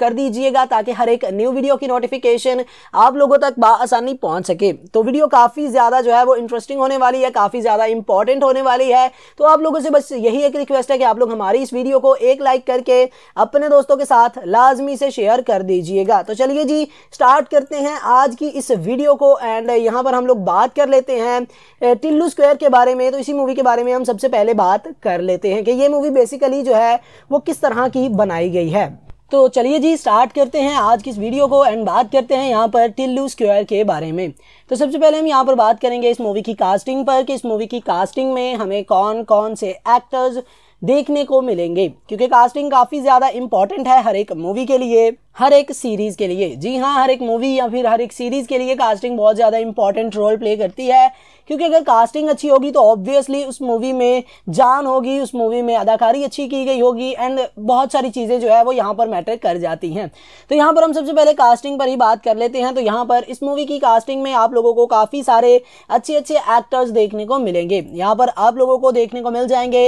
कर दीजिएगा ताकि हर एक न्यू वीडियो की नोटिफिकेशन आप लोगों तक आसानी पहुंच सके तो वीडियो काफ़ी ज़्यादा जो है वो इंटरेस्टिंग होने वाली है काफ़ी ज़्यादा इंपॉर्टेंट होने वाली है तो आप लोगों से बस यही एक रिक्वेस्ट है कि आप लोग हमारी इस वीडियो को एक लाइक करके अपने दोस्तों के साथ लाजमी से शेयर कर दीजिएगा तो चलिए जी स्टार्ट करते हैं आज की इस वीडियो को एंड यहाँ पर हम लोग बात कर लेते हैं टिल्लू स्क्वेयर के बारे में तो इसी मूवी के बारे में हम सबसे पहले बात कर लेते हैं कि ये मूवी बेसिकली जो है वो किस तरह की बनाई गई है तो चलिए जी स्टार्ट करते हैं आज की इस वीडियो को एंड बात करते हैं यहाँ पर टिल्लू स्क्वायर के बारे में तो सबसे पहले हम यहाँ पर बात करेंगे इस मूवी की कास्टिंग पर कि इस मूवी की कास्टिंग में हमें कौन कौन से एक्टर्स देखने को मिलेंगे क्योंकि कास्टिंग काफ़ी ज़्यादा इंपॉर्टेंट है हर एक मूवी के लिए हर एक सीरीज़ के लिए जी हाँ हर एक मूवी या फिर हर एक सीरीज़ के लिए कास्टिंग बहुत ज़्यादा इंपॉर्टेंट रोल प्ले करती है क्योंकि अगर कास्टिंग अच्छी होगी तो ऑब्वियसली उस मूवी में जान होगी उस मूवी में अदाकारी अच्छी की गई होगी एंड बहुत सारी चीज़ें जो है वो यहाँ पर मैटर कर जाती हैं तो यहाँ पर हम सबसे पहले कास्टिंग पर ही बात कर लेते हैं तो यहाँ पर इस मूवी की कास्टिंग में आप लोगों को काफ़ी सारे अच्छे अच्छे एक्टर्स देखने को मिलेंगे यहाँ पर आप लोगों को देखने को मिल जाएंगे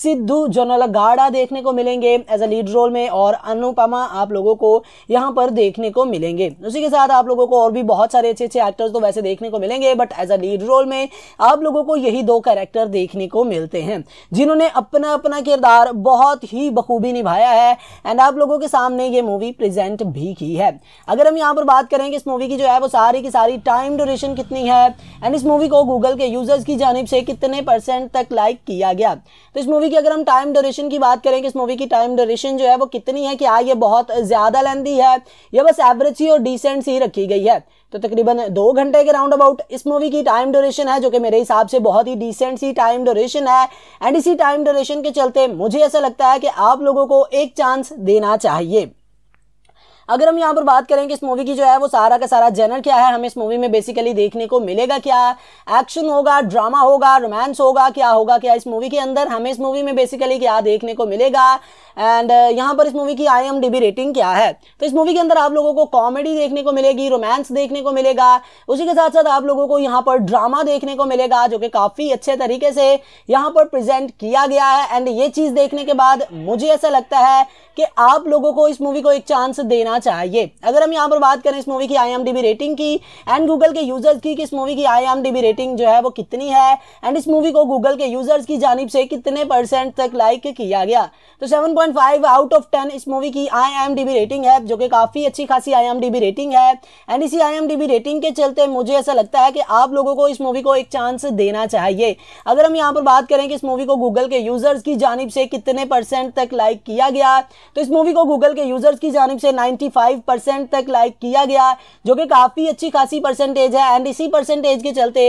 सिद्धू गाड़ा देखने को मिलेंगे एज अ लीड रोल में और अनुपमा आप लोगों को यहाँ पर देखने को मिलेंगे उसी के साथ आप लोगों को और भी बहुत सारे अच्छे अच्छे एक्टर्स तो वैसे देखने को मिलेंगे but as a lead role में में आप लोगों को यही दो कैरेक्टर देखने को मिलते हैं जिन्होंने अपना अपना किरदार बहुत ही बखूबी निभाया है एंड आप लोगों के सामने ये मूवी प्रेजेंट भी की है अगर हम यहाँ पर बात करें कि इस मूवी की जो है वो सारी की सारी टाइम ड्यूरेशन कितनी है एंड इस मूवी को गूगल के यूजर्स की जानब से कितने परसेंट तक लाइक किया गया तो इस मूवी की अगर हम टाइम ड्यूरेशन की बात करें कि इस मूवी की टाइम ड्यूरेशन जो है वो कितनी है क्या ये बहुत ज़्यादा लेंदी है या बस एवरेज ही और डिसेंट सी रखी गई है तो तकरीबन दो घंटे के राउंड अबाउट इस मूवी की टाइम ड्यूरेशन है जो कि मेरे हिसाब से बहुत ही डिसेंट सी टाइम ड्यूरेशन है एंड इसी टाइम ड्यूरेशन के चलते मुझे ऐसा लगता है कि आप लोगों को एक चांस देना चाहिए अगर हम यहाँ पर बात करें कि इस मूवी की जो है वो सारा का सारा जनर क्या है हमें इस मूवी में बेसिकली देखने को मिलेगा क्या एक्शन होगा ड्रामा होगा रोमांस होगा क्या होगा क्या इस मूवी के अंदर हमें इस मूवी में बेसिकली क्या देखने को मिलेगा एंड uh, यहाँ पर इस मूवी की आई रेटिंग क्या है तो इस मूवी के अंदर आप लोगों को कॉमेडी देखने को मिलेगी रोमांस देखने को मिलेगा उसी के साथ साथ आप लोगों को यहाँ पर ड्रामा देखने को मिलेगा जो कि काफ़ी अच्छे तरीके से यहाँ पर प्रेजेंट किया गया है एंड ये चीज़ देखने के बाद मुझे ऐसा लगता है कि आप लोगों को इस मूवी को एक चांस देना चाहिए अगर हम यहाँ पर बात करें इस मूवी की आई रेटिंग की एंड गूगल के यूजर्स की कि इस मूवी की आई रेटिंग जो है वो कितनी है एंड इस मूवी को गूगल के यूजर्स की जानब से कितने परसेंट तक लाइक किया गया तो सेवन 4.5 आउट ऑफ 10 इस मूवी की आईएमडीबी रेटिंग है जो कि काफ़ी अच्छी खासी आईएमडीबी रेटिंग है एंड इसी आईएमडीबी रेटिंग के चलते मुझे ऐसा लगता है कि आप लोगों को इस मूवी को एक चांस देना चाहिए अगर हम यहाँ पर बात करें कि इस मूवी को गूगल के यूज़र्स की जानब से कितने परसेंट तक लाइक किया गया तो इस मूवी को गूगल के यूज़र्स की जानब से नाइन्टी तक लाइक किया गया जो कि काफ़ी अच्छी खासी परसेंटेज है एंड इसी परसेंटेज के चलते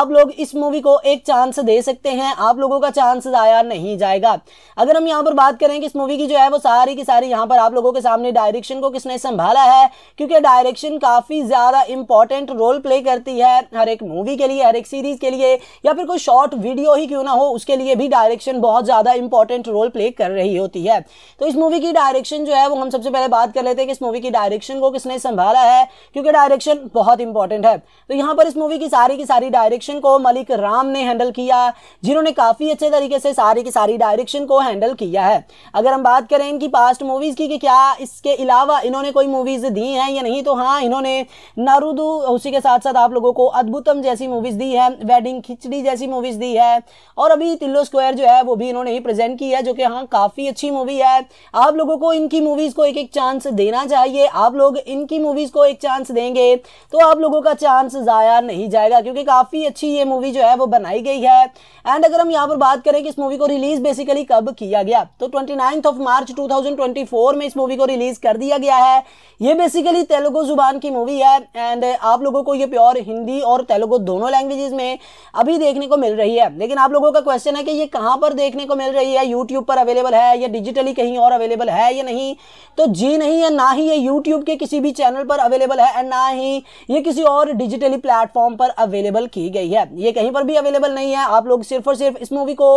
आप लोग इस मूवी को एक चांस दे सकते हैं आप लोगों का चांस ज़ाया नहीं जाएगा अगर हम यहाँ पर बात करें कि इस मूवी की जो है वो सारी की सारी यहाँ पर आप लोगों के सामने डायरेक्शन को किसने संभाला है क्योंकि डायरेक्शन काफ़ी ज़्यादा इंपॉर्टेंट रोल प्ले करती है हर एक मूवी के लिए हर एक सीरीज़ के लिए या फिर कोई शॉर्ट वीडियो ही क्यों ना हो उसके लिए भी डायरेक्शन बहुत ज़्यादा इंपॉर्टेंट रोल प्ले कर रही होती है तो इस मूवी की डायरेक्शन जो है वो हम सबसे पहले बात कर लेते हैं कि इस मूवी की डायरेक्शन को किसने संभाला है क्योंकि डायरेक्शन बहुत इंपॉर्टेंट है तो यहाँ पर इस मूवी की सारी की सारी डायरेक्शन को मलिक राम ने हैंडल किया जिन्होंने काफ़ी अच्छे तरीके से सारी की सारी डायरेक्शन को हैंडल किया है अगर अगर हम बात करें इनकी पास्ट मूवीज़ की कि क्या इसके अलावा इन्होंने कोई मूवीज़ दी हैं या नहीं तो हाँ इन्होंने नारुदू उसी के साथ साथ आप लोगों को अद्भुतम जैसी मूवीज़ दी है वेडिंग खिचड़ी जैसी मूवीज़ दी है और अभी तिल्लो स्क्वायर जो है वो भी इन्होंने ही प्रेजेंट की है जो कि हाँ काफ़ी अच्छी मूवी है आप लोगों को इनकी मूवीज़ को एक एक चांस देना चाहिए आप लोग इनकी मूवीज़ को एक चांस देंगे तो आप लोगों का चांस ज़ाया नहीं जाएगा क्योंकि काफ़ी अच्छी ये मूवी जो है वो बनाई गई है एंड अगर हम यहाँ पर बात करें कि इस मूवी को रिलीज़ बेसिकली कब किया गया तो ट्वेंटी नाइन्थ ऑफ मार्च 2024 में इस मूवी को रिलीज कर दिया गया है ये बेसिकली तेलुगु जुबान की मूवी है एंड आप लोगों को ये प्योर हिंदी और तेलुगु दोनों लैंग्वेजेस में अभी देखने को मिल रही है लेकिन आप लोगों का क्वेश्चन है कि ये कहाँ पर देखने को मिल रही है यूट्यूब पर अवेलेबल है या डिजिटली कहीं और अवेलेबल है या नहीं तो जी नहीं है ना ही ये यूट्यूब के किसी भी चैनल पर अवेलेबल है एंड ना ही ये किसी और डिजिटली प्लेटफॉर्म पर अवेलेबल की गई है ये कहीं पर भी अवेलेबल नहीं है आप लोग सिर्फ और सिर्फ इस मूवी को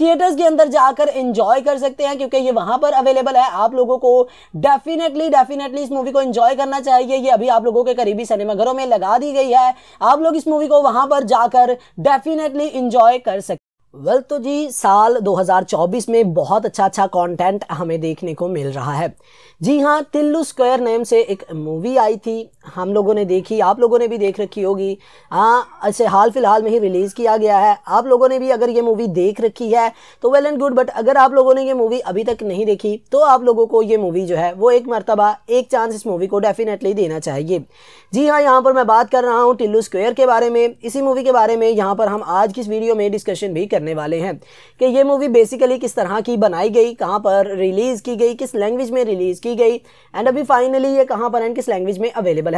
थिएटर्स के अंदर जाकर एंजॉय कर सकते हैं क्योंकि ये वहां पर अवेलेबल है आप लोगों को डेफिनेटली डेफिनेटली इस मूवी को इन्जॉय करना चाहिए ये अभी आप लोगों के करीबी सिनेमाघरों में लगा दी गई है आप लोग इस मूवी को वहां पर जाकर डेफिनेटली इंजॉय कर सकते वेल well, तो जी साल 2024 में बहुत अच्छा अच्छा कंटेंट हमें देखने को मिल रहा है जी हाँ तिल्लू स्क्वायर नेम से एक मूवी आई थी हम लोगों ने देखी आप लोगों ने भी देख रखी होगी हाँ ऐसे हाल फिलहाल में ही रिलीज़ किया गया है आप लोगों ने भी अगर ये मूवी देख रखी है तो वेल एंड गुड बट अगर आप लोगों ने ये मूवी अभी तक नहीं देखी तो आप लोगों को ये मूवी जो है वो एक मरतबा एक चांस इस मूवी को डेफिनेटली देना चाहिए जी हाँ यहाँ पर मैं बात कर रहा हूँ टिल्लू स्क्वेयर के बारे में इसी मूवी के बारे में यहाँ पर हम आज की इस वीडियो में डिस्कशन भी करने वाले हैं कि ये मूवी बेसिकली किस तरह की बनाई गई कहाँ पर रिलीज़ की गई किस लैंग्वेज में रिलीज़ की गई एंड अभी फाइनली ये कहाँ पर एंड किस लैंग्वेज में अवेलेबल है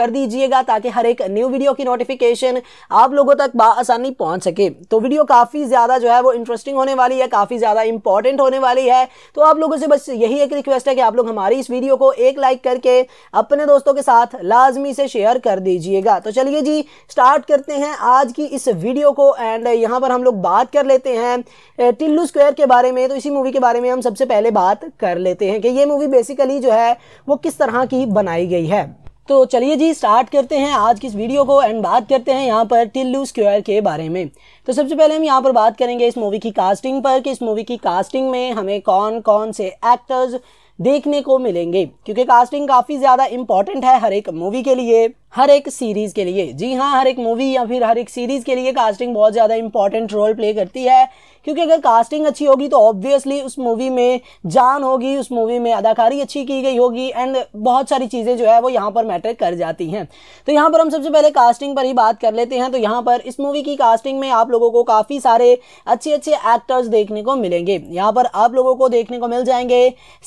कर दीजिएगा ताकि हर एक न्यू वीडियो की नोटिफिकेशन आप लोगों तक आसानी पहुंच सके तो वीडियो काफ़ी ज़्यादा जो है वो इंटरेस्टिंग होने वाली है काफ़ी ज़्यादा इंपॉर्टेंट होने वाली है तो आप लोगों से बस यही एक रिक्वेस्ट है कि आप लोग हमारी इस वीडियो को एक लाइक करके अपने दोस्तों के साथ लाजमी से शेयर कर दीजिएगा तो चलिए जी स्टार्ट करते हैं आज की इस वीडियो को एंड यहां पर हम लोग बात कर लेते हैं टिल्लू स्क्वायर के बारे में तो इसी मूवी के बारे में हम सबसे पहले बात कर लेते हैं कि ये मूवी बेसिकली जो है वो किस तरह की बनाई गई है तो चलिए जी स्टार्ट करते हैं आज की इस वीडियो को एंड बात करते हैं यहाँ पर टिल्लू स्क्वायर के बारे में तो सबसे पहले हम यहाँ पर बात करेंगे इस मूवी की कास्टिंग पर कि इस मूवी की कास्टिंग में हमें कौन कौन से एक्टर्स देखने को मिलेंगे क्योंकि कास्टिंग काफ़ी ज़्यादा इंपॉर्टेंट है हर एक मूवी के लिए हर एक सीरीज़ के लिए जी हाँ हर एक मूवी या फिर हर एक सीरीज़ के लिए कास्टिंग बहुत ज़्यादा इंपॉर्टेंट रोल प्ले करती है क्योंकि अगर कास्टिंग अच्छी होगी तो ऑब्वियसली उस मूवी में जान होगी उस मूवी में अदाकारी अच्छी की गई होगी एंड बहुत सारी चीज़ें जो है वो यहाँ पर मैटर कर जाती हैं तो यहाँ पर हम सबसे पहले कास्टिंग पर ही बात कर लेते हैं तो यहाँ पर इस मूवी की कास्टिंग में आप लोगों को काफ़ी सारे अच्छे अच्छे एक्टर्स देखने को मिलेंगे यहाँ पर आप लोगों को देखने को मिल जाएंगे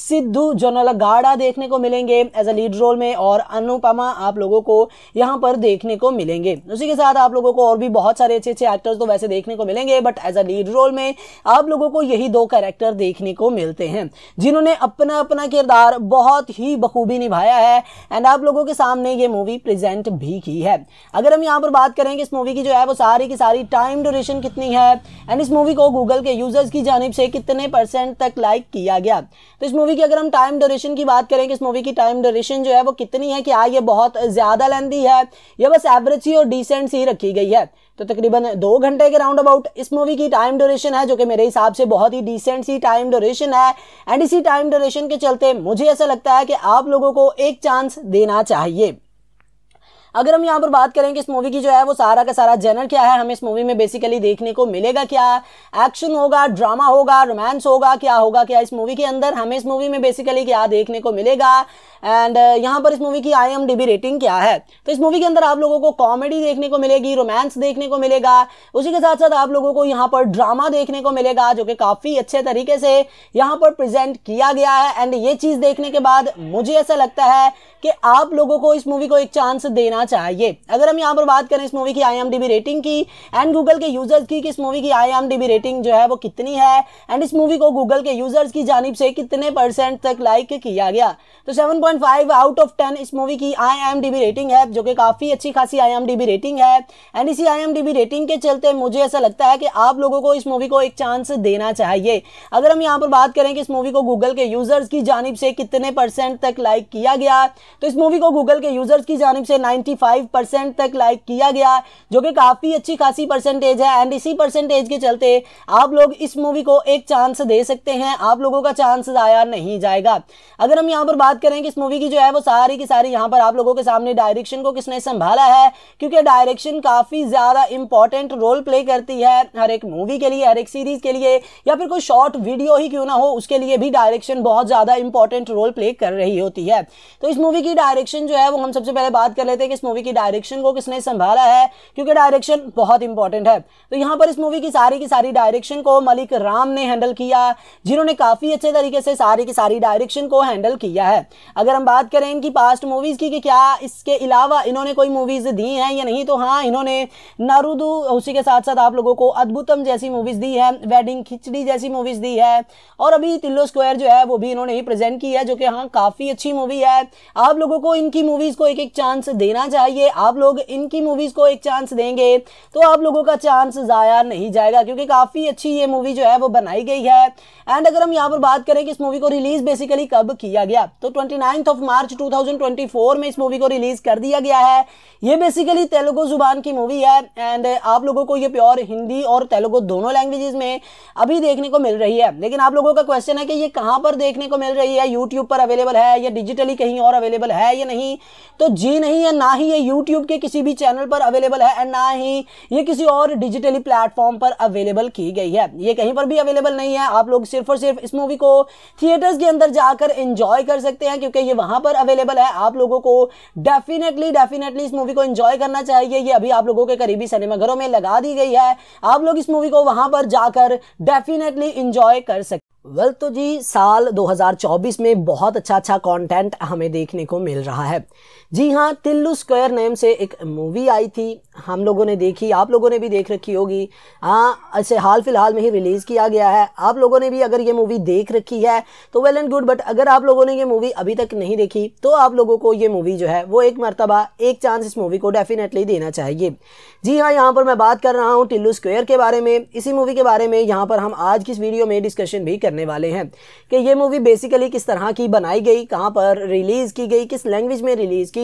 सिद्धू गाड़ा देखने को मिलेंगे एज अ लीड रोल में और अनुपमा आप लोगों को यहाँ पर देखने को मिलेंगे उसी के साथ आप लोगों को और भी बहुत सारे अच्छे अच्छे एक्टर्स तो वैसे देखने को मिलेंगे but as a lead role में में आप लोगों को यही दो कैरेक्टर देखने को मिलते हैं जिन्होंने अपना अपना किरदार बहुत ही बखूबी निभाया है एंड आप लोगों के सामने ये मूवी प्रेजेंट भी की है अगर हम यहाँ पर बात करें कि इस मूवी की जो है वो सारी की सारी टाइम ड्यूरेशन कितनी है एंड इस मूवी को गूगल के यूजर्स की जानब से कितने परसेंट तक लाइक किया गया तो इस मूवी की अगर हम टाइम ड्यूरेशन की बात करें कि इस मूवी की टाइम ड्यूरेशन जो है वो कितनी है क्या हाँ, ये बहुत ज़्यादा लेंदी है या बस एवरेज ही और डिसेंट सी रखी गई है तो तकरीबन दो घंटे के राउंड अबाउट इस मूवी की टाइम ड्यूरेशन है जो कि मेरे हिसाब से बहुत ही डिसेंट सी टाइम ड्यूरेशन है एंड इसी टाइम ड्यूरेशन के चलते मुझे ऐसा लगता है कि आप लोगों को एक चांस देना चाहिए अगर हम यहाँ पर बात करें कि इस मूवी की जो है वो सारा का सारा जेनर क्या है हमें इस मूवी में बेसिकली देखने को मिलेगा क्या एक्शन होगा ड्रामा होगा रोमांस होगा क्या होगा क्या इस मूवी के अंदर हमें इस मूवी में बेसिकली क्या देखने को मिलेगा एंड uh, यहाँ पर इस मूवी की आई एम रेटिंग क्या है तो इस मूवी के अंदर आप लोगों को कॉमेडी देखने को मिलेगी रोमांस देखने को मिलेगा उसी के साथ साथ आप लोगों को यहाँ पर ड्रामा देखने को मिलेगा जो कि काफ़ी अच्छे तरीके से यहाँ पर प्रेजेंट किया गया है एंड ये चीज़ देखने के बाद मुझे ऐसा लगता है कि आप लोगों को इस मूवी को एक चांस देना चाहिए अगर हम यहाँ पर बात करें इस मूवी की आई रेटिंग की एंड गूगल के यूजर्स की कि इस मूवी की आई रेटिंग जो है वो कितनी है एंड इस मूवी को गूगल के यूजर्स की जानब से कितने परसेंट तक लाइक किया गया तो सेवन 4.5 आउट ऑफ टेन इस मूवी की आई रेटिंग है जो कि काफ़ी अच्छी खासी आई रेटिंग है एंड इसी आई रेटिंग के चलते मुझे ऐसा लगता है कि आप लोगों को इस मूवी को एक चांस देना चाहिए अगर हम यहाँ पर बात करें कि इस मूवी को गूगल के यूज़र्स की जानब से कितने परसेंट तक लाइक किया गया तो इस मूवी को गूगल के यूज़र्स की जानब से 95 तक लाइक किया गया जो कि काफ़ी अच्छी खासी परसेंटेज है एंड इसी परसेंटेज के चलते आप लोग इस मूवी को एक चांस दे सकते हैं आप लोगों का चांस आया नहीं जाएगा अगर हम यहाँ पर बात करें कि इस मूवी की जो है वो सारी की सारी यहाँ पर आप लोगों के सामने डायरेक्शन को किसने संभाला है क्योंकि डायरेक्शन काफ़ी ज़्यादा इंपॉर्टेंट रोल प्ले करती है हर एक मूवी के लिए हर एक सीरीज़ के लिए या फिर कोई शॉर्ट वीडियो ही क्यों ना हो उसके लिए भी डायरेक्शन बहुत ज़्यादा इंपॉर्टेंट रोल प्ले कर रही होती है तो इस मूवी की डायरेक्शन जो है वो हम सबसे पहले बात कर लेते हैं कि इस मूवी की डायरेक्शन को किसने संभाला है क्योंकि डायरेक्शन बहुत इंपॉर्टेंट है तो यहाँ पर इस मूवी की सारी की सारी डायरेक्शन को मलिक राम ने हैंडल किया जिन्होंने काफ़ी अच्छे तरीके से सारी की सारी डायरेक्शन को हैंडल किया है अगर हम बात करें इनकी पास्ट मूवीज़ की कि क्या इसके अलावा इन्होंने कोई मूवीज़ दी हैं या नहीं तो हाँ इन्होंने नारूदू उसी के साथ साथ आप लोगों को अद्भुतम जैसी मूवीज़ दी है वेडिंग खिचड़ी जैसी मूवीज़ दी है और अभी तिल्लो स्क्वायर जो है वो भी इन्होंने ही प्रेजेंट की है जो कि हाँ काफ़ी अच्छी मूवी है आप लोगों को इनकी मूवीज़ को एक एक चांस देना चाहिए आप लोग इनकी मूवीज़ को एक चांस देंगे तो आप लोगों का चांस ज़ाया नहीं जाएगा क्योंकि काफ़ी अच्छी ये मूवी जो है वो बनाई गई है एंड अगर हम यहाँ पर बात करें कि इस मूवी को रिलीज़ बेसिकली कब किया गया तो ट्वेंटी नाइन्थ ऑफ मार्च 2024 में इस मूवी को रिलीज कर दिया गया है ये बेसिकली तेलुगु जुबान की मूवी है एंड आप लोगों को ये प्योर हिंदी और तेलुगु दोनों लैंग्वेजेस में अभी देखने को मिल रही है लेकिन आप लोगों का क्वेश्चन है कि ये कहाँ पर देखने को मिल रही है यूट्यूब पर अवेलेबल है या डिजिटली कहीं और अवेलेबल है या नहीं तो जी नहीं है ना ही ये यूट्यूब के किसी भी चैनल पर अवेलेबल है एंड ना ही ये किसी और डिजिटली प्लेटफॉर्म पर अवेलेबल की गई है ये कहीं पर भी अवेलेबल नहीं है आप लोग सिर्फ और सिर्फ इस मूवी को थिएटर्स के अंदर जाकर एंजॉय कर सकते हैं क्योंकि ये वहां पर अवेलेबल है आप लोगों को डेफिनेटली डेफिनेटली इस मूवी को इन्जॉय करना चाहिए ये अभी आप लोगों के करीबी सिनेमाघरों में लगा दी गई है आप लोग इस मूवी को वहां पर जाकर डेफिनेटली इंजॉय कर सकते वेल well, तो जी साल 2024 में बहुत अच्छा अच्छा कंटेंट हमें देखने को मिल रहा है जी हाँ टिल्लू स्क्वायर नेम से एक मूवी आई थी हम लोगों ने देखी आप लोगों ने भी देख रखी होगी हाँ ऐसे हाल फिलहाल में ही रिलीज़ किया गया है आप लोगों ने भी अगर ये मूवी देख रखी है तो वेल एंड गुड बट अगर आप लोगों ने ये मूवी अभी तक नहीं देखी तो आप लोगों को ये मूवी जो है वो एक मरतबा एक चांस इस मूवी को डेफिनेटली देना चाहिए जी हाँ यहाँ पर मैं बात कर रहा हूँ टिल्लू स्क्वेयर के बारे में इसी मूवी के बारे में यहाँ पर हम आज की इस वीडियो में डिस्कशन भी करने वाले हैं कि ये मूवी बेसिकली किस तरह की बनाई गई कहाँ पर रिलीज़ की गई किस लैंग्वेज में रिलीज़ की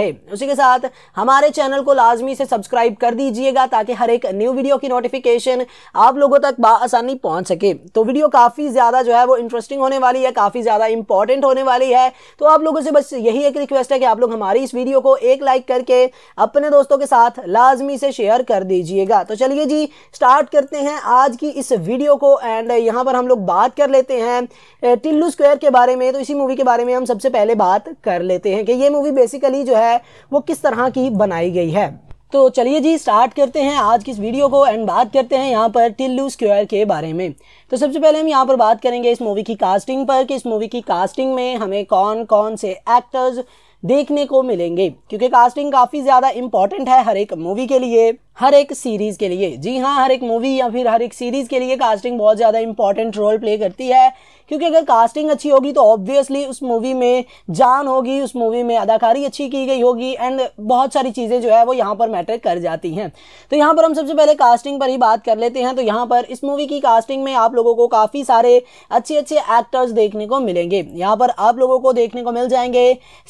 रहे उसी के साथ हमारे चैनल को लाजमी से सब्सक्राइब कर दीजिएगा ताकि हर एक न्यू वीडियो की नोटिफिकेशन आप लोगों तक आसानी पहुंच सके तो वीडियो काफ़ी ज़्यादा जो है वो इंटरेस्टिंग होने वाली है काफ़ी ज़्यादा इंपॉर्टेंट होने वाली है तो आप लोगों से बस यही एक रिक्वेस्ट है कि आप लोग हमारी इस वीडियो को एक लाइक करके अपने दोस्तों के साथ लाजमी से शेयर कर दीजिएगा तो चलिए जी स्टार्ट करते हैं आज की इस वीडियो को एंड यहां पर हम लोग बात कर लेते हैं टिल्लू स्क्वायर के बारे में तो इसी मूवी के बारे में हम सबसे पहले बात कर लेते हैं कि ये मूवी बेसिकली जो है वो किस तरह की बनाई गई है तो चलिए जी स्टार्ट करते हैं आज की इस वीडियो को एंड बात करते हैं यहाँ पर टिल्लू स्क्वायर के बारे में तो सबसे पहले हम यहाँ पर बात करेंगे इस मूवी की कास्टिंग पर कि इस मूवी की कास्टिंग में हमें कौन कौन से एक्टर्स देखने को मिलेंगे क्योंकि कास्टिंग काफ़ी ज़्यादा इंपॉर्टेंट है हर एक मूवी के लिए हर एक सीरीज के लिए जी हाँ हर एक मूवी या फिर हर एक सीरीज के लिए कास्टिंग बहुत ज़्यादा इंपॉर्टेंट रोल प्ले करती है क्योंकि अगर कास्टिंग अच्छी होगी तो ऑब्वियसली उस मूवी में जान होगी उस मूवी में अदाकारी अच्छी की गई होगी एंड बहुत सारी चीज़ें जो है वो यहाँ पर मैटर कर जाती हैं तो यहाँ पर हम सबसे पहले कास्टिंग पर ही बात कर लेते हैं तो यहाँ पर इस मूवी की कास्टिंग में आप लोगों को काफ़ी सारे अच्छे अच्छे एक्टर्स देखने को मिलेंगे यहाँ पर आप लोगों को देखने को मिल जाएंगे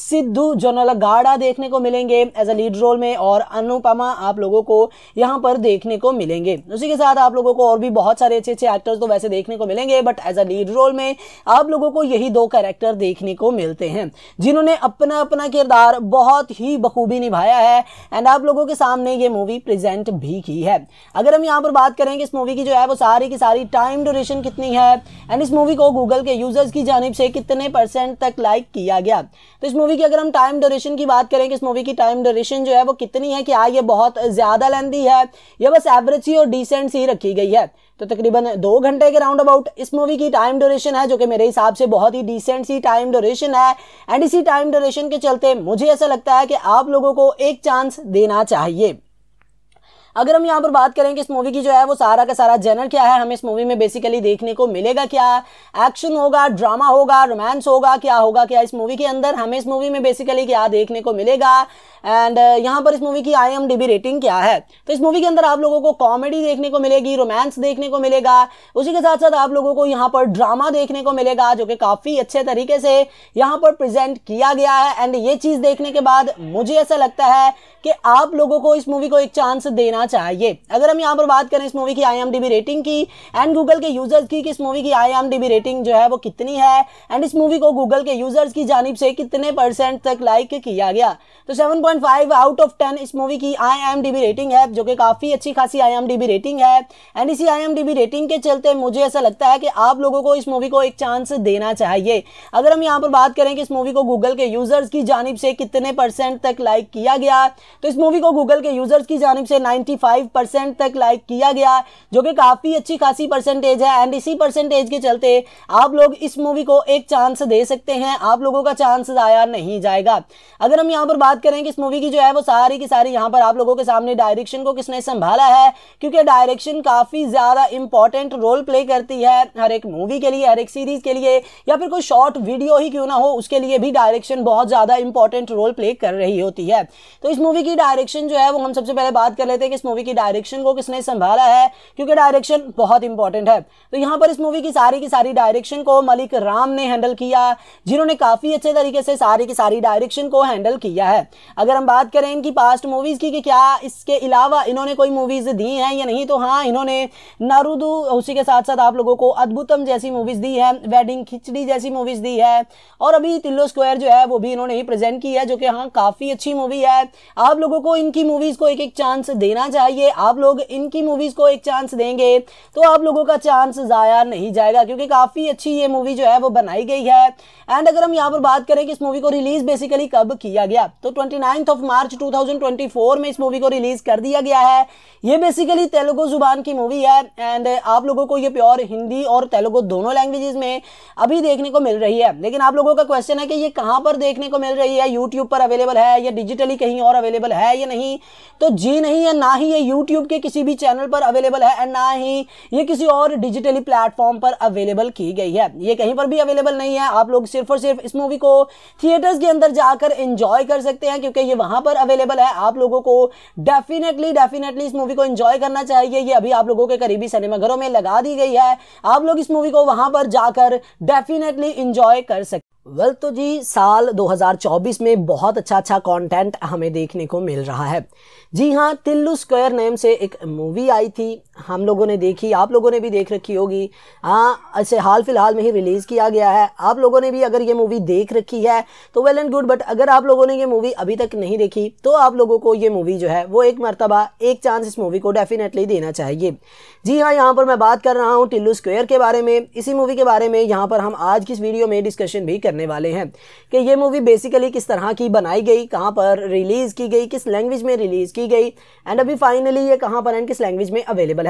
सिद्धू गाड़ा देखने को मिलेंगे एज अ लीड रोल में और अनुपमा आप लोगों को यहाँ पर देखने को मिलेंगे उसी के साथ आप लोगों को और भी बहुत सारे अच्छे अच्छे एक्टर्स तो वैसे देखने को मिलेंगे but as a lead role में आप लोगों को यही दो कैरेक्टर देखने को मिलते हैं जिन्होंने अपना अपना किरदार बहुत ही बखूबी निभाया है एंड आप लोगों के सामने ये मूवी प्रेजेंट भी की है अगर हम यहाँ पर बात करें कि इस मूवी की जो है वो सारी की सारी टाइम ड्यूरेशन कितनी है एंड इस मूवी को गूगल के यूजर्स की जानब से कितने परसेंट तक लाइक किया गया तो इस मूवी की अगर हम टाइम ड्यूरेशन की बात करें कि इस मूवी की टाइम ड्यूरेशन जो है वो कितनी है आ ये बहुत ज़्यादा पहन दी है ये बस एवरेज ही और डिसेंट सी रखी गई है तो तकरीबन दो घंटे के राउंड अबाउट इस मूवी की टाइम ड्यूरेशन है जो कि मेरे हिसाब से बहुत ही डिसेंट सी टाइम ड्यूरेशन है एंड इसी टाइम ड्यूरेशन के चलते मुझे ऐसा लगता है कि आप लोगों को एक चांस देना चाहिए अगर हम यहाँ पर बात करें कि इस मूवी की जो है वो सारा का सारा जनर क्या है हमें इस मूवी में बेसिकली देखने को मिलेगा क्या एक्शन होगा ड्रामा होगा रोमांस होगा क्या होगा क्या इस मूवी के अंदर हमें इस मूवी में बेसिकली क्या देखने को मिलेगा एंड uh, यहाँ पर इस मूवी की आई रेटिंग क्या है तो इस मूवी के अंदर आप लोगों को कॉमेडी देखने को मिलेगी रोमांस देखने को मिलेगा उसी के साथ साथ आप लोगों को यहाँ पर ड्रामा देखने को मिलेगा जो कि काफ़ी अच्छे तरीके से यहाँ पर प्रेजेंट किया गया है एंड ये चीज़ देखने के बाद मुझे ऐसा लगता है कि आप लोगों को इस मूवी को एक चांस देना होना चाहिए अगर हम यहाँ पर बात करें इस मूवी की आई रेटिंग की एंड गूगल के यूजर्स की कि इस मूवी की आई रेटिंग जो है वो कितनी है एंड इस मूवी को गूगल के यूजर्स की जानब से कितने परसेंट तक लाइक किया गया तो 7.5 आउट ऑफ 10 इस मूवी की आई रेटिंग है जो कि काफ़ी अच्छी खासी आई रेटिंग है एंड इसी आई रेटिंग के चलते मुझे ऐसा लगता है कि आप लोगों को इस मूवी को एक चांस देना चाहिए अगर हम यहाँ पर बात करें कि इस मूवी को गूगल के यूजर्स की जानब से कितने परसेंट तक लाइक किया गया तो इस मूवी को गूगल के यूजर्स की जानब से 90 75 परसेंट तक लाइक किया गया जो कि काफ़ी अच्छी खासी परसेंटेज है एंड इसी परसेंटेज के चलते आप लोग इस मूवी को एक चांस दे सकते हैं आप लोगों का चांस ज़ाया नहीं जाएगा अगर हम यहाँ पर बात करें कि इस मूवी की जो है वो सारी की सारी यहाँ पर आप लोगों के सामने डायरेक्शन को किसने संभाला है क्योंकि डायरेक्शन काफ़ी ज़्यादा इंपॉर्टेंट रोल प्ले करती है हर एक मूवी के लिए हर एक सीरीज़ के लिए या फिर कोई शॉर्ट वीडियो ही क्यों ना हो उसके लिए भी डायरेक्शन बहुत ज़्यादा इंपॉर्टेंट रोल प्ले कर रही होती है तो इस मूवी की डायरेक्शन जो है वो हम सबसे पहले बात कर लेते हैं कि इस मूवी की डायरेक्शन को किसने संभाला है क्योंकि डायरेक्शन बहुत इंपॉर्टेंट है तो यहाँ पर इस मूवी की सारी की सारी डायरेक्शन को मलिक राम ने हैंडल किया जिन्होंने काफ़ी अच्छे तरीके से सारी की सारी डायरेक्शन को हैंडल किया है अगर हम बात करें इनकी पास्ट मूवीज़ की कि क्या इसके अलावा इन्होंने कोई मूवीज़ दी हैं या नहीं तो हाँ इन्होंने नारूदू उसी के साथ साथ आप लोगों को अद्भुतम जैसी मूवीज़ दी है वेडिंग खिचड़ी जैसी मूवीज़ दी है और अभी तिल्लो स्क्वायर जो है वो भी इन्होंने ही प्रेजेंट की है जो कि हाँ काफ़ी अच्छी मूवी है आप लोगों को इनकी मूवीज़ को एक एक चांस देना करना चाहिए आप लोग इनकी मूवीज़ को एक चांस देंगे तो आप लोगों का चांस ज़ाया नहीं जाएगा क्योंकि काफ़ी अच्छी ये मूवी जो है वो बनाई गई है एंड अगर हम यहाँ पर बात करें कि इस मूवी को रिलीज़ बेसिकली कब किया गया तो ट्वेंटी ऑफ मार्च टू में इस मूवी को रिलीज़ कर दिया गया है ये बेसिकली तेलुगु ज़ुबान की मूवी है एंड आप लोगों को ये प्योर हिंदी और तेलुगु दोनों लैंग्वेजेस में अभी देखने को मिल रही है लेकिन आप लोगों का क्वेश्चन है कि ये कहां पर देखने को मिल रही है यूट्यूब पर अवेलेबल है या डिजिटली कहीं और अवेलेबल है या नहीं तो जी नहीं है ना ही ये यूट्यूब के किसी भी चैनल पर अवेलेबल है एंड ना ही ये किसी और डिजिटली प्लेटफॉर्म पर अवेलेबल की गई है ये कहीं पर भी अवेलेबल नहीं है आप लोग सिर्फ और सिर्फ इस मूवी को थिएटर्स के अंदर जाकर इंजॉय कर सकते हैं क्योंकि ये वहां पर अवेलेबल है आप लोगों को डेफिनेटली डेफिनेटली इस मूवी को इंजॉय करना चाहिए ये अभी आप लोगों के करीबी सिनेमाघरों में लगा दी गई है आप लोग इस मूवी को वहां पर जाकर डेफिनेटली इंजॉय कर सकते वेल well, तो जी साल 2024 में बहुत अच्छा अच्छा कंटेंट हमें देखने को मिल रहा है जी हाँ तिल्लू स्क्वायर नेम से एक मूवी आई थी हम लोगों ने देखी आप लोगों ने भी देख रखी होगी हाँ ऐसे हाल फिलहाल में ही रिलीज़ किया गया है आप लोगों ने भी अगर ये मूवी देख रखी है तो वेल एंड गुड बट अगर आप लोगों ने ये मूवी अभी तक नहीं देखी तो आप लोगों को ये मूवी जो है वो एक मरतबा एक चांस इस मूवी को डेफिनेटली देना चाहिए जी हाँ यहाँ पर मैं बात कर रहा हूँ टिल्लू स्क्वेयर के बारे में इसी मूवी के बारे में यहाँ पर हम आज की इस वीडियो में डिस्कशन भी करने वाले हैं कि ये मूवी बेसिकली किस तरह की बनाई गई कहाँ पर रिलीज़ की गई किस लैंग्वेज में रिलीज़ की गई एंड अभी फाइनली ये कहाँ पर एंड किस लैंग्वेज में अवेलेबल है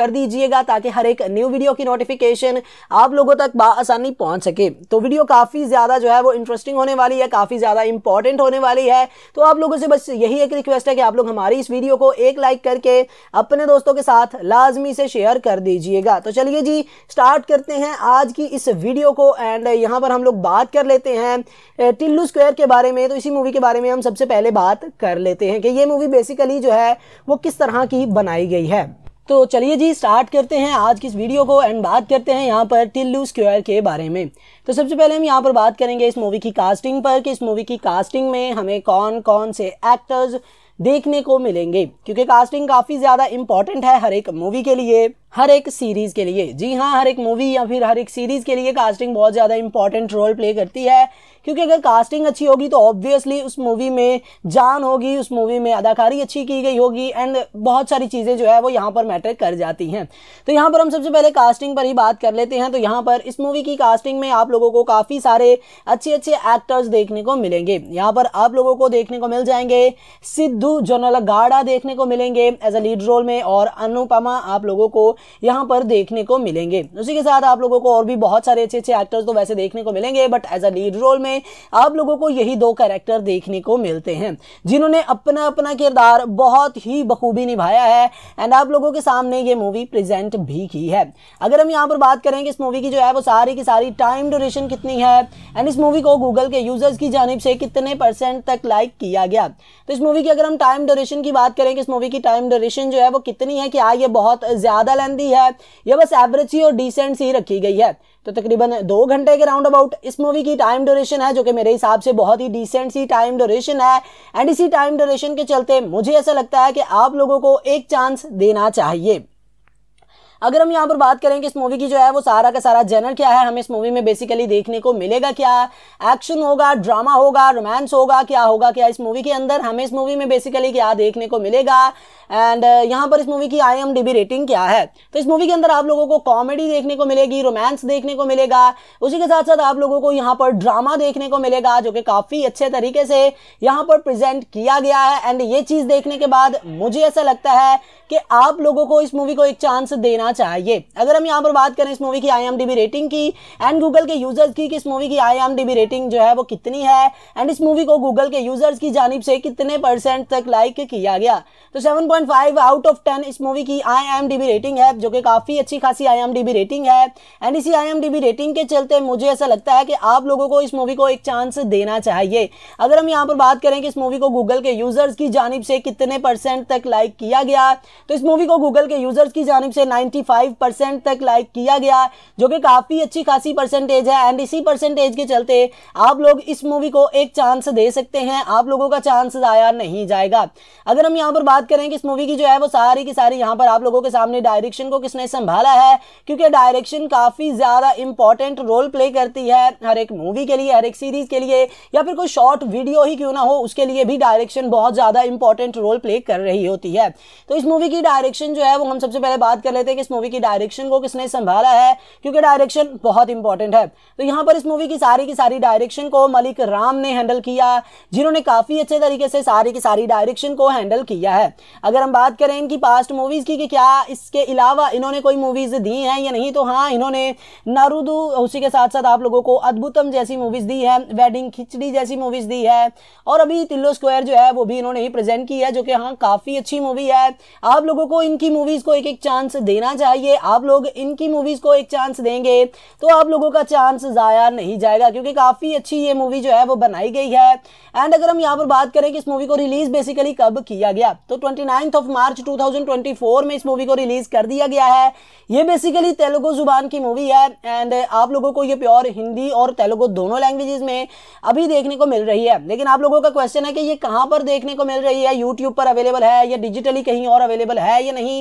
कर दीजिएगा ताकि हर एक न्यू वीडियो की नोटिफिकेशन आप लोगों तक आसानी पहुंच सके तो वीडियो काफ़ी ज़्यादा जो है वो इंटरेस्टिंग होने वाली है काफ़ी ज़्यादा इंपॉर्टेंट होने वाली है तो आप लोगों से बस यही एक रिक्वेस्ट है कि आप लोग हमारी इस वीडियो को एक लाइक करके अपने दोस्तों के साथ लाजमी से शेयर कर दीजिएगा तो चलिए जी स्टार्ट करते हैं आज की इस वीडियो को एंड यहां पर हम लोग बात कर लेते हैं टिल्लू स्क्वेयर के बारे में तो इसी मूवी के बारे में हम सबसे पहले बात कर लेते हैं कि ये मूवी बेसिकली जो है वो किस तरह की बनाई गई है तो चलिए जी स्टार्ट करते हैं आज की इस वीडियो को एंड बात करते हैं यहाँ पर टिल्लू स्क्वायर के बारे में तो सबसे पहले हम यहाँ पर बात करेंगे इस मूवी की कास्टिंग पर कि इस मूवी की कास्टिंग में हमें कौन कौन से एक्टर्स देखने को मिलेंगे क्योंकि कास्टिंग काफ़ी ज़्यादा इंपॉर्टेंट है हर एक मूवी के लिए हर एक सीरीज़ के लिए जी हाँ हर एक मूवी या फिर हर एक सीरीज़ के लिए कास्टिंग बहुत ज़्यादा इंपॉर्टेंट रोल प्ले करती है क्योंकि अगर कास्टिंग अच्छी होगी तो ऑब्वियसली उस मूवी में जान होगी उस मूवी में अदाकारी अच्छी की गई होगी एंड बहुत सारी चीज़ें जो है वो यहाँ पर मैटर कर जाती हैं तो यहाँ पर हम सबसे पहले कास्टिंग पर ही बात कर लेते हैं तो यहाँ पर इस मूवी की कास्टिंग में आप लोगों को काफ़ी सारे अच्छे अच्छे एक्टर्स देखने को मिलेंगे यहाँ पर आप लोगों को देखने को मिल जाएंगे सिद्धू गाड़ा देखने को मिलेंगे एज अ लीड रोल में और अनुपमा आप लोगों को यहाँ पर देखने को मिलेंगे उसी के साथ आप लोगों को और भी बहुत सारे अच्छे अच्छे एक्टर्स तो वैसे देखने को मिलेंगे but as a lead role में में आप लोगों को यही दो कैरेक्टर देखने को मिलते हैं जिन्होंने अपना अपना किरदार बहुत ही बखूबी निभाया है एंड आप लोगों के सामने ये मूवी प्रेजेंट भी की है अगर हम यहाँ पर बात करें कि इस मूवी की जो है वो सारी की सारी टाइम ड्यूरेशन कितनी है एंड इस मूवी को गूगल के यूजर्स की जानब से कितने परसेंट तक लाइक किया गया तो इस मूवी की अगर हम टाइम ड्यूरेशन की बात करें कि इस मूवी की टाइम ड्यूरेशन जो है वो कितनी है क्या हाँ, ये बहुत ज़्यादा लेंदी है या बस एवरेज ही और डिसेंट सी रखी गई है तो तकरीबन दो घंटे के राउंड अबाउट इस मूवी की टाइम ड्यूरेशन है जो कि मेरे हिसाब से बहुत ही डिसेंट सी टाइम ड्यूरेशन है एंड इसी टाइम ड्यूरेशन के चलते मुझे ऐसा लगता है कि आप लोगों को एक चांस देना चाहिए अगर हम यहाँ पर बात करें कि इस मूवी की जो है वो सारा का सारा जेनर क्या है हमें इस मूवी में बेसिकली देखने को मिलेगा क्या एक्शन होगा ड्रामा होगा रोमांस होगा क्या होगा क्या इस मूवी के अंदर हमें इस मूवी में बेसिकली क्या देखने को मिलेगा एंड uh, यहाँ पर इस मूवी की आई रेटिंग क्या है तो इस मूवी के अंदर आप लोगों को कॉमेडी देखने को मिलेगी रोमांस देखने को मिलेगा उसी के साथ साथ आप लोगों को यहाँ पर ड्रामा देखने को मिलेगा जो कि काफ़ी अच्छे तरीके से यहाँ पर प्रेजेंट किया गया है एंड ये चीज़ देखने के बाद मुझे ऐसा लगता है कि आप लोगों को इस मूवी को एक चांस देना होना चाहिए अगर हम यहाँ पर बात करें इस मूवी की आई रेटिंग की एंड गूगल के यूजर्स की कि इस मूवी की आई रेटिंग जो है वो कितनी है एंड इस मूवी को गूगल के यूजर्स की जानब से कितने परसेंट तक लाइक किया गया तो 7.5 आउट ऑफ 10 इस मूवी की आई रेटिंग है जो कि काफ़ी अच्छी खासी आई रेटिंग है एंड इसी आई रेटिंग के चलते मुझे ऐसा लगता है कि आप लोगों को इस मूवी को एक चांस देना चाहिए अगर हम यहाँ पर बात करें कि इस मूवी को गूगल के यूजर्स की जानब से कितने परसेंट तक लाइक किया गया तो इस मूवी को गूगल के यूजर्स की जानब से नाइन्टी 65 तक लाइक किया गया जो कि काफ़ी अच्छी खासी परसेंटेज है एंड इसी परसेंटेज के चलते आप लोग इस मूवी को एक चांस दे सकते हैं आप लोगों का चांस ज़ाया नहीं जाएगा अगर हम यहाँ पर बात करें कि इस मूवी की जो है वो सारी की सारी यहाँ पर आप लोगों के सामने डायरेक्शन को किसने संभाला है क्योंकि डायरेक्शन काफ़ी ज़्यादा इंपॉर्टेंट रोल प्ले करती है हर एक मूवी के लिए हर एक सीरीज़ के लिए या फिर कोई शॉर्ट वीडियो ही क्यों ना हो उसके लिए भी डायरेक्शन बहुत ज़्यादा इंपॉर्टेंट रोल प्ले कर रही होती है तो इस मूवी की डायरेक्शन जो है वो हम सबसे पहले बात कर लेते हैं कि इस मूवी की डायरेक्शन को किसने संभाला है क्योंकि डायरेक्शन बहुत इंपॉर्टेंट है तो यहाँ पर इस मूवी की सारी की सारी डायरेक्शन को मलिक राम ने हैंडल किया जिन्होंने काफ़ी अच्छे तरीके से सारी की सारी डायरेक्शन को हैंडल किया है अगर हम बात करें इनकी पास्ट मूवीज़ की कि क्या इसके अलावा इन्होंने कोई मूवीज़ दी हैं या नहीं तो हाँ इन्होंने नारूदू उसी के साथ साथ आप लोगों को अद्भुतम जैसी मूवीज़ दी है वेडिंग खिचड़ी जैसी मूवीज़ दी है और अभी तिल्लो स्क्वायर जो है वो भी इन्होंने ही प्रेजेंट की है जो कि हाँ काफ़ी अच्छी मूवी है आप लोगों को इनकी मूवीज़ को एक एक चांस देना चाहिए आप लोग इनकी मूवीज़ को एक चांस देंगे तो आप लोगों का चांस ज़ाया नहीं जाएगा क्योंकि काफ़ी अच्छी ये मूवी जो है वो बनाई गई है एंड अगर हम यहाँ पर बात करें कि इस मूवी को रिलीज़ बेसिकली कब किया गया तो ट्वेंटी ऑफ मार्च टू में इस मूवी को रिलीज़ कर दिया गया है ये बेसिकली तेलुगु ज़ुबान की मूवी है एंड आप लोगों को ये प्योर हिंदी और तेलुगु दोनों लैंग्वेजेस में अभी देखने को मिल रही है लेकिन आप लोगों का क्वेश्चन है कि ये कहां पर देखने को मिल रही है यूट्यूब पर अवेलेबल है या डिजिटली कहीं और अवेलेबल है या नहीं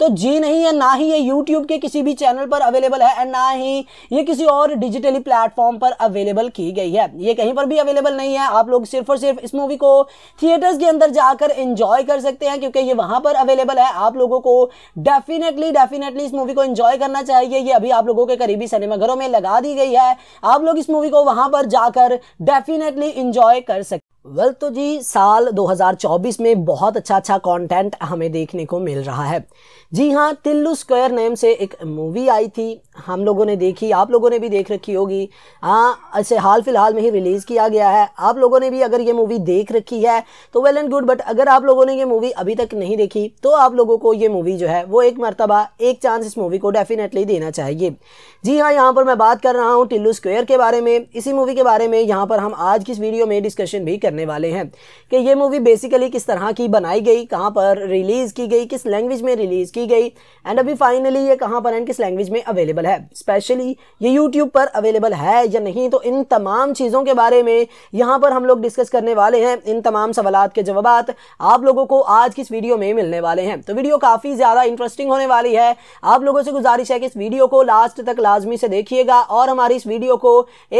तो जी नहीं है ना ही ये यूट्यूब के किसी भी चैनल पर अवेलेबल है एंड ना ही ये किसी और डिजिटली प्लेटफॉर्म पर अवेलेबल की गई है ये कहीं पर भी अवेलेबल नहीं है आप लोग सिर्फ और सिर्फ इस मूवी को थिएटर्स के अंदर जाकर इंजॉय कर सकते हैं क्योंकि ये वहां पर अवेलेबल है आप लोगों को डेफिनेटली डेफिनेटली इस मूवी को इंजॉय करना चाहिए ये अभी आप लोगों के करीबी सिनेमाघरों में लगा दी गई है आप लोग इस मूवी को वहां पर जाकर डेफिनेटली इंजॉय कर सकते वेल well, तो जी साल 2024 में बहुत अच्छा अच्छा कंटेंट हमें देखने को मिल रहा है जी हाँ तिल्लू स्क्वायर नेम से एक मूवी आई थी हम लोगों ने देखी आप लोगों ने भी देख रखी होगी हाँ ऐसे हाल फिलहाल में ही रिलीज़ किया गया है आप लोगों ने भी अगर ये मूवी देख रखी है तो वेल एंड गुड बट अगर आप लोगों ने ये मूवी अभी तक नहीं देखी तो आप लोगों को ये मूवी जो है वो एक मरतबा एक चांस इस मूवी को डेफिनेटली देना चाहिए जी हाँ यहाँ पर मैं बात कर रहा हूँ टिल्लू स्क्वेयर के बारे में इसी मूवी के बारे में यहाँ पर हम आज की इस वीडियो में डिस्कशन भी कर करने वाले हैं कि ये मूवी बेसिकली किस तरह की बनाई गई कहाँ पर रिलीज़ की गई किस लैंग्वेज में रिलीज़ की गई एंड अभी फाइनली ये कहाँ पर एंड किस लैंग्वेज में अवेलेबल है स्पेशली ये यूट्यूब पर अवेलेबल है या नहीं तो इन तमाम चीज़ों के बारे में यहाँ पर हम लोग डिस्कस करने वाले हैं इन तमाम सवाल के जवाब आप लोगों को आज की इस वीडियो में मिलने वाले हैं तो वीडियो काफ़ी ज़्यादा इंटरेस्टिंग होने वाली है आप लोगों से गुजारिश है कि इस वीडियो को लास्ट तक लाजमी से देखिएगा और हमारी इस वीडियो को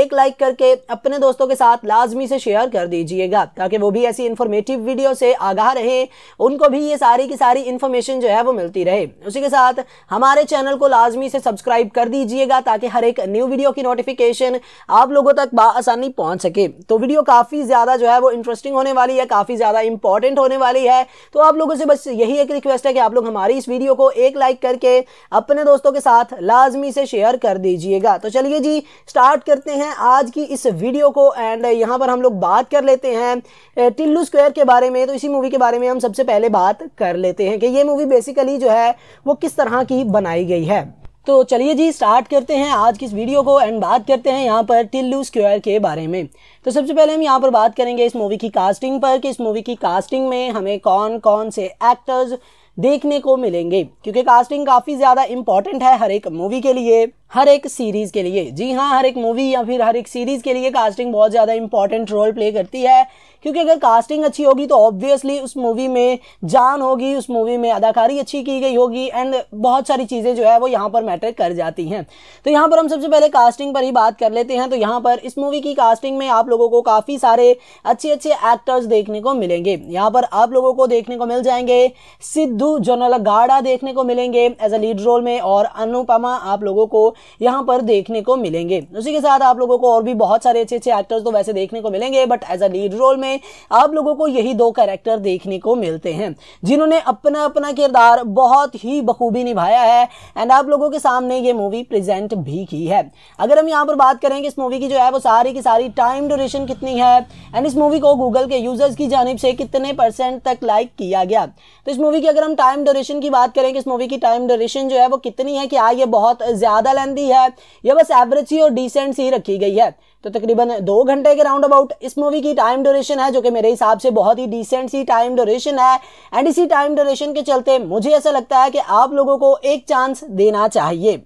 एक लाइक करके अपने दोस्तों के साथ लाजमी से शेयर कर दीजिए करिएगा ताकि वो भी ऐसी इन्फॉर्मेटिव वीडियो से आगाह रहें उनको भी ये सारी की सारी इन्फॉर्मेशन जो है वो मिलती रहे उसी के साथ हमारे चैनल को लाजमी से सब्सक्राइब कर दीजिएगा ताकि हर एक न्यू वीडियो की नोटिफिकेशन आप लोगों तक बसानी पहुँच सके तो वीडियो काफ़ी ज़्यादा जो है वो इंटरेस्टिंग होने वाली है काफ़ी ज़्यादा इंपॉर्टेंट होने वाली है तो आप लोगों से बस यही एक रिक्वेस्ट है कि आप लोग हमारी इस वीडियो को एक लाइक करके अपने दोस्तों के साथ लाजमी से शेयर कर दीजिएगा तो चलिए जी स्टार्ट करते हैं आज की इस वीडियो को एंड यहाँ पर हम लोग बात कर लेते हैं टिल्लू स्क्वायर के बारे में तो इसी मूवी के बारे में हम सबसे पहले बात कर लेते हैं कि ये मूवी बेसिकली जो है वो किस तरह की बनाई गई है तो चलिए जी स्टार्ट करते हैं आज की इस वीडियो को एंड बात करते हैं यहाँ पर टिल्लू स्क्वायर के बारे में तो सबसे पहले हम यहाँ पर बात करेंगे इस मूवी की कास्टिंग पर कि इस मूवी की कास्टिंग में हमें कौन कौन से एक्टर्स देखने को मिलेंगे क्योंकि कास्टिंग काफ़ी ज़्यादा इम्पॉर्टेंट है हर एक मूवी के लिए हर एक सीरीज के लिए जी हाँ हर एक मूवी या फिर हर एक सीरीज के लिए कास्टिंग बहुत ज़्यादा इंपॉर्टेंट रोल प्ले करती है क्योंकि अगर कास्टिंग अच्छी होगी तो ऑब्वियसली उस मूवी में जान होगी उस मूवी में अदाकारी अच्छी की गई होगी एंड बहुत सारी चीज़ें जो है वो यहाँ पर मैटर कर जाती हैं तो यहाँ पर हम सबसे पहले कास्टिंग पर ही बात कर लेते हैं तो यहाँ पर इस मूवी की कास्टिंग में आप लोगों को काफ़ी सारे अच्छे अच्छे एक्टर्स देखने को मिलेंगे यहाँ पर आप लोगों को देखने को मिल जाएंगे सिद्धू गाड़ा देखने को मिलेंगे एज अ लीड रोल में और अनुपमा आप लोगों को यहाँ पर देखने को मिलेंगे उसी के साथ आप लोगों को और भी बहुत सारे अच्छे अच्छे एक्टर्स तो वैसे देखने को मिलेंगे but as a lead role में आप लोगों को यही दो कैरेक्टर देखने को मिलते हैं जिन्होंने अपना अपना किरदार बहुत ही बखूबी निभाया है एंड आप लोगों के सामने ये मूवी प्रेजेंट भी की है अगर हम यहाँ पर बात करें कि इस मूवी की जो है वो सारी की सारी टाइम ड्यूरेशन कितनी है एंड इस मूवी को गूगल के यूजर्स की जानब से कितने परसेंट तक लाइक किया गया तो इस मूवी की अगर हम टाइम ड्यूरेशन की बात करें कि इस मूवी की टाइम ड्यूरेशन जो है वो कितनी है आ ये बहुत ज़्यादा पहन दी है ये बस एवरेज ही और डिसेंट सी रखी गई है तो तकरीबन दो घंटे के राउंड अबाउट इस मूवी की टाइम ड्यूरेशन है जो कि मेरे हिसाब से बहुत ही डिसेंट सी टाइम ड्यूरेशन है एंड इसी टाइम ड्यूरेशन के चलते मुझे ऐसा लगता है कि आप लोगों को एक चांस देना चाहिए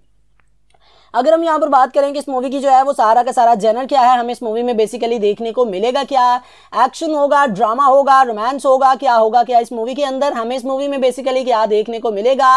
अगर हम यहाँ पर बात करें कि इस मूवी की जो है वो सारा का सारा जनर क्या है हमें इस मूवी में बेसिकली देखने को मिलेगा क्या एक्शन होगा ड्रामा होगा रोमांस होगा क्या होगा क्या इस मूवी के अंदर हमें इस मूवी में बेसिकली क्या देखने को मिलेगा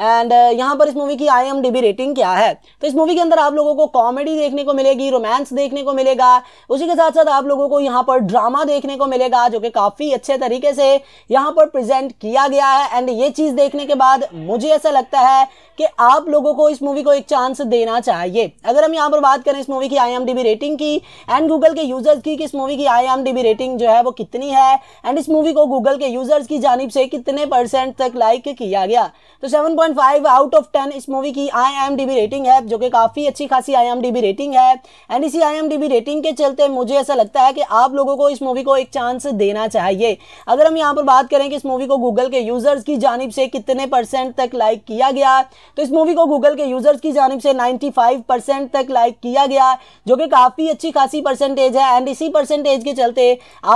एंड uh, यहाँ पर इस मूवी की आई रेटिंग क्या है तो इस मूवी के अंदर आप लोगों को कॉमेडी देखने को मिलेगी रोमांस देखने को मिलेगा उसी के साथ साथ आप लोगों को यहाँ पर ड्रामा देखने को मिलेगा जो कि काफ़ी अच्छे तरीके से यहाँ पर प्रेजेंट किया गया है एंड ये चीज़ देखने के बाद मुझे ऐसा लगता है कि आप लोगों को इस मूवी को एक चांस देना चाहिए अगर हम यहाँ पर बात करें इस मूवी की आई रेटिंग की एंड गूगल के यूजर्स की कि इस मूवी की आई रेटिंग जो है वो कितनी है एंड इस मूवी को गूगल के यूजर्स की जानब से कितने परसेंट तक लाइक किया गया तो सेवन 4.5 आउट ऑफ 10 इस मूवी की आईएमडीबी रेटिंग है जो कि काफ़ी अच्छी खासी आईएमडीबी रेटिंग है एंड इसी आईएमडीबी रेटिंग के चलते मुझे ऐसा लगता है कि आप लोगों को इस मूवी को एक चांस देना चाहिए अगर हम यहाँ पर बात करें कि इस मूवी को गूगल के यूज़र्स की जानब से कितने परसेंट तक लाइक किया गया तो इस मूवी को गूगल के यूज़र्स की जानब से नाइन्टी तक लाइक किया गया जो कि काफ़ी अच्छी खासी परसेंटेज है एंड इसी परसेंटेज के चलते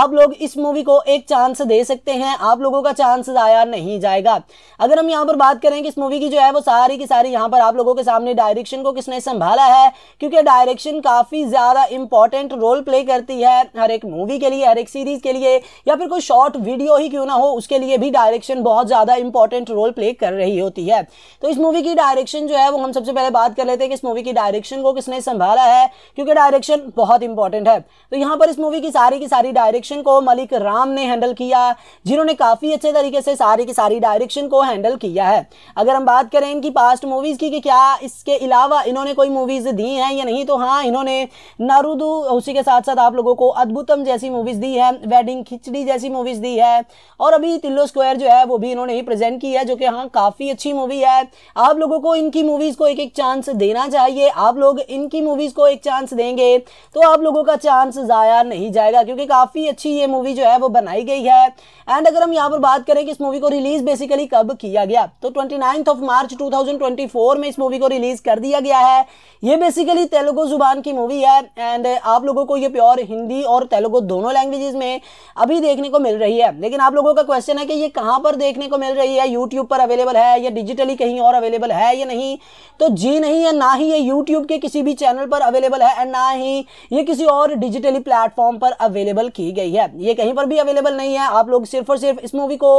आप लोग इस मूवी को एक चांस दे सकते हैं आप लोगों का चांस ज़ाया नहीं जाएगा अगर हम यहाँ पर बात करें कि इस मूवी की जो है वो सारी की सारी यहाँ पर आप लोगों के सामने डायरेक्शन को किसने संभाला है क्योंकि डायरेक्शन काफ़ी ज़्यादा इंपॉर्टेंट रोल प्ले करती है हर एक मूवी के लिए हर एक सीरीज़ के लिए या फिर कोई शॉर्ट वीडियो ही क्यों ना हो उसके लिए भी डायरेक्शन बहुत ज़्यादा इंपॉर्टेंट रोल प्ले कर रही होती है तो इस मूवी की डायरेक्शन जो है वो हम सबसे पहले बात कर लेते हैं कि इस मूवी की डायरेक्शन को किसने संभाला है क्योंकि डायरेक्शन बहुत इंपॉर्टेंट है तो यहाँ पर इस मूवी की सारी की सारी डायरेक्शन को मलिक राम ने हैंडल किया जिन्होंने काफ़ी अच्छे तरीके से सारी की सारी डायरेक्शन को हैंडल किया है अगर अगर हम बात करें इनकी पास्ट मूवीज़ की कि क्या इसके अलावा इन्होंने कोई मूवीज़ दी हैं या नहीं तो हाँ इन्होंने नारुदू उसी के साथ साथ आप लोगों को अद्भुतम जैसी मूवीज़ दी है वेडिंग खिचड़ी जैसी मूवीज़ दी है और अभी तिल्लो स्क्वायर जो है वो भी इन्होंने ही प्रेजेंट की है जो कि हाँ काफ़ी अच्छी मूवी है आप लोगों को इनकी मूवीज़ को एक एक चांस देना चाहिए आप लोग इनकी मूवीज़ को एक चांस देंगे तो आप लोगों का चांस ज़ाया नहीं जाएगा क्योंकि काफ़ी अच्छी ये मूवी जो है वो बनाई गई है एंड अगर हम यहाँ पर बात करें कि इस मूवी को रिलीज़ बेसिकली कब किया गया तो ट्वेंटी नाइन्थ ऑफ मार्च 2024 में इस मूवी को रिलीज कर दिया गया है ये बेसिकली तेलुगु जुबान की मूवी है एंड आप लोगों को ये प्योर हिंदी और तेलुगु दोनों लैंग्वेजेस में अभी देखने को मिल रही है लेकिन आप लोगों का क्वेश्चन है कि ये कहाँ पर देखने को मिल रही है यूट्यूब पर अवेलेबल है या डिजिटली कहीं और अवेलेबल है या नहीं तो जी नहीं है ना ही ये यूट्यूब के किसी भी चैनल पर अवेलेबल है एंड ना ही ये किसी और डिजिटली प्लेटफॉर्म पर अवेलेबल की गई है ये कहीं पर भी अवेलेबल नहीं है आप लोग सिर्फ और सिर्फ इस मूवी को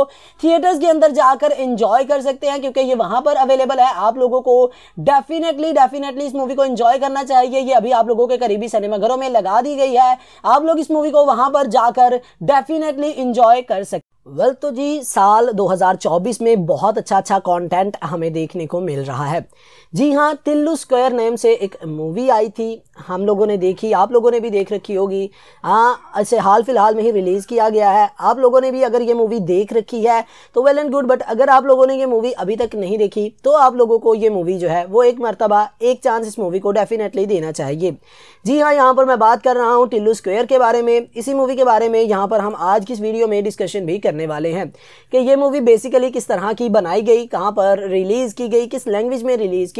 थिएटर्स के अंदर जाकर एंजॉय कर सकते हैं क्योंकि ये वहां पर अवेलेबल है आप लोगों को डेफिनेटली डेफिनेटली इस मूवी को एंजॉय करना चाहिए ये अभी आप लोगों के करीबी सिनेमाघरों में लगा दी गई है आप लोग इस मूवी को वहां पर जाकर डेफिनेटली इंजॉय कर सकते वेल well, तो जी साल 2024 में बहुत अच्छा अच्छा कंटेंट हमें देखने को मिल रहा है जी हाँ तिल्लू स्क्वायर नेम से एक मूवी आई थी हम लोगों ने देखी आप लोगों ने भी देख रखी होगी हाँ ऐसे हाल फिलहाल में ही रिलीज़ किया गया है आप लोगों ने भी अगर ये मूवी देख रखी है तो वेल एंड गुड बट अगर आप लोगों ने ये मूवी अभी तक नहीं देखी तो आप लोगों को ये मूवी जो है वो एक मरतबा एक चांस इस मूवी को डेफिनेटली देना चाहिए जी हाँ यहाँ पर मैं बात कर रहा हूँ टिल्लू स्क्वेयर के बारे में इसी मूवी के बारे में यहाँ पर हम आज की इस वीडियो में डिस्कशन भी करने वाले हैं कि ये मूवी बेसिकली किस तरह की बनाई गई कहाँ पर रिलीज़ की गई किस लैंग्वेज में रिलीज़ की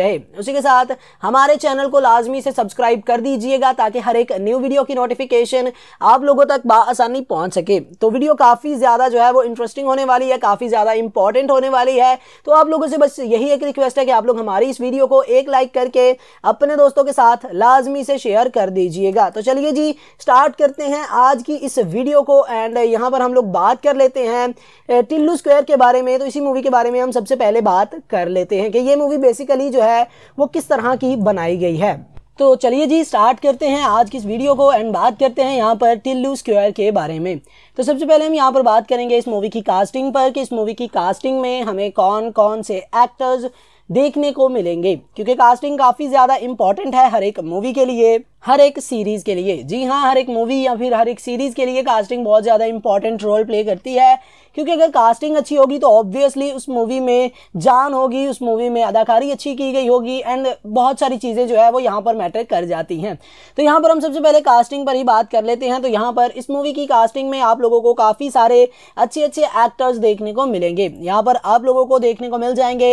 रहे उसी के साथ हमारे चैनल को लाजमी से सब्सक्राइब कर दीजिएगा ताकि हर एक न्यू वीडियो की नोटिफिकेशन आप लोगों तक बसानी पहुंच सके तो वीडियो काफ़ी ज़्यादा जो है वो इंटरेस्टिंग होने वाली है काफ़ी ज़्यादा इंपॉर्टेंट होने वाली है तो आप लोगों से बस यही एक रिक्वेस्ट है कि आप लोग हमारी इस वीडियो को एक लाइक करके अपने दोस्तों के साथ लाजमी से शेयर कर दीजिएगा तो चलिए जी स्टार्ट करते हैं आज की इस वीडियो को एंड यहां पर हम लोग बात कर लेते हैं टिल्लू स्क्वायर के बारे में तो इसी मूवी के बारे में हम सबसे पहले बात कर लेते हैं कि ये मूवी बेसिकली जो है है वो किस तरह की बनाई गई है तो चलिए जी स्टार्ट करते हैं आज की इस वीडियो को एंड बात करते हैं यहाँ पर टिल्लू स्क्वायर के बारे में तो सबसे पहले हम यहाँ पर बात करेंगे इस मूवी की कास्टिंग पर कि इस मूवी की कास्टिंग में हमें कौन कौन से एक्टर्स देखने को मिलेंगे क्योंकि कास्टिंग काफ़ी ज़्यादा इंपॉर्टेंट है हर एक मूवी के लिए हर एक सीरीज़ के लिए जी हाँ हर एक मूवी या फिर हर एक सीरीज़ के लिए कास्टिंग बहुत ज़्यादा इंपॉर्टेंट रोल प्ले करती है क्योंकि अगर कास्टिंग अच्छी होगी तो ऑब्वियसली उस मूवी में जान होगी उस मूवी में अदाकारी अच्छी की गई होगी एंड बहुत सारी चीज़ें जो है वो यहाँ पर मैटर कर जाती हैं तो यहाँ पर हम सबसे पहले कास्टिंग पर ही बात कर लेते हैं तो यहाँ पर इस मूवी की कास्टिंग में आप लोगों को काफ़ी सारे अच्छे अच्छे एक्टर्स देखने को मिलेंगे यहाँ पर आप लोगों को देखने को मिल जाएंगे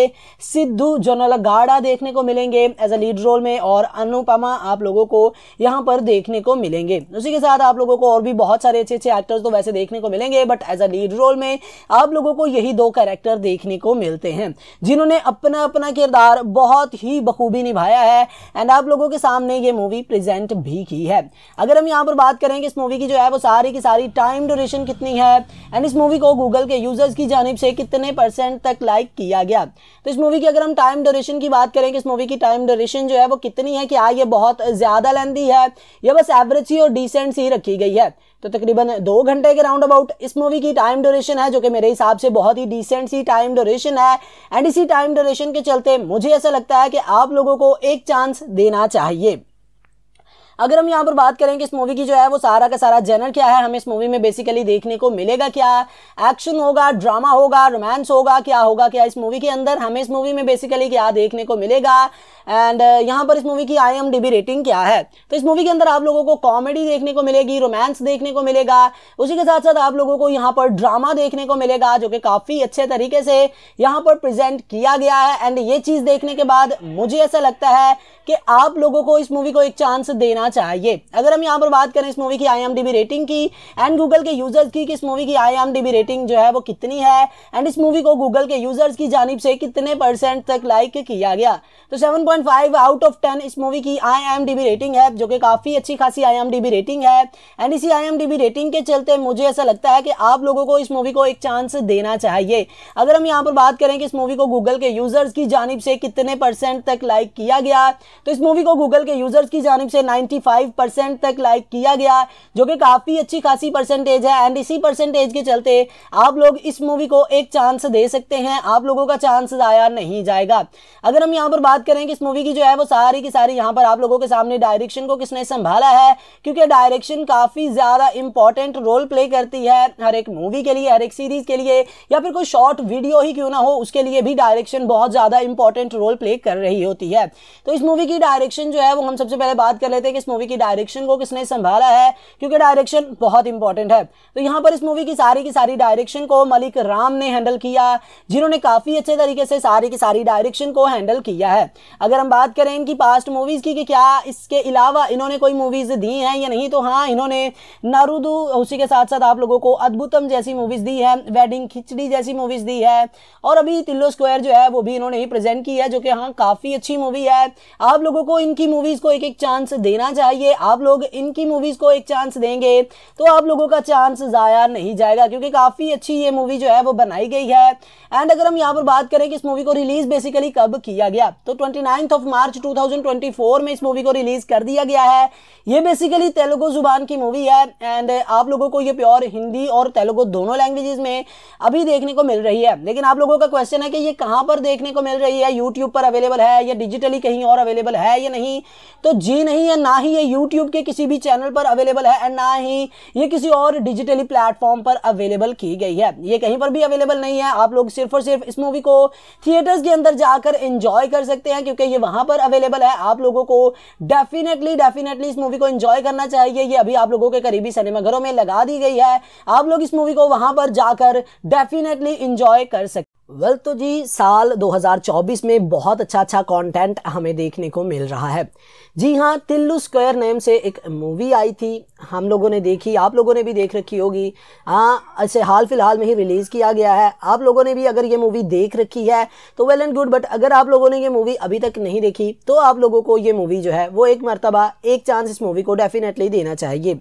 सिद्धू जोनल गाड़ा देखने को मिलेंगे एज अ लीड रोल में और अनुपमा आप लोगों को यहाँ पर देखने को मिलेंगे उसी के साथ आप लोगों को और भी बहुत सारे अच्छे अच्छे एक्टर्स तो वैसे देखने को मिलेंगे but as a lead role में आप लोगों को यही दो कैरेक्टर देखने को मिलते हैं जिन्होंने अपना अपना किरदार बहुत ही बखूबी निभाया है एंड आप लोगों के सामने ये मूवी प्रेजेंट भी की है अगर हम यहाँ पर बात करें कि इस मूवी की जो है वो सारी की सारी टाइम ड्यूरेशन कितनी है एंड इस मूवी को गूगल के यूजर्स की जानब से कितने परसेंट तक लाइक किया गया तो इस मूवी की अगर हम टाइम ड्यूरेशन की बात करें कि इस मूवी की टाइम ड्यूरेशन जो है वो कितनी है कि आ हाँ, ये बहुत ज़्यादा ध्यान दी है यह बस एवरेज ही और डिसेंट सी रखी गई है तो तकरीबन दो घंटे के राउंड अबाउट इस मूवी की टाइम ड्यूरेशन है जो कि मेरे हिसाब से बहुत ही डिसेंट सी टाइम ड्यूरेशन है एंड इसी टाइम ड्यूरेशन के चलते मुझे ऐसा लगता है कि आप लोगों को एक चांस देना चाहिए अगर हम यहाँ पर बात करें कि इस मूवी की जो है वो सारा का सारा जेनर क्या है हमें इस मूवी में बेसिकली देखने को मिलेगा क्या एक्शन होगा ड्रामा होगा रोमांस होगा क्या होगा क्या इस मूवी के अंदर हमें इस मूवी में बेसिकली क्या देखने को मिलेगा एंड uh, यहाँ पर इस मूवी की आई रेटिंग क्या है तो इस मूवी के अंदर आप लोगों को कॉमेडी देखने को मिलेगी रोमांस देखने को मिलेगा उसी के साथ साथ आप लोगों को यहाँ पर ड्रामा देखने को मिलेगा जो कि काफ़ी अच्छे तरीके से यहाँ पर प्रेजेंट किया गया है एंड ये चीज़ देखने के बाद मुझे ऐसा लगता है कि आप लोगों को इस मूवी को एक चांस देना होना चाहिए अगर हम यहाँ पर बात करें इस मूवी की आई रेटिंग की एंड गूगल के यूजर्स की कि इस मूवी की आई रेटिंग जो है वो कितनी है एंड इस मूवी को गूगल के यूजर्स की जानब से कितने परसेंट तक लाइक किया गया तो 7.5 आउट ऑफ 10 इस मूवी की आई रेटिंग है जो कि काफ़ी अच्छी खासी आई रेटिंग है एंड इसी आई रेटिंग के चलते मुझे ऐसा लगता है कि आप लोगों को इस मूवी को एक चांस देना चाहिए अगर हम यहाँ पर बात करें कि इस मूवी को गूगल के यूजर्स की जानब से कितने परसेंट तक लाइक किया गया तो इस मूवी को गूगल के यूजर्स की जानब से नाइन्टी 65 परसेंट तक लाइक किया गया जो कि काफ़ी अच्छी खासी परसेंटेज है एंड इसी परसेंटेज के चलते आप लोग इस मूवी को एक चांस दे सकते हैं आप लोगों का चांस ज़ाया नहीं जाएगा अगर हम यहाँ पर बात करें कि इस मूवी की जो है वो सारी की सारी यहाँ पर आप लोगों के सामने डायरेक्शन को किसने संभाला है क्योंकि डायरेक्शन काफ़ी ज़्यादा इंपॉर्टेंट रोल प्ले करती है हर एक मूवी के लिए हर एक सीरीज़ के लिए या फिर कोई शॉर्ट वीडियो ही क्यों ना हो उसके लिए भी डायरेक्शन बहुत ज़्यादा इंपॉर्टेंट रोल प्ले कर रही होती है तो इस मूवी की डायरेक्शन जो है वो हम सबसे पहले बात कर लेते हैं कि इस मूवी की डायरेक्शन को किसने संभाला है क्योंकि डायरेक्शन बहुत इंपॉर्टेंट है तो यहाँ पर इस मूवी की सारी की सारी डायरेक्शन को मलिक राम ने हैंडल किया जिन्होंने काफ़ी अच्छे तरीके से सारी की सारी डायरेक्शन को हैंडल किया है अगर हम बात करें इनकी पास्ट मूवीज़ की कि क्या इसके अलावा इन्होंने कोई मूवीज़ दी हैं या नहीं तो हाँ इन्होंने नारूदू उसी के साथ साथ आप लोगों को अद्भुतम जैसी मूवीज़ दी है वेडिंग खिचड़ी जैसी मूवीज़ दी है और अभी तिल्लो स्क्वायर जो है वो भी इन्होंने ही प्रेजेंट की है जो कि हाँ काफ़ी अच्छी मूवी है आप लोगों को इनकी मूवीज़ को एक एक चांस देना चाहिए आप लोग इनकी मूवीज को एक चांस देंगे तो आप लोगों का चांस ज़ाया नहीं जाएगा क्योंकि काफ़ी अच्छी ये मूवी जो है वो बनाई गई है एंड अगर हम यहाँ पर बात करें कि इस मूवी को रिलीज बेसिकली कब किया गया तो ट्वेंटी ऑफ मार्च टू में इस मूवी को रिलीज कर दिया गया है ये बेसिकली तेलुगु जुबान की मूवी है एंड आप लोगों को ये प्योर हिंदी और तेलुगु दोनों लैंग्वेजेस में अभी देखने को मिल रही है लेकिन आप लोगों का क्वेश्चन है कि ये कहां पर देखने को मिल रही है यूट्यूब पर अवेलेबल है या डिजिटली कहीं और अवेलेबल है या नहीं तो जी नहीं है ना ना ही ये YouTube के किसी भी चैनल पर अवेलेबल है एंड ना ही ये किसी और डिजिटली प्लेटफॉर्म पर अवेलेबल की गई है ये कहीं पर भी अवेलेबल नहीं है आप लोग सिर्फ और सिर्फ इस मूवी को थिएटर्स के अंदर जाकर इंजॉय कर सकते हैं क्योंकि ये वहां पर अवेलेबल है आप लोगों को डेफिनेटली डेफिनेटली इस मूवी को इंजॉय करना चाहिए ये अभी आप लोगों के करीबी सिनेमाघरों में लगा दी गई है आप लोग इस मूवी को वहां पर जाकर डेफिनेटली इंजॉय कर सकते वेल well, तो जी साल 2024 में बहुत अच्छा अच्छा कंटेंट हमें देखने को मिल रहा है जी हाँ तिल्लू स्क्वायर नेम से एक मूवी आई थी हम लोगों ने देखी आप लोगों ने भी देख रखी होगी हाँ ऐसे हाल फिलहाल में ही रिलीज़ किया गया है आप लोगों ने भी अगर ये मूवी देख रखी है तो वेल एंड गुड बट अगर आप लोगों ने ये मूवी अभी तक नहीं देखी तो आप लोगों को ये मूवी जो है वो एक मरतबा एक चांस इस मूवी को डेफिनेटली देना चाहिए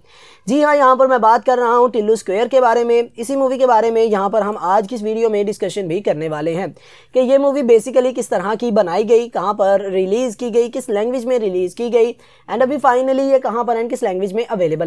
जी हाँ यहाँ पर मैं बात कर रहा हूँ टिल्लू स्क्वेयर के बारे में इसी मूवी के बारे में यहाँ पर हम आज की इस वीडियो में डिस्कशन भी करने वाले हैं कि ये मूवी बेसिकली किस तरह की बनाई गई कहाँ पर रिलीज़ की गई किस लैंग्वेज में रिलीज़ की गई एंड अभी फाइनली ये कहाँ पर एंड किस लैंग्वेज में अवेलेबल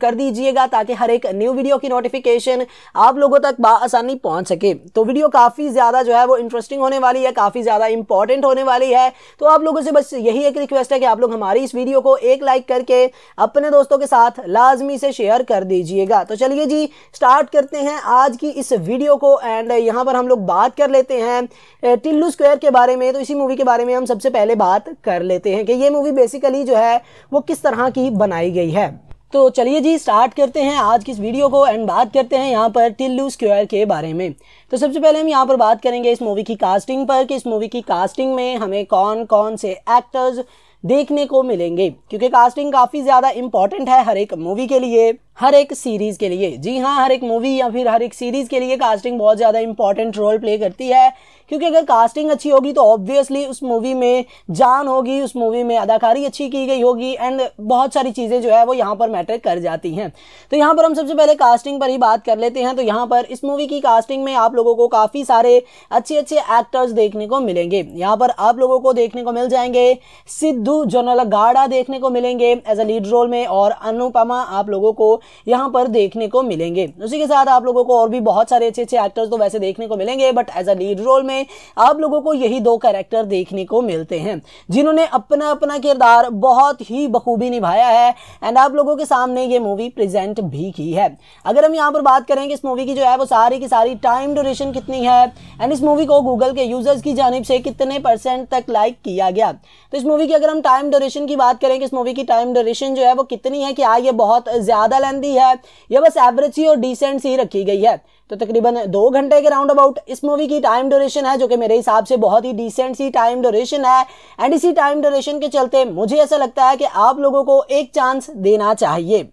कर दीजिएगा ताकि हर एक न्यू वीडियो की नोटिफिकेशन आप लोगों तक आसानी पहुंच सके तो वीडियो काफ़ी ज़्यादा जो है वो इंटरेस्टिंग होने वाली है काफ़ी ज़्यादा इंपॉर्टेंट होने वाली है तो आप लोगों से बस यही एक रिक्वेस्ट है कि आप लोग हमारी इस वीडियो को एक लाइक करके अपने दोस्तों के साथ लाजमी से शेयर कर दीजिएगा तो चलिए जी स्टार्ट करते हैं आज की इस वीडियो को एंड यहाँ पर हम लोग बात कर लेते हैं टिल्लू स्क्वेयर के बारे में तो इसी मूवी के बारे में हम सबसे पहले बात कर लेते हैं कि ये मूवी बेसिकली जो है वो किस तरह की बनाई गई है तो चलिए जी स्टार्ट करते हैं आज की इस वीडियो को एंड बात करते हैं यहाँ पर टिल्लू स्क्वायर के बारे में तो सबसे पहले हम यहाँ पर बात करेंगे इस मूवी की कास्टिंग पर कि इस मूवी की कास्टिंग में हमें कौन कौन से एक्टर्स देखने को मिलेंगे क्योंकि कास्टिंग काफ़ी ज़्यादा इंपॉर्टेंट है हर एक मूवी के लिए हर एक सीरीज़ के लिए जी हाँ हर एक मूवी या फिर हर एक सीरीज़ के लिए कास्टिंग बहुत ज़्यादा इंपॉर्टेंट रोल प्ले करती है क्योंकि अगर कास्टिंग अच्छी होगी तो ऑब्वियसली उस मूवी में जान होगी उस मूवी में अदाकारी अच्छी की गई होगी एंड बहुत सारी चीज़ें जो है वो यहाँ पर मैटर कर जाती हैं तो यहाँ पर हम सबसे पहले कास्टिंग पर ही बात कर लेते हैं तो यहाँ पर इस मूवी की कास्टिंग में आप लोगों को काफ़ी सारे अच्छे अच्छे एक्टर्स देखने को मिलेंगे यहाँ पर आप लोगों को देखने को मिल जाएंगे सिद्धू गाड़ा देखने को मिलेंगे एज अ लीड रोल में और अनुपमा आप लोगों को यहाँ पर देखने को मिलेंगे उसी के साथ आप लोगों को और भी बहुत सारे अच्छे अच्छे एक्टर्स तो वैसे देखने को मिलेंगे but as a lead role में में आप लोगों को यही दो कैरेक्टर देखने को मिलते हैं जिन्होंने अपना अपना किरदार बहुत ही बखूबी निभाया है एंड आप लोगों के सामने ये मूवी प्रेजेंट भी की है अगर हम यहाँ पर बात करें कि इस मूवी की जो है वो सारी की सारी टाइम ड्यूरेशन कितनी है एंड इस मूवी को गूगल के यूजर्स की जानब से कितने परसेंट तक लाइक किया गया तो इस मूवी की अगर हम टाइम ड्यूरेशन की बात करें कि इस मूवी की टाइम ड्यूरेशन जो है वो कितनी है क्या हाँ ये बहुत ज़्यादा लेंदी है या बस एवरेज ही और डिसेंट सी रखी गई है तो तकरीबन दो घंटे के राउंड अबाउट इस मूवी की टाइम ड्यूरेशन है जो कि मेरे हिसाब से बहुत ही डिसेंट सी टाइम ड्यूरेशन है एंड इसी टाइम ड्यूरेशन के चलते मुझे ऐसा लगता है कि आप लोगों को एक चांस देना चाहिए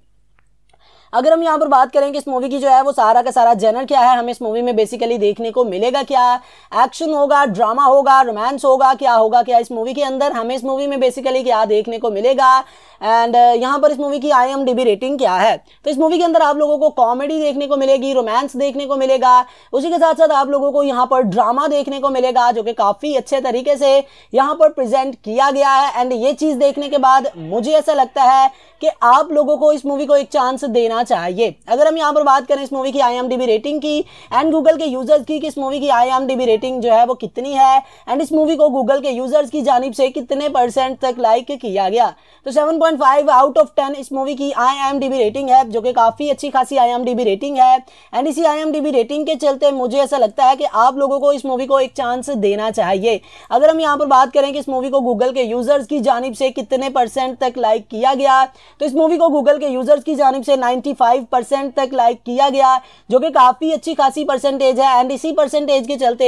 अगर हम यहाँ पर बात करें कि इस मूवी की जो है वो सारा का सारा जेनर क्या है हमें इस मूवी में बेसिकली देखने को मिलेगा क्या एक्शन होगा ड्रामा होगा रोमांस होगा क्या होगा क्या इस मूवी के अंदर हमें इस मूवी में बेसिकली क्या देखने को मिलेगा एंड uh, यहाँ पर इस मूवी की आई रेटिंग क्या है तो इस मूवी के अंदर आप लोगों को कॉमेडी देखने को मिलेगी रोमांस देखने को मिलेगा उसी के साथ साथ आप लोगों को यहाँ पर ड्रामा देखने को मिलेगा जो कि काफ़ी अच्छे तरीके से यहाँ पर प्रेजेंट किया गया है एंड ये चीज़ देखने के बाद मुझे ऐसा लगता है कि आप लोगों को इस मूवी को एक चांस देना चाहिए अगर हम यहाँ पर बात करें इस मूवी की आई रेटिंग की एंड गूगल के यूजर्स की कि इस मूवी की आई रेटिंग जो है वो कितनी है एंड इस मूवी को गूगल के यूजर्स की जानब से कितने परसेंट तक लाइक किया गया तो सेवन 4.5 आउट ऑफ 10 इस मूवी की आईएमडीबी रेटिंग है जो कि काफ़ी अच्छी खासी आईएमडीबी रेटिंग है एंड इसी आईएमडीबी रेटिंग के चलते मुझे ऐसा लगता है कि आप लोगों को इस मूवी को एक चांस देना चाहिए अगर हम यहाँ पर बात करें कि इस मूवी को गूगल के यूज़र्स की जानब से कितने परसेंट तक लाइक किया गया तो इस मूवी को गूगल के यूज़र्स की जानब से नाइन्टी तक लाइक किया गया जो कि काफ़ी अच्छी खासी परसेंटेज है एंड इसी परसेंटेज के चलते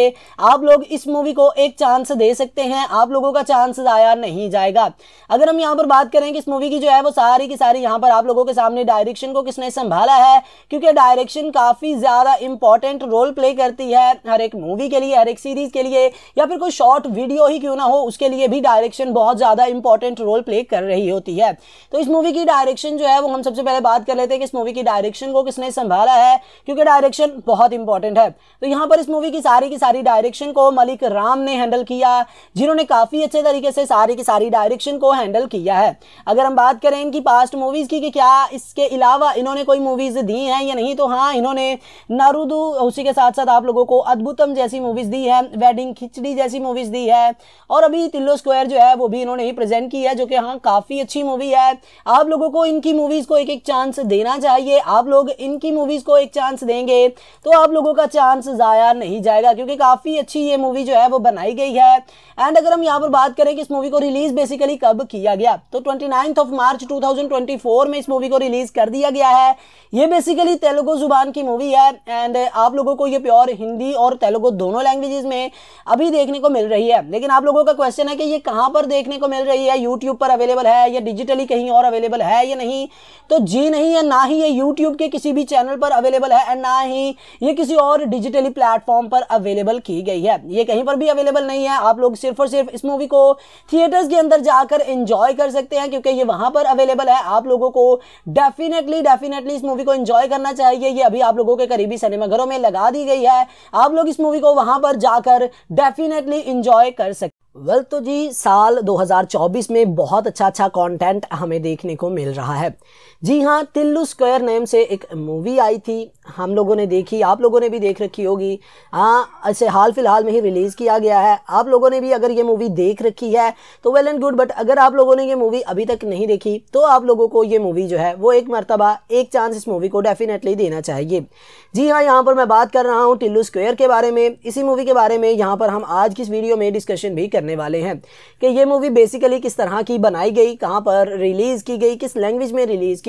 आप लोग इस मूवी को एक चांस दे सकते हैं आप लोगों का चांस ज़ाया नहीं जाएगा अगर हम यहाँ पर बात करें कि इस मूवी की जो है वो सारी की सारी यहाँ पर आप लोगों के सामने डायरेक्शन को किसने संभाला है क्योंकि डायरेक्शन काफ़ी ज़्यादा इंपॉर्टेंट रोल प्ले करती है हर एक मूवी के लिए हर एक सीरीज़ के लिए या फिर कोई शॉर्ट वीडियो ही क्यों ना हो उसके लिए भी डायरेक्शन बहुत ज़्यादा इंपॉर्टेंट रोल प्ले कर रही होती है तो इस मूवी की डायरेक्शन जो है वो हम सबसे पहले बात कर लेते हैं कि इस मूवी की डायरेक्शन को किसने संभाला है क्योंकि डायरेक्शन बहुत इंपॉर्टेंट है तो यहाँ पर इस मूवी की सारी की सारी डायरेक्शन को मलिक राम ने हैंडल किया जिन्होंने काफ़ी अच्छे तरीके से सारी की सारी डायरेक्शन को हैंडल किया है अगर अगर हम बात करें इनकी पास्ट मूवीज़ की कि क्या इसके अलावा इन्होंने कोई मूवीज़ दी हैं या नहीं तो हाँ इन्होंने नारुदू उसी के साथ साथ आप लोगों को अद्भुतम जैसी मूवीज़ दी है वेडिंग खिचड़ी जैसी मूवीज़ दी है और अभी तिल्लो स्क्वायर जो है वो भी इन्होंने ही प्रेजेंट की है जो कि हाँ काफ़ी अच्छी मूवी है आप लोगों को इनकी मूवीज़ को एक एक चांस देना चाहिए आप लोग इनकी मूवीज़ को एक चांस देंगे तो आप लोगों का चांस ज़ाया नहीं जाएगा क्योंकि काफ़ी अच्छी ये मूवी जो है वो बनाई गई है एंड अगर हम यहाँ पर बात करें कि इस मूवी को रिलीज़ बेसिकली कब किया गया तो ट्वेंटी नाइन्थ ऑफ मार्च 2024 में इस मूवी को रिलीज कर दिया गया है ये बेसिकली तेलुगु जुबान की मूवी है एंड आप लोगों को ये प्योर हिंदी और तेलुगु दोनों लैंग्वेजेस में अभी देखने को मिल रही है लेकिन आप लोगों का क्वेश्चन है कि ये कहाँ पर देखने को मिल रही है यूट्यूब पर अवेलेबल है या डिजिटली कहीं और अवेलेबल है या नहीं तो जी नहीं है ना ही ये यूट्यूब के किसी भी चैनल पर अवेलेबल है एंड ना ही ये किसी और डिजिटली प्लेटफॉर्म पर अवेलेबल की गई है ये कहीं पर भी अवेलेबल नहीं है आप लोग सिर्फ और सिर्फ इस मूवी को थिएटर्स के अंदर जाकर एंजॉय कर सकते हैं क्योंकि ये वहां पर अवेलेबल है आप लोगों को डेफिनेटली डेफिनेटली इस मूवी को एंजॉय करना चाहिए ये अभी आप लोगों के करीबी सिनेमाघरों में लगा दी गई है आप लोग इस मूवी को वहां पर जाकर डेफिनेटली इंजॉय कर सकते वेल well, तो जी साल 2024 में बहुत अच्छा अच्छा कंटेंट हमें देखने को मिल रहा है जी हाँ तिल्लू स्क्वायर नेम से एक मूवी आई थी हम लोगों ने देखी आप लोगों ने भी देख रखी होगी हाँ ऐसे हाल फिलहाल में ही रिलीज़ किया गया है आप लोगों ने भी अगर ये मूवी देख रखी है तो वेल एंड गुड बट अगर आप लोगों ने ये मूवी अभी तक नहीं देखी तो आप लोगों को ये मूवी जो है वो एक मरतबा एक चांस इस मूवी को डेफिनेटली देना चाहिए जी हाँ यहाँ पर मैं बात कर रहा हूँ टिल्लू स्क्वेयर के बारे में इसी मूवी के बारे में यहाँ पर हम आज की इस वीडियो में डिस्कशन भी करने वाले हैं कि ये मूवी बेसिकली किस तरह की बनाई गई कहाँ पर रिलीज़ की गई किस लैंग्वेज में रिलीज़ की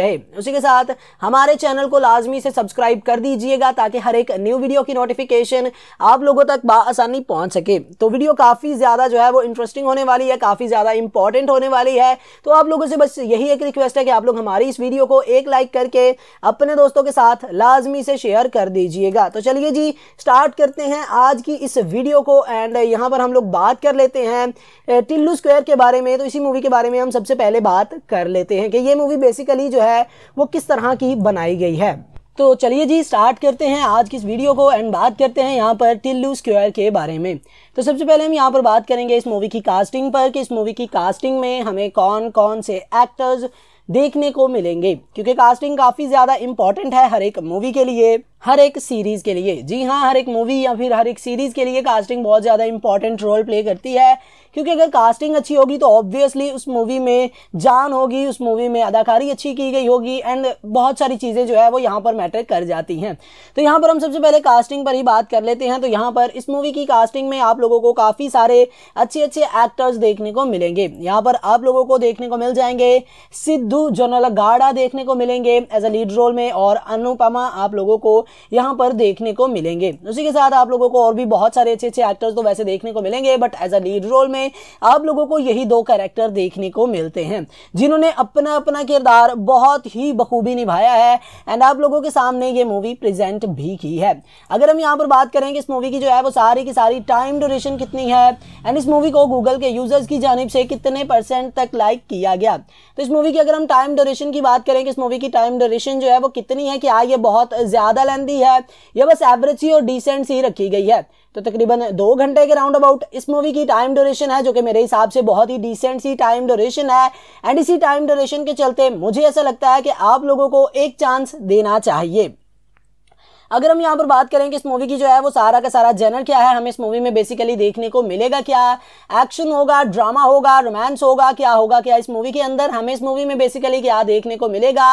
रहे उसी के साथ हमारे चैनल को लाजमी से सब्सक्राइब कर दीजिएगा ताकि हर एक न्यू वीडियो की नोटिफिकेशन आप लोगों तक आसानी पहुंच सके तो वीडियो काफ़ी ज़्यादा जो है वो इंटरेस्टिंग होने वाली है काफ़ी ज़्यादा इंपॉर्टेंट होने वाली है तो आप लोगों से बस यही एक रिक्वेस्ट है कि आप लोग हमारी इस वीडियो को एक लाइक करके अपने दोस्तों के साथ लाजमी से शेयर कर दीजिएगा तो चलिए जी स्टार्ट करते हैं आज की इस वीडियो को एंड यहां पर हम लोग बात कर लेते हैं टिल्लू स्क्वायर के बारे में तो इसी मूवी के बारे में हम सबसे पहले बात कर लेते हैं कि ये मूवी बेसिकली जो है है वो किस तरह की बनाई गई है तो चलिए जी स्टार्ट करते हैं आज की इस वीडियो को एंड बात करते हैं यहाँ पर टिल्लू स्क्वायर के बारे में तो सबसे पहले हम यहाँ पर बात करेंगे इस मूवी की कास्टिंग पर कि इस मूवी की कास्टिंग में हमें कौन कौन से एक्टर्स देखने को मिलेंगे क्योंकि कास्टिंग काफ़ी ज़्यादा इंपॉर्टेंट है हर एक मूवी के लिए हर एक सीरीज़ के लिए जी हाँ हर एक मूवी या फिर हर एक सीरीज़ के लिए कास्टिंग बहुत ज़्यादा इंपॉर्टेंट रोल प्ले करती है क्योंकि अगर कास्टिंग अच्छी होगी तो ऑब्वियसली उस मूवी में जान होगी उस मूवी में अदाकारी अच्छी की गई होगी एंड बहुत सारी चीज़ें जो है वो यहाँ पर मैटर कर जाती हैं तो यहाँ पर हम सबसे पहले कास्टिंग पर ही बात कर लेते हैं तो यहाँ पर इस मूवी की कास्टिंग में आप लोगों को काफ़ी सारे अच्छे अच्छे एक्टर्स देखने को मिलेंगे यहाँ पर आप लोगों को देखने को मिल जाएंगे सिद्धू जोनल गाड़ा देखने को मिलेंगे एज अ लीड रोल में और अनुपमा आप लोगों को यहाँ पर देखने को मिलेंगे उसी के साथ आप लोगों को और भी बहुत सारे अच्छे अच्छे एक्टर्स तो वैसे देखने को मिलेंगे but as a lead role में आप लोगों को यही दो कैरेक्टर देखने को मिलते हैं जिन्होंने अपना अपना किरदार बहुत ही बखूबी निभाया है एंड आप लोगों के सामने ये मूवी प्रेजेंट भी की है अगर हम यहाँ पर बात करें कि इस मूवी की जो है वो सारी की सारी टाइम ड्यूरेशन कितनी है एंड इस मूवी को गूगल के यूजर्स की जानब से कितने परसेंट तक लाइक किया गया तो इस मूवी की अगर हम टाइम ड्यूरेशन की बात करें कि इस मूवी की टाइम ड्यूरेशन जो है वो कितनी है कि आ ये बहुत ज़्यादा ध्यान दी है यह बस एवरेज ही और डिसेंट सी रखी गई है तो तकरीबन दो घंटे के राउंड अबाउट इस मूवी की टाइम ड्यूरेशन है जो कि मेरे हिसाब से बहुत ही डिसेंट सी टाइम ड्यूरेशन है एंड इसी टाइम ड्यूरेशन के चलते मुझे ऐसा लगता है कि आप लोगों को एक चांस देना चाहिए अगर हम यहाँ पर बात करें कि इस मूवी की जो है वो सारा का सारा जेनर क्या है हमें इस मूवी में बेसिकली देखने को मिलेगा क्या एक्शन होगा ड्रामा होगा रोमांस होगा क्या होगा क्या इस मूवी के अंदर हमें इस मूवी में बेसिकली क्या देखने को मिलेगा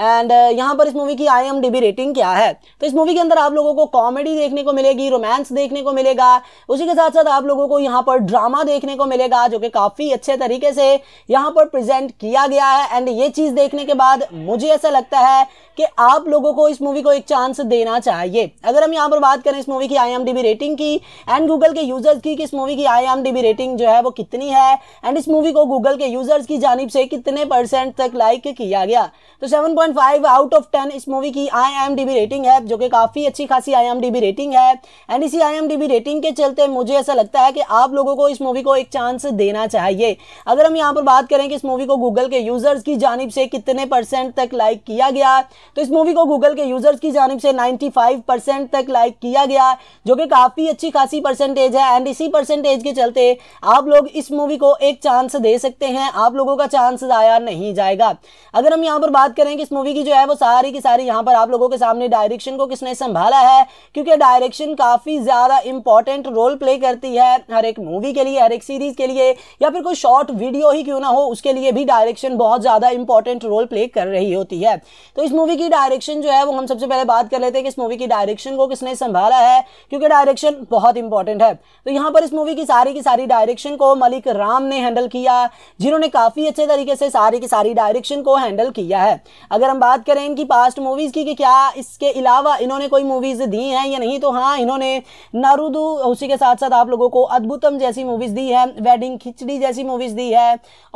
एंड uh, यहाँ पर इस मूवी की आई रेटिंग क्या है तो इस मूवी के अंदर आप लोगों को कॉमेडी देखने को मिलेगी रोमांस देखने को मिलेगा उसी के साथ साथ आप लोगों को यहाँ पर ड्रामा देखने को मिलेगा जो कि काफ़ी अच्छे तरीके से यहाँ पर प्रेजेंट किया गया है एंड ये चीज़ देखने के बाद मुझे ऐसा लगता है कि आप लोगों को इस मूवी को एक चांस देना होना चाहिए अगर हम यहाँ पर बात करें इस मूवी की आई रेटिंग की एंड गूगल के यूजर्स की कि इस मूवी की आई रेटिंग जो है वो कितनी है एंड इस मूवी को गूगल के यूजर्स की जानब से कितने परसेंट तक लाइक किया गया तो 7.5 आउट ऑफ 10 इस मूवी की आई रेटिंग है जो कि काफ़ी अच्छी खासी आई रेटिंग है एंड इसी आई रेटिंग के चलते मुझे ऐसा लगता है कि आप लोगों को इस मूवी को एक चांस देना चाहिए अगर हम यहाँ पर बात करें कि इस मूवी को गूगल के यूजर्स की जानब से कितने परसेंट तक लाइक किया गया तो इस मूवी को गूगल के यूजर्स की जानब से नाइन्टी 65 परसेंट तक लाइक किया गया जो कि काफ़ी अच्छी खासी परसेंटेज है एंड इसी परसेंटेज के चलते आप लोग इस मूवी को एक चांस दे सकते हैं आप लोगों का चांस ज़ाया नहीं जाएगा अगर हम यहाँ पर बात करें कि इस मूवी की जो है वो सारी की सारी यहाँ पर आप लोगों के सामने डायरेक्शन को किसने संभाला है क्योंकि डायरेक्शन काफ़ी ज़्यादा इंपॉर्टेंट रोल प्ले करती है हर एक मूवी के लिए हर एक सीरीज़ के लिए या फिर कोई शॉर्ट वीडियो ही क्यों ना हो उसके लिए भी डायरेक्शन बहुत ज़्यादा इंपॉर्टेंट रोल प्ले कर रही होती है तो इस मूवी की डायरेक्शन जो है वो हम सबसे पहले बात कर लेते हैं कि इस मूवी की डायरेक्शन को किसने संभाला है क्योंकि डायरेक्शन बहुत इंपॉर्टेंट है तो यहाँ पर इस मूवी की सारी की सारी डायरेक्शन को मलिक राम ने हैंडल किया जिन्होंने काफ़ी अच्छे तरीके से सारी की सारी डायरेक्शन को हैंडल किया है अगर हम बात करें इनकी पास्ट मूवीज़ की कि क्या इसके अलावा इन्होंने कोई मूवीज़ दी हैं या नहीं तो हाँ इन्होंने नारूदू उसी के साथ साथ आप लोगों को अद्भुतम जैसी मूवीज़ दी है वेडिंग खिचड़ी जैसी मूवीज़ दी है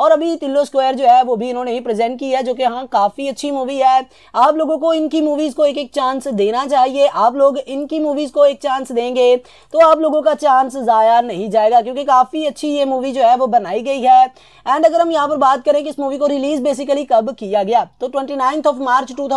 और अभी तिल्लो स्क्वायर जो है वो भी इन्होंने ही प्रेजेंट की है जो कि हाँ काफ़ी अच्छी मूवी है आप लोगों को इनकी मूवीज़ को एक एक चांस देना करना चाहिए आप लोग इनकी मूवीज़ को एक चांस देंगे तो आप लोगों का चांस ज़ाया नहीं जाएगा क्योंकि काफ़ी अच्छी ये मूवी जो है वो बनाई गई है एंड अगर हम यहाँ पर बात करें कि इस मूवी को रिलीज़ बेसिकली कब किया गया तो ट्वेंटी ऑफ मार्च टू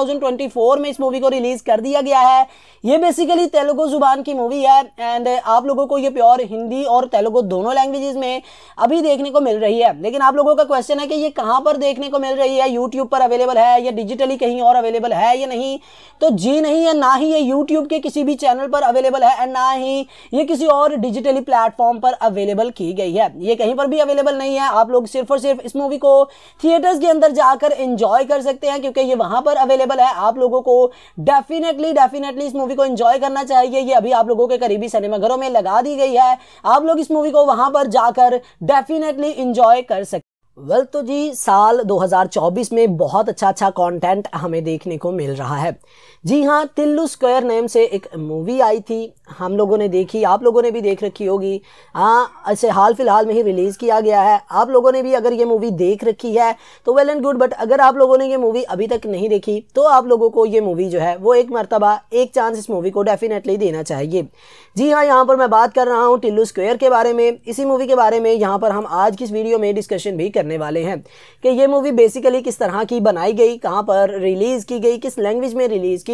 में इस मूवी को रिलीज़ कर दिया गया है ये बेसिकली तेलुगु जुबान की मूवी है एंड आप लोगों को ये प्योर हिंदी और तेलुगु दोनों लैंग्वेजेस में अभी देखने को मिल रही है लेकिन आप लोगों का क्वेश्चन है कि ये कहां पर देखने को मिल रही है यूट्यूब पर अवेलेबल है या डिजिटली कहीं और अवेलेबल है या नहीं तो जी नहीं है ना ना ही ये YouTube के किसी भी चैनल पर अवेलेबल है एंड ना ही ये किसी और डिजिटली प्लेटफॉर्म पर अवेलेबल की गई है ये कहीं पर भी अवेलेबल नहीं है आप लोग सिर्फ और सिर्फ इस मूवी को थिएटर्स के अंदर जाकर इंजॉय कर सकते हैं क्योंकि ये वहां पर अवेलेबल है आप लोगों को डेफिनेटली डेफिनेटली इस मूवी को इंजॉय करना चाहिए ये अभी आप लोगों के करीबी सिनेमाघरों में लगा दी गई है आप लोग इस मूवी को वहां पर जाकर डेफिनेटली इंजॉय कर सकते वेल well, तो जी साल 2024 में बहुत अच्छा अच्छा कंटेंट हमें देखने को मिल रहा है जी हाँ तिल्लू स्क्वायर नेम से एक मूवी आई थी हम लोगों ने देखी आप लोगों ने भी देख रखी होगी हाँ ऐसे हाल फिलहाल में ही रिलीज़ किया गया है आप लोगों ने भी अगर ये मूवी देख रखी है तो वेल एंड गुड बट अगर आप लोगों ने ये मूवी अभी तक नहीं देखी तो आप लोगों को ये मूवी जो है वो एक मरतबा एक चांस इस मूवी को डेफिनेटली देना चाहिए जी हाँ यहाँ पर मैं बात कर रहा हूँ टिल्लू स्क्वेयर के बारे में इसी मूवी के बारे में यहाँ पर हम आज की इस वीडियो में डिस्कशन भी करने वाले हैं कि ये मूवी बेसिकली किस तरह की बनाई गई कहाँ पर रिलीज़ की गई किस लैंग्वेज में रिलीज़ की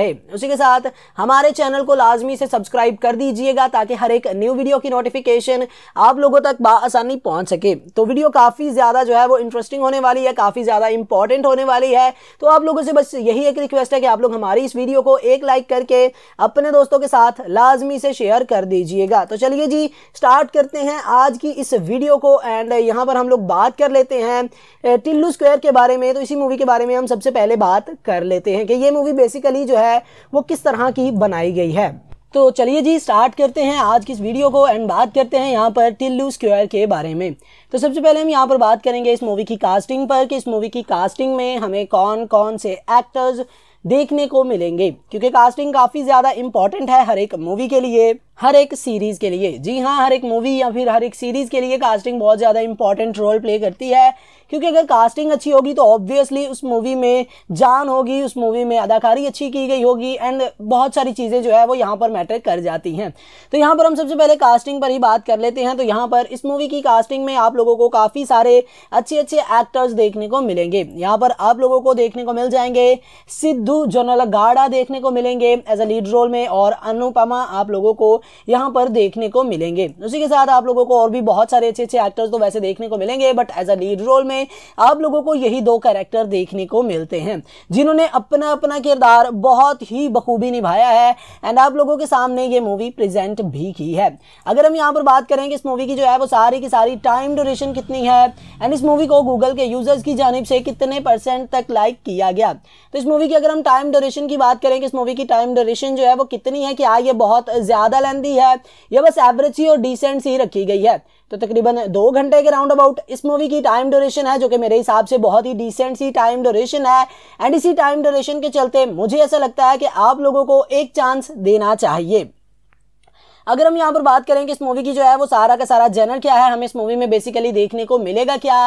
रहे उसी के साथ हमारे चैनल को लाजमी से सब्सक्राइब कर दीजिएगा ताकि हर एक न्यू वीडियो की नोटिफिकेशन आप लोगों तक आसानी पहुंच सके तो वीडियो काफ़ी ज़्यादा जो है वो इंटरेस्टिंग होने वाली है काफ़ी ज़्यादा इंपॉर्टेंट होने वाली है तो आप लोगों से बस यही एक रिक्वेस्ट है कि आप लोग हमारी इस वीडियो को एक लाइक करके अपने दोस्तों के साथ लाजमी से शेयर कर दीजिएगा तो चलिए जी स्टार्ट करते हैं आज की इस वीडियो को एंड यहाँ पर हम लोग बात कर लेते हैं टिल्लू स्क्वेयर के बारे में तो इसी मूवी के बारे में हम सबसे पहले बात कर लेते हैं कि ये मूवी बेसिकली जो है है वो किस तरह की बनाई गई है तो चलिए जी स्टार्ट करते हैं आज की इस वीडियो को एंड बात करते हैं यहाँ पर टिल्लू स्क्वायर के बारे में तो सबसे पहले हम यहाँ पर बात करेंगे इस मूवी की कास्टिंग पर कि इस मूवी की कास्टिंग में हमें कौन कौन से एक्टर्स देखने को मिलेंगे क्योंकि कास्टिंग काफ़ी ज़्यादा इंपॉर्टेंट है हर एक मूवी के लिए हर एक सीरीज के लिए जी हाँ हर एक मूवी या फिर हर एक सीरीज के लिए कास्टिंग बहुत ज़्यादा इंपॉर्टेंट रोल प्ले करती है क्योंकि अगर कास्टिंग अच्छी होगी तो ऑब्वियसली उस मूवी में जान होगी उस मूवी में अदाकारी अच्छी की गई होगी एंड बहुत सारी चीज़ें जो है वो यहाँ पर मैटर कर जाती हैं तो यहाँ पर हम सबसे पहले कास्टिंग पर ही बात कर लेते हैं तो यहाँ पर इस मूवी की कास्टिंग में आप लोगों को काफ़ी सारे अच्छे अच्छे एक्टर्स देखने को मिलेंगे यहाँ पर आप लोगों को देखने को मिल जाएंगे सिद्धू जोनल गाड़ा देखने को मिलेंगे एज अ लीड रोल में और अनुपमा आप लोगों को यहाँ पर देखने को मिलेंगे उसी के साथ आप लोगों को और भी बहुत सारे अच्छे अच्छे एक्टर्स तो वैसे देखने को मिलेंगे but as a lead role में आप लोगों को यही दो कैरेक्टर देखने को मिलते हैं जिन्होंने अपना अपना किरदार बहुत ही बखूबी निभाया है एंड आप लोगों के सामने ये मूवी प्रेजेंट भी की है अगर हम यहाँ पर बात करें कि इस मूवी की जो है वो सारी की सारी टाइम ड्यूरेशन कितनी है एंड इस मूवी को गूगल के यूजर्स की जानब से कितने परसेंट तक लाइक किया गया तो इस मूवी की अगर हम टाइम ड्यूरेशन की बात करें कि इस मूवी की टाइम ड्यूरेशन जो है वो कितनी है कि आ ये बहुत ज़्यादा लेंथ पोजीशन दी है ये बस एवरेज ही और डिसेंट सी रखी गई है तो तकरीबन दो घंटे के राउंड अबाउट इस मूवी की टाइम ड्यूरेशन है जो कि मेरे हिसाब से बहुत ही डिसेंट सी टाइम ड्यूरेशन है एंड इसी टाइम ड्यूरेशन के चलते मुझे ऐसा लगता है कि आप लोगों को एक चांस देना चाहिए अगर हम यहाँ पर बात करें कि इस मूवी की जो है वो सारा का सारा जेनर क्या है हमें इस मूवी में बेसिकली देखने को मिलेगा क्या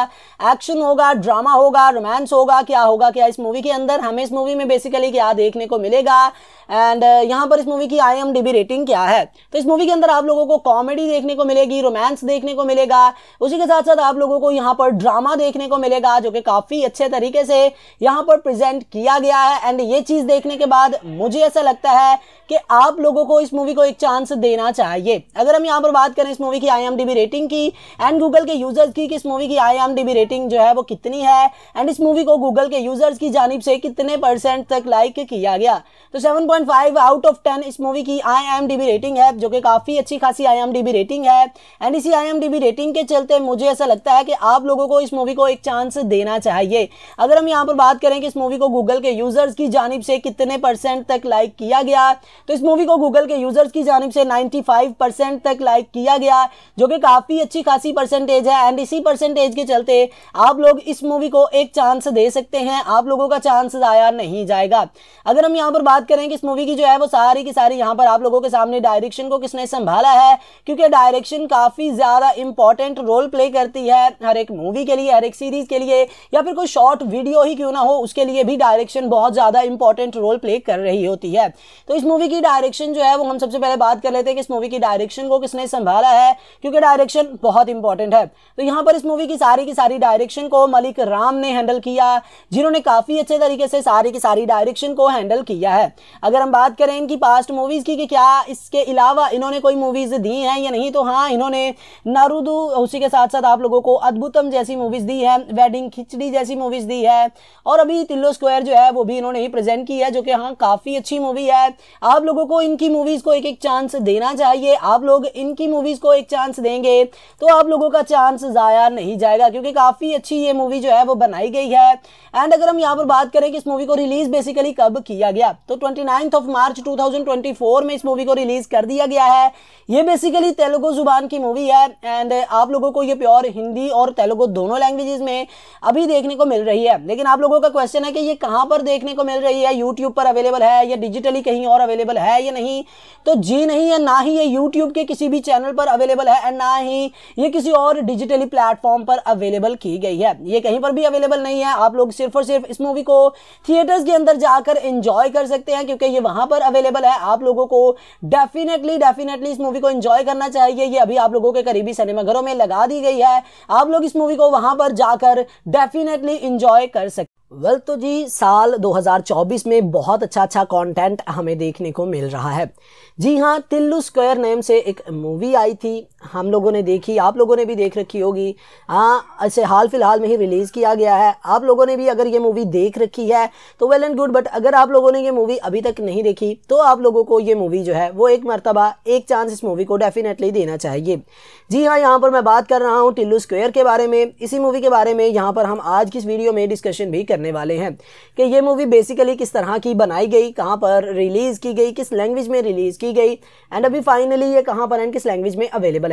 एक्शन होगा ड्रामा होगा रोमांस होगा क्या होगा क्या इस मूवी के अंदर हमें इस मूवी में बेसिकली क्या देखने को मिलेगा एंड uh, यहाँ पर इस मूवी की आई रेटिंग क्या है तो इस मूवी के अंदर आप लोगों को कॉमेडी देखने को मिलेगी रोमांस देखने को मिलेगा उसी के साथ साथ आप लोगों को यहाँ पर ड्रामा देखने को मिलेगा जो कि काफ़ी अच्छे तरीके से यहाँ पर प्रेजेंट किया गया है एंड ये चीज़ देखने के बाद मुझे ऐसा लगता है कि आप लोगों को इस मूवी को एक चांस देना लेना चाहिए अगर हम यहाँ पर बात करें इस मूवी की आई रेटिंग की एंड गूगल के यूजर्स की कि इस मूवी की आई रेटिंग जो है वो कितनी है एंड इस मूवी को गूगल के यूजर्स की जानब से कितने परसेंट तक लाइक किया गया तो 7.5 आउट ऑफ 10 इस मूवी की आई रेटिंग है जो कि काफ़ी अच्छी खासी आई रेटिंग है एंड इसी आई रेटिंग के चलते मुझे ऐसा लगता है कि आप लोगों को इस मूवी को एक चांस देना चाहिए अगर हम यहाँ पर बात करें कि इस मूवी को गूगल के यूजर्स की जानब से कितने परसेंट तक लाइक किया गया तो इस मूवी को गूगल के यूजर्स की जानब से 75 परसेंट तक लाइक किया गया जो कि काफ़ी अच्छी खासी परसेंटेज है एंड इसी परसेंटेज के चलते आप लोग इस मूवी को एक चांस दे सकते हैं आप लोगों का चांस ज़ाया नहीं जाएगा अगर हम यहाँ पर बात करें कि इस मूवी की जो है वो सारी की सारी यहाँ पर आप लोगों के सामने डायरेक्शन को किसने संभाला है क्योंकि डायरेक्शन काफ़ी ज़्यादा इंपॉर्टेंट रोल प्ले करती है हर एक मूवी के लिए हर एक सीरीज़ के लिए या फिर कोई शॉर्ट वीडियो ही क्यों ना हो उसके लिए भी डायरेक्शन बहुत ज़्यादा इंपॉर्टेंट रोल प्ले कर रही होती है तो इस मूवी की डायरेक्शन जो है वो हम सबसे पहले बात कर लेते हैं कि इस मूवी की डायरेक्शन को किसने संभाला है क्योंकि डायरेक्शन बहुत इंपॉर्टेंट है तो यहाँ पर इस मूवी की सारी की सारी डायरेक्शन को मलिक राम ने हैंडल किया जिन्होंने काफ़ी अच्छे तरीके से सारी की सारी डायरेक्शन को हैंडल किया है अगर हम बात करें इनकी पास्ट मूवीज़ की कि क्या इसके अलावा इन्होंने कोई मूवीज़ दी हैं या नहीं तो हाँ इन्होंने नारूदू उसी के साथ साथ आप लोगों को अद्भुतम जैसी मूवीज़ दी है वेडिंग खिचड़ी जैसी मूवीज़ दी है और अभी तिल्लो स्क्वायर जो है वो भी इन्होंने ही प्रेजेंट की है जो कि हाँ काफ़ी अच्छी मूवी है आप लोगों को इनकी मूवीज़ को एक एक चांस देना चाहिए आप लोग इनकी मूवीज़ को एक चांस देंगे तो आप लोगों का चांस ज़ाया नहीं जाएगा क्योंकि काफ़ी अच्छी ये मूवी जो है वो बनाई गई है एंड अगर हम यहाँ पर बात करें कि इस मूवी को रिलीज़ बेसिकली कब किया गया तो ट्वेंटी ऑफ मार्च टू में इस मूवी को रिलीज़ कर दिया गया है ये बेसिकली तेलुगु ज़ुबान की मूवी है एंड आप लोगों को ये प्योर हिंदी और तेलुगु दोनों लैंग्वेजेस में अभी देखने को मिल रही है लेकिन आप लोगों का क्वेश्चन है कि ये कहाँ पर देखने को मिल रही है यूट्यूब पर अवेलेबल है या डिजिटली कहीं और अवेलेबल है या नहीं तो जी नहीं है ना ही ये यूट्यूब के किसी भी चैनल पर अवेलेबल है एंड ना ही ये किसी और डिजिटली प्लेटफॉर्म पर अवेलेबल की गई है ये कहीं पर भी अवेलेबल नहीं है आप लोग सिर्फ और सिर्फ इस मूवी को थिएटर्स के अंदर जाकर इंजॉय कर सकते हैं क्योंकि ये वहां पर अवेलेबल है आप लोगों को डेफिनेटली डेफिनेटली इस मूवी को इंजॉय करना चाहिए ये अभी आप लोगों के करीबी सिनेमाघरों में लगा दी गई है आप लोग इस मूवी को वहां पर जाकर डेफिनेटली इंजॉय कर सकते वेल well, तो जी साल 2024 में बहुत अच्छा अच्छा कंटेंट हमें देखने को मिल रहा है जी हाँ तिल्लू स्क्वायर नेम से एक मूवी आई थी हम लोगों ने देखी आप लोगों ने भी देख रखी होगी हाँ ऐसे हाल फिलहाल में ही रिलीज़ किया गया है आप लोगों ने भी अगर ये मूवी देख रखी है तो वेल एंड गुड बट अगर आप लोगों ने ये मूवी अभी तक नहीं देखी तो आप लोगों को ये मूवी जो है वो एक मरतबा एक चांस इस मूवी को डेफिनेटली देना चाहिए जी हाँ यहाँ पर मैं बात कर रहा हूँ टिल्लू स्क्वेयर के बारे में इसी मूवी के बारे में यहाँ पर हम आज की इस वीडियो में डिस्कशन भी करने वाले हैं कि ये मूवी बेसिकली किस तरह की बनाई गई कहाँ पर रिलीज़ की गई किस लैंग्वेज में रिलीज़ की गई एंड अभी फाइनली ये कहाँ पर एंड किस लैंग्वेज में अवेलेबल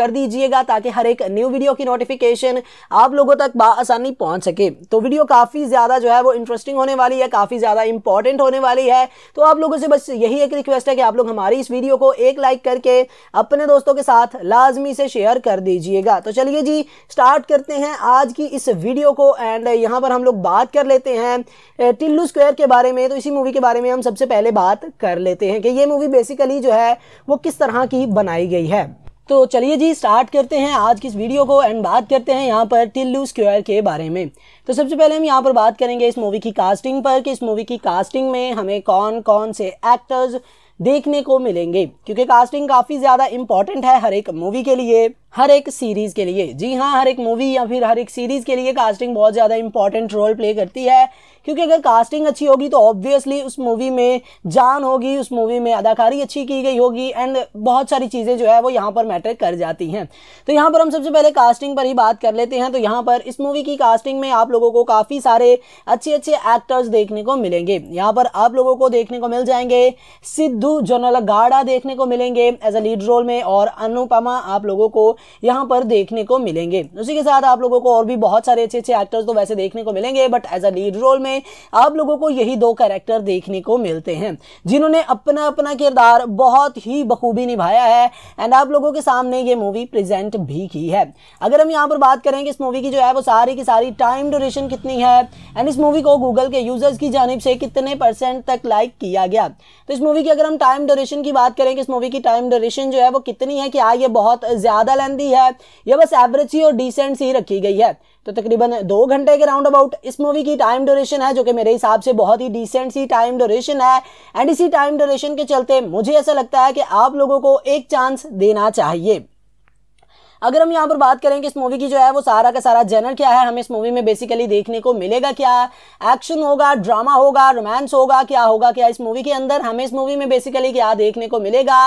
कर दीजिएगा ताकि हर एक न्यू वीडियो की नोटिफिकेशन आप लोगों तक आसानी पहुंच सके तो वीडियो काफ़ी ज़्यादा जो है वो इंटरेस्टिंग होने वाली है काफ़ी ज़्यादा इंपॉर्टेंट होने वाली है तो आप लोगों से बस यही एक रिक्वेस्ट है कि आप लोग हमारी इस वीडियो को एक लाइक करके अपने दोस्तों के साथ लाजमी से शेयर कर दीजिएगा तो चलिए जी स्टार्ट करते हैं आज की इस वीडियो को एंड यहाँ पर हम लोग बात कर लेते हैं टिल्लू स्क्वायर के बारे में तो इसी मूवी के बारे में हम सबसे पहले बात कर लेते हैं कि ये मूवी बेसिकली जो है वो किस तरह की बनाई गई है तो चलिए जी स्टार्ट करते हैं आज की इस वीडियो को एंड बात करते हैं यहाँ पर टिल्लू स्क्वायर के बारे में तो सबसे पहले हम यहाँ पर बात करेंगे इस मूवी की कास्टिंग पर कि इस मूवी की कास्टिंग में हमें कौन कौन से एक्टर्स देखने को मिलेंगे क्योंकि कास्टिंग काफ़ी ज़्यादा इंपॉर्टेंट है हर एक मूवी के लिए हर एक सीरीज़ के लिए जी हाँ हर एक मूवी या फिर हर एक सीरीज़ के लिए कास्टिंग बहुत ज़्यादा इंपॉर्टेंट रोल प्ले करती है क्योंकि अगर कास्टिंग अच्छी होगी तो ऑब्वियसली उस मूवी में जान होगी उस मूवी में अदाकारी अच्छी की गई होगी एंड बहुत सारी चीज़ें जो है वो यहाँ पर मैटर कर जाती हैं तो यहाँ पर हम सबसे पहले कास्टिंग पर ही बात कर लेते हैं तो यहाँ पर इस मूवी की कास्टिंग में आप लोगों को काफ़ी सारे अच्छे अच्छे एक्टर्स देखने को मिलेंगे यहाँ पर आप लोगों को देखने को मिल जाएंगे सिद्धू गाड़ा देखने को मिलेंगे एज अ लीड रोल में और अनुपमा आप लोगों को यहाँ पर देखने को मिलेंगे उसी के साथ आप लोगों को और भी बहुत सारे अच्छे अच्छे एक्टर्स तो वैसे देखने को मिलेंगे but as a lead role में में आप लोगों को यही दो कैरेक्टर देखने को मिलते हैं जिन्होंने अपना अपना किरदार बहुत ही बखूबी निभाया है एंड आप लोगों के सामने ये मूवी प्रेजेंट भी की है अगर हम यहाँ पर बात करें कि इस मूवी की जो है वो सारी की सारी टाइम ड्यूरेशन कितनी है एंड इस मूवी को गूगल के यूजर्स की जानब से कितने परसेंट तक लाइक किया गया तो इस मूवी की अगर हम टाइम ड्यूरेशन की बात करें कि इस मूवी की टाइम ड्यूरेशन जो है वो कितनी है कि आ हाँ, ये बहुत ज़्यादा लेंदी है या बस एवरेज ही और डिसेंट सी रखी गई है तो तकरीबन दो घंटे के राउंड अबाउट इस मूवी की टाइम ड्यूरेशन है जो कि मेरे हिसाब से बहुत ही डिसेंट सी टाइम ड्यूरेशन है एंड इसी टाइम ड्यूरेशन के चलते मुझे ऐसा लगता है कि आप लोगों को एक चांस देना चाहिए अगर हम यहाँ पर बात करें कि इस मूवी की जो है वो सारा का सारा जेनर क्या है हमें इस मूवी में बेसिकली देखने को मिलेगा क्या एक्शन होगा ड्रामा होगा रोमांस होगा क्या होगा क्या इस मूवी के अंदर हमें इस मूवी में बेसिकली क्या देखने को मिलेगा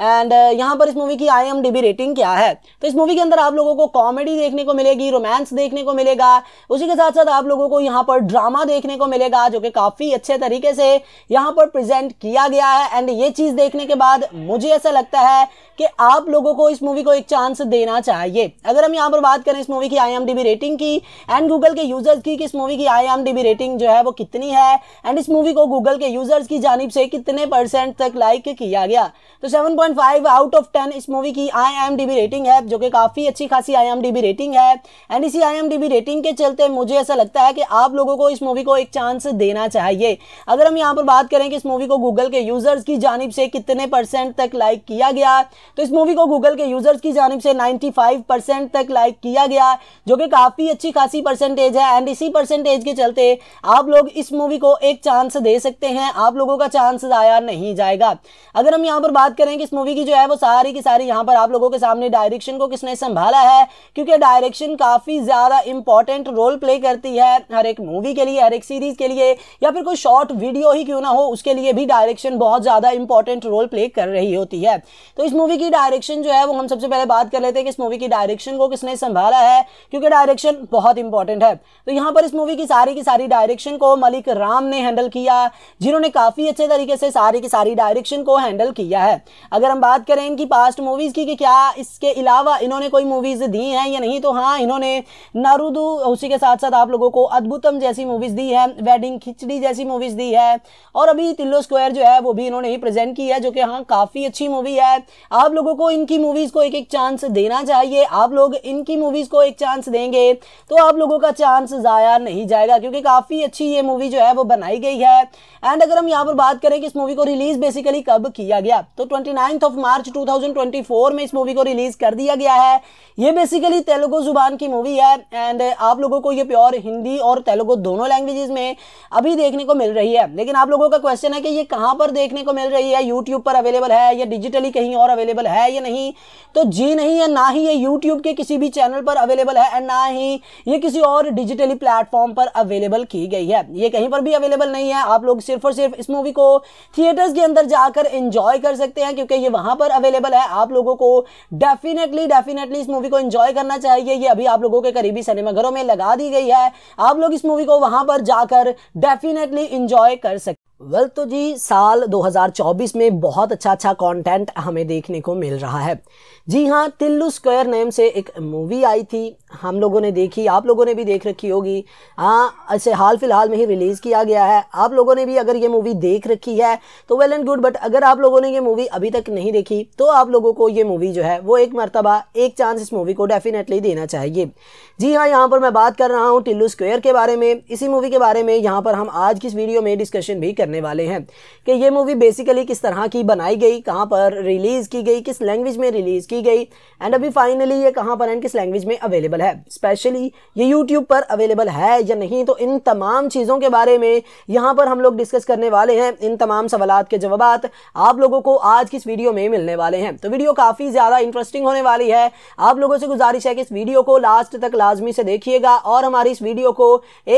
एंड uh, यहाँ पर इस मूवी की आई रेटिंग क्या है तो इस मूवी के अंदर आप लोगों को कॉमेडी देखने को मिलेगी रोमांस देखने को मिलेगा उसी के साथ साथ आप लोगों को यहाँ पर ड्रामा देखने को मिलेगा जो कि काफ़ी अच्छे तरीके से यहाँ पर प्रेजेंट किया गया है एंड ये चीज़ देखने के बाद मुझे ऐसा लगता है कि आप लोगों को इस मूवी को एक चांस देना चाहिए अगर हम यहाँ पर बात करें इस मूवी की आई रेटिंग की एंड गूगल के यूजर्स की कि इस मूवी की आई रेटिंग जो है वो कितनी है एंड इस मूवी को गूगल के यूजर्स की जानब से कितने परसेंट तक लाइक किया गया तो सेवन आउट ऑफ टेन इस मूवी की आई रेटिंग है जो कि काफ़ी अच्छी खासी आई रेटिंग है एंड इसी आई रेटिंग के चलते मुझे ऐसा लगता है कि आप लोगों को इस मूवी को एक चांस देना चाहिए अगर हम यहाँ पर बात करें कि इस मूवी को गूगल के यूजर्स की जानब से कितने परसेंट तक लाइक किया गया तो इस मूवी को गूगल के यूजर्स की जानब से 95 परसेंट तक लाइक किया गया जो कि काफ़ी अच्छी खासी परसेंटेज है एंड इसी परसेंटेज के चलते आप लोग इस मूवी को एक चांस दे सकते हैं आप लोगों का चांस ज़ाया नहीं जाएगा अगर हम यहाँ पर बात करें कि इस मूवी की जो है वो सारी की सारी यहाँ पर आप लोगों के सामने डायरेक्शन को किसने संभाला है क्योंकि डायरेक्शन काफ़ी ज़्यादा इंपॉर्टेंट रोल प्ले करती है हर एक मूवी के लिए हर एक सीरीज़ के लिए या फिर कोई शॉर्ट वीडियो ही क्यों ना हो उसके लिए भी डायरेक्शन बहुत ज़्यादा इंपॉर्टेंट रोल प्ले कर रही होती है तो इस मूवी मूवी की डायरेक्शन जो है वो हम सबसे पहले बात कर लेते हैं कि इस मूवी की डायरेक्शन को किसने संभाला है क्योंकि डायरेक्शन बहुत इंपॉर्टेंट है तो यहाँ पर इस मूवी की सारी की सारी डायरेक्शन को मलिक राम ने हैंडल किया जिन्होंने काफ़ी अच्छे तरीके से सारी की सारी डायरेक्शन को हैंडल किया है अगर हम बात करें इनकी पास्ट मूवीज़ की कि क्या इसके अलावा इन्होंने कोई मूवीज़ दी हैं या नहीं तो हाँ इन्होंने नारूदू उसी के साथ साथ आप लोगों को अद्भुतम जैसी मूवीज़ दी है वेडिंग खिचड़ी जैसी मूवीज़ दी है और अभी तिल्लो स्क्वायर जो है वो भी इन्होंने ही प्रेजेंट की है जो कि हाँ काफ़ी अच्छी मूवी है आप आप लोगों को इनकी मूवीज़ को एक एक चांस देना चाहिए आप लोग इनकी मूवीज़ को एक चांस देंगे तो आप लोगों का चांस ज़ाया नहीं जाएगा क्योंकि काफ़ी अच्छी ये मूवी जो है वो बनाई गई है एंड अगर हम यहाँ पर बात करें कि इस मूवी को रिलीज़ बेसिकली कब किया गया तो ट्वेंटी ऑफ मार्च टू में इस मूवी को रिलीज़ कर दिया गया है ये बेसिकली तेलुगु ज़ुबान की मूवी है एंड आप लोगों को ये प्योर हिंदी और तेलुगु दोनों लैंग्वेजेस में अभी देखने को मिल रही है लेकिन आप लोगों का क्वेश्चन है कि ये कहां पर देखने को मिल रही है यूट्यूब पर अवेलेबल है या डिजिटली कहीं और अवेलेबल अवेलेबल है या नहीं तो जी नहीं है ना ही ये यूट्यूब के किसी भी चैनल पर अवेलेबल है एंड ना ही ये किसी और डिजिटली प्लेटफॉर्म पर अवेलेबल की गई है ये कहीं पर भी अवेलेबल नहीं है आप लोग सिर्फ और सिर्फ इस मूवी को थिएटर्स के अंदर जाकर इंजॉय कर सकते हैं क्योंकि ये वहां पर अवेलेबल है आप लोगों को डेफिनेटली डेफिनेटली इस मूवी को इंजॉय करना चाहिए ये अभी आप लोगों के करीबी सिनेमाघरों में लगा दी गई है आप लोग इस मूवी को वहां पर जाकर डेफिनेटली इंजॉय कर सकते वेल well, तो जी साल 2024 में बहुत अच्छा अच्छा कंटेंट हमें देखने को मिल रहा है जी हाँ तिल्लू स्क्वायर नेम से एक मूवी आई थी हम लोगों ने देखी आप लोगों ने भी देख रखी होगी हाँ ऐसे हाल फिलहाल में ही रिलीज़ किया गया है आप लोगों ने भी अगर ये मूवी देख रखी है तो वेल एंड गुड बट अगर आप लोगों ने ये मूवी अभी तक नहीं देखी तो आप लोगों को ये मूवी जो है वो एक मरतबा एक चांस इस मूवी को डेफिनेटली देना चाहिए जी हाँ यहाँ पर मैं बात कर रहा हूँ टिल्लू स्क्वेयर के बारे में इसी मूवी के बारे में यहाँ पर हम आज की इस वीडियो में डिस्कशन भी कर करने वाले हैं कि ये मूवी बेसिकली किस तरह की बनाई गई कहाँ पर रिलीज़ की गई किस लैंग्वेज में रिलीज़ की गई एंड अभी फाइनली ये कहाँ पर एंड किस लैंग्वेज में अवेलेबल है स्पेशली ये यूट्यूब पर अवेलेबल है या नहीं तो इन तमाम चीज़ों के बारे में यहाँ पर हम लोग डिस्कस करने वाले हैं इन तमाम सवाल के जवाब आप लोगों को आज की इस वीडियो में मिलने वाले हैं तो वीडियो काफ़ी ज़्यादा इंटरेस्टिंग होने वाली है आप लोगों से गुजारिश है कि इस वीडियो को लास्ट तक लाजमी से देखिएगा और हमारी इस वीडियो को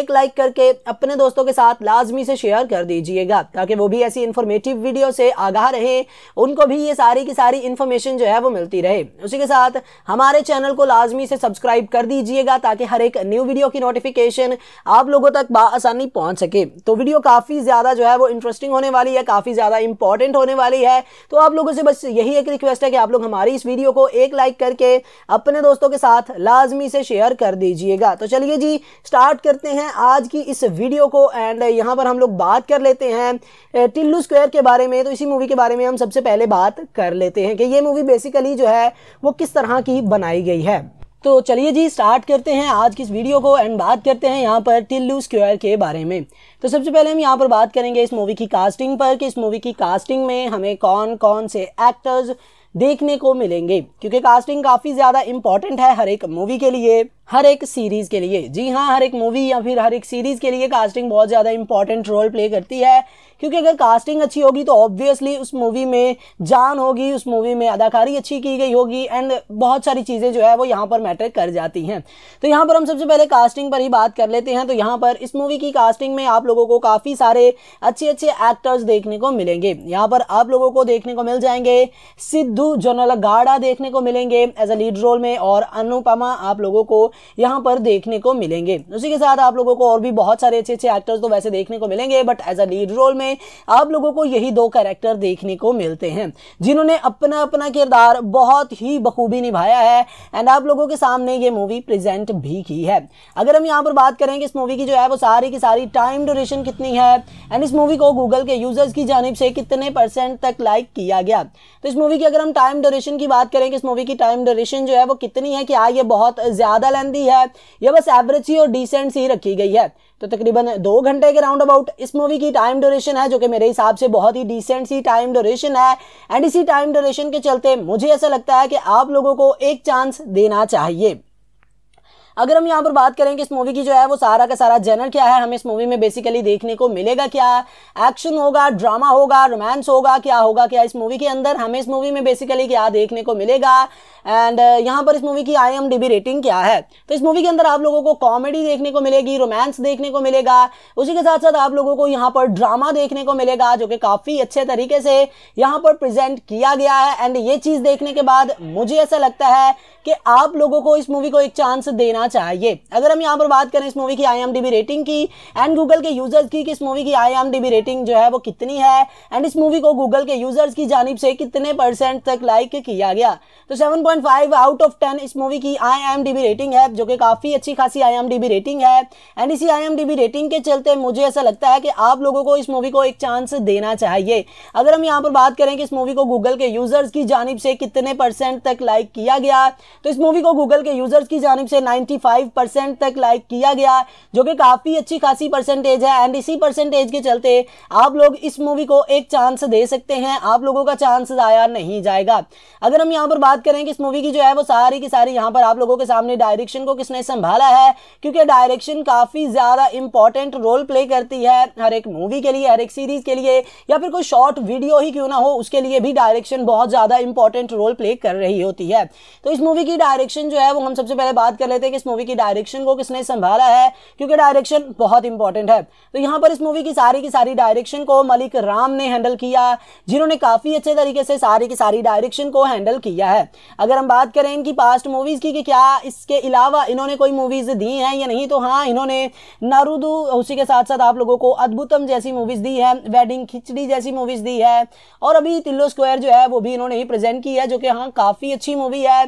एक लाइक करके अपने दोस्तों के साथ लाजमी से शेयर कर दीजिए करिएगा ताकि वो भी ऐसी इन्फॉर्मेटिव वीडियो से आगाह रहे उनको भी ये सारी की सारी इन्फॉर्मेशन जो है वो मिलती रहे उसी के साथ हमारे चैनल को लाजमी से सब्सक्राइब कर दीजिएगा ताकि हर एक न्यू वीडियो की नोटिफिकेशन आप लोगों तक बसानी पहुँच सके तो वीडियो काफ़ी ज़्यादा जो है वो इंटरेस्टिंग होने वाली है काफ़ी ज़्यादा इंपॉर्टेंट होने वाली है तो आप लोगों से बस यही एक रिक्वेस्ट है कि आप लोग हमारी इस वीडियो को एक लाइक करके अपने दोस्तों के साथ लाजमी से शेयर कर दीजिएगा तो चलिए जी स्टार्ट करते हैं आज की इस वीडियो को एंड यहाँ पर हम लोग बात कर लेते हैं टिल्लू स्क्वायर के बारे में तो इसी मूवी के बारे में हम सबसे पहले बात कर लेते हैं कि ये मूवी बेसिकली जो है वो किस तरह की बनाई गई है तो चलिए जी स्टार्ट करते हैं आज की इस वीडियो को एंड बात करते हैं यहाँ पर टिल्लू स्क्वायर के बारे में तो सबसे पहले हम यहाँ पर बात करेंगे इस मूवी की कास्टिंग पर कि इस मूवी की कास्टिंग में हमें कौन कौन से एक्टर्स देखने को मिलेंगे क्योंकि कास्टिंग काफ़ी ज़्यादा इम्पॉर्टेंट है हर एक मूवी के लिए हर एक सीरीज के लिए जी हाँ हर एक मूवी या फिर हर एक सीरीज के लिए कास्टिंग बहुत ज़्यादा इंपॉर्टेंट रोल प्ले करती है क्योंकि अगर कास्टिंग अच्छी होगी तो ऑब्वियसली उस मूवी में जान होगी उस मूवी में अदाकारी अच्छी की गई होगी एंड बहुत सारी चीज़ें जो है वो यहाँ पर मैटर कर जाती हैं तो यहाँ पर हम सबसे पहले कास्टिंग पर ही बात कर लेते हैं तो यहाँ पर इस मूवी की कास्टिंग में आप लोगों को काफ़ी सारे अच्छे अच्छे एक्टर्स देखने को मिलेंगे यहाँ पर आप लोगों को देखने को मिल जाएंगे सिद्धू जोनल गाड़ा देखने को मिलेंगे एज अ लीड रोल में और अनुपमा आप लोगों को यहाँ पर देखने को मिलेंगे उसी के साथ आप लोगों को और भी बहुत सारे अच्छे अच्छे एक्टर्स तो वैसे देखने को मिलेंगे but as a lead role में आप लोगों को यही दो कैरेक्टर देखने को मिलते हैं जिन्होंने अपना अपना किरदार बहुत ही बखूबी निभाया है एंड आप लोगों के सामने ये मूवी प्रेजेंट भी की है अगर हम यहाँ पर बात करें कि इस मूवी की जो है वो सारी की सारी टाइम ड्यूरेशन कितनी है एंड इस मूवी को गूगल के यूजर्स की जानब से कितने परसेंट तक लाइक किया गया तो इस मूवी की अगर हम टाइम ड्यूरेशन की बात करें कि इस मूवी की टाइम ड्यूरेशन जो है वो कितनी है कि आ ये बहुत ज़्यादा लेंथ पोजीशन दी है ये बस एवरेज ही और डिसेंट सी रखी गई है तो तकरीबन दो घंटे के राउंड अबाउट इस मूवी की टाइम ड्यूरेशन है जो कि मेरे हिसाब से बहुत ही डिसेंट सी टाइम ड्यूरेशन है एंड इसी टाइम ड्यूरेशन के चलते मुझे ऐसा लगता है कि आप लोगों को एक चांस देना चाहिए अगर हम यहाँ पर बात करें कि इस मूवी की जो है वो सारा का सारा जेनर क्या है हमें इस मूवी में बेसिकली देखने को मिलेगा क्या एक्शन होगा ड्रामा होगा रोमांस होगा क्या होगा क्या इस मूवी के अंदर हमें इस मूवी में बेसिकली क्या देखने को मिलेगा एंड uh, यहाँ पर इस मूवी की आई रेटिंग क्या है तो इस मूवी के अंदर आप लोगों को कॉमेडी देखने को मिलेगी रोमांस देखने को मिलेगा उसी के साथ साथ आप लोगों को यहाँ पर ड्रामा देखने को मिलेगा जो कि काफ़ी अच्छे तरीके से यहाँ पर प्रेजेंट किया गया है एंड ये चीज़ देखने के बाद मुझे ऐसा लगता है कि आप लोगों को इस मूवी को एक चांस देना लेना चाहिए अगर हम यहाँ पर बात करें इस मूवी की आई रेटिंग की एंड गूगल के यूजर्स की कि इस मूवी की आई रेटिंग जो है वो कितनी है एंड इस मूवी को गूगल के यूजर्स की जानब से कितने परसेंट तक लाइक किया गया तो 7.5 आउट ऑफ 10 इस मूवी की आई रेटिंग है जो कि काफ़ी अच्छी खासी आई रेटिंग है एंड इसी आई रेटिंग के चलते मुझे ऐसा लगता है कि आप लोगों को इस मूवी को एक चांस देना चाहिए अगर हम यहाँ पर बात करें कि इस मूवी को गूगल के यूजर्स की जानब से कितने परसेंट तक लाइक किया गया तो इस मूवी को गूगल के यूजर्स की जानब से 95 परसेंट तक लाइक किया गया जो कि काफ़ी अच्छी खासी परसेंटेज है एंड इसी परसेंटेज के चलते आप लोग इस मूवी को एक चांस दे सकते हैं आप लोगों का चांस ज़ाया नहीं जाएगा अगर हम यहाँ पर बात करें कि इस मूवी की जो है वो सारी की सारी यहाँ पर आप लोगों के सामने डायरेक्शन को किसने संभाला है क्योंकि डायरेक्शन काफ़ी ज़्यादा इंपॉर्टेंट रोल प्ले करती है हर एक मूवी के लिए हर एक सीरीज़ के लिए या फिर कोई शॉर्ट वीडियो ही क्यों ना हो उसके लिए भी डायरेक्शन बहुत ज़्यादा इंपॉर्टेंट रोल प्ले कर रही होती है तो इस मूवी की डायरेक्शन जो है वो हम सबसे पहले बात कर लेते हैं कि इस मूवी की डायरेक्शन को किसने संभाला है क्योंकि डायरेक्शन बहुत इंपॉर्टेंट है तो यहाँ पर इस मूवी की सारी की सारी डायरेक्शन को मलिक राम ने हैंडल किया जिन्होंने काफ़ी अच्छे तरीके से सारी की सारी डायरेक्शन को हैंडल किया है अगर हम बात करें इनकी पास्ट मूवीज़ की कि क्या इसके अलावा इन्होंने कोई मूवीज़ दी हैं या नहीं तो हाँ इन्होंने नारूदू उसी के साथ साथ आप लोगों को अद्भुतम जैसी मूवीज़ दी है वेडिंग खिचड़ी जैसी मूवीज़ दी है और अभी तिल्लो स्क्वायर जो है वो भी इन्होंने ही प्रेजेंट की है जो कि हाँ काफ़ी अच्छी मूवी है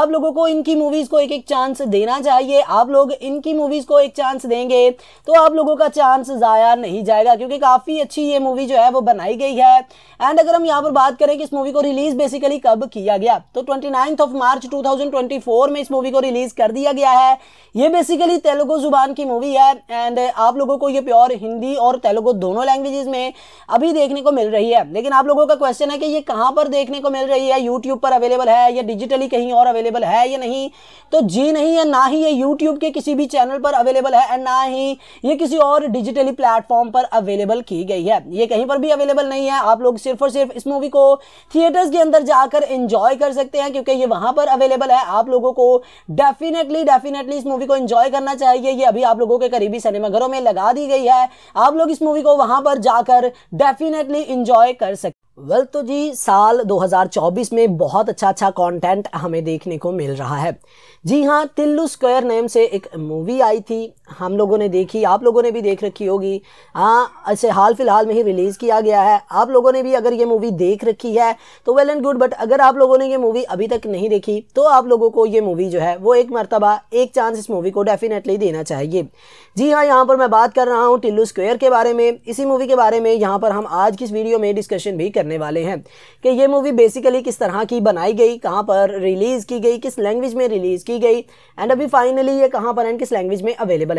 आप लोगों को इनकी मूवीज़ को एक एक चांस देना चांस चाहिए आप लोग इनकी मूवीज़ को एक चांस देंगे तो आप लोगों का चांस ज़ाया नहीं जाएगा क्योंकि काफ़ी अच्छी ये मूवी जो है वो बनाई गई है एंड अगर हम यहाँ पर बात करें कि इस मूवी को रिलीज़ बेसिकली कब किया गया तो ट्वेंटी ऑफ मार्च टू में इस मूवी को रिलीज़ कर दिया गया है ये बेसिकली तेलुगु ज़ुबान की मूवी है एंड आप लोगों को ये प्योर हिंदी और तेलुगु दोनों लैंग्वेजेस में अभी देखने को मिल रही है लेकिन आप लोगों का क्वेश्चन है कि ये कहां पर देखने को मिल रही है यूट्यूब पर अवेलेबल है या डिजिटली कहीं और अवेलेबल है या नहीं तो जी नहीं है ना ही ये यूट्यूब के किसी भी चैनल पर अवेलेबल है एंड ना ही ये किसी और डिजिटली प्लेटफॉर्म पर अवेलेबल की गई है ये कहीं पर भी अवेलेबल नहीं है आप लोग सिर्फ और सिर्फ इस मूवी को थिएटर्स के अंदर जाकर इंजॉय कर सकते हैं क्योंकि ये वहां पर अवेलेबल है आप लोगों को डेफिनेटली डेफिनेटली इस मूवी को इंजॉय करना चाहिए ये अभी आप लोगों के करीबी सिनेमाघरों में लगा दी गई है आप लोग इस मूवी को वहां पर जाकर डेफिनेटली इंजॉय कर सकते वेल well, तो जी साल 2024 में बहुत अच्छा अच्छा कंटेंट हमें देखने को मिल रहा है जी हाँ तिल्लू स्क्वायर नेम से एक मूवी आई थी हम लोगों ने देखी आप लोगों ने भी देख रखी होगी हाँ ऐसे हाल फिलहाल में ही रिलीज़ किया गया है आप लोगों ने भी अगर ये मूवी देख रखी है तो वेल एंड गुड बट अगर आप लोगों ने ये मूवी अभी तक नहीं देखी तो आप लोगों को ये मूवी जो है वो एक मरतबा एक चांस इस मूवी को डेफिनेटली देना चाहिए जी हाँ यहाँ पर मैं बात कर रहा हूँ टिल्लू स्क्वेयर के बारे में इसी मूवी के बारे में यहाँ पर हम आज की इस वीडियो में डिस्कशन भी करने वाले हैं कि ये मूवी बेसिकली किस तरह की बनाई गई कहाँ पर रिलीज़ की गई किस लैंग्वेज में रिलीज़ की गई एंड अभी फाइनली ये कहाँ पर एंड किस लैंग्वेज में अवेलेबल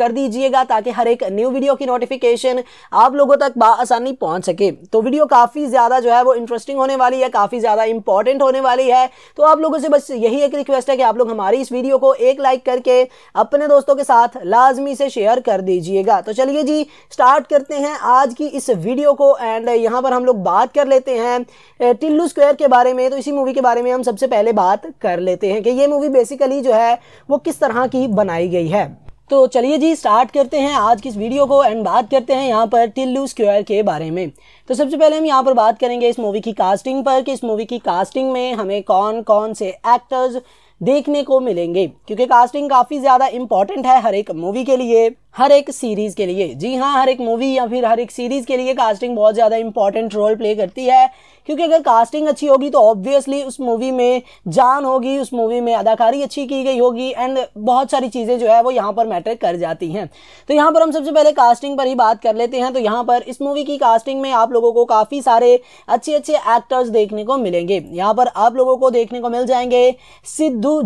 कर दीजिएगा ताकि हर एक न्यू वीडियो की नोटिफिकेशन आप लोगों तक आसानी पहुंच सके तो वीडियो काफ़ी ज़्यादा जो है वो इंटरेस्टिंग होने वाली है काफ़ी ज़्यादा इंपॉर्टेंट होने वाली है तो आप लोगों से बस यही एक रिक्वेस्ट है कि आप लोग हमारी इस वीडियो को एक लाइक करके अपने दोस्तों के साथ लाजमी से शेयर कर दीजिएगा तो चलिए जी स्टार्ट करते हैं आज की इस वीडियो को एंड यहाँ पर हम लोग बात कर लेते हैं टिल्लू स्क्वेयर के बारे में तो इसी मूवी के बारे में हम सबसे पहले बात कर लेते हैं कि ये मूवी बेसिकली जो है वो किस तरह की बनाई गई है तो चलिए जी स्टार्ट करते हैं आज की इस वीडियो को एंड बात करते हैं यहाँ पर टिल्लू स्क्वायर के बारे में तो सबसे पहले हम यहाँ पर बात करेंगे इस मूवी की कास्टिंग पर कि इस मूवी की कास्टिंग में हमें कौन कौन से एक्टर्स देखने को मिलेंगे क्योंकि कास्टिंग काफ़ी ज़्यादा इंपॉर्टेंट है हर एक मूवी के लिए हर एक सीरीज़ के लिए जी हाँ हर एक मूवी या फिर हर एक सीरीज़ के लिए कास्टिंग बहुत ज़्यादा इंपॉर्टेंट रोल प्ले करती है क्योंकि अगर कास्टिंग अच्छी होगी तो ऑब्वियसली उस मूवी में जान होगी उस मूवी में अदाकारी अच्छी की गई होगी एंड बहुत सारी चीज़ें जो है वो यहाँ पर मैटर कर जाती हैं तो यहाँ पर हम सबसे पहले कास्टिंग पर ही बात कर लेते हैं तो यहाँ पर इस मूवी की कास्टिंग में आप लोगों को काफ़ी सारे अच्छे अच्छे एक्टर्स देखने को मिलेंगे यहाँ पर आप लोगों को देखने को मिल जाएंगे सिद्धू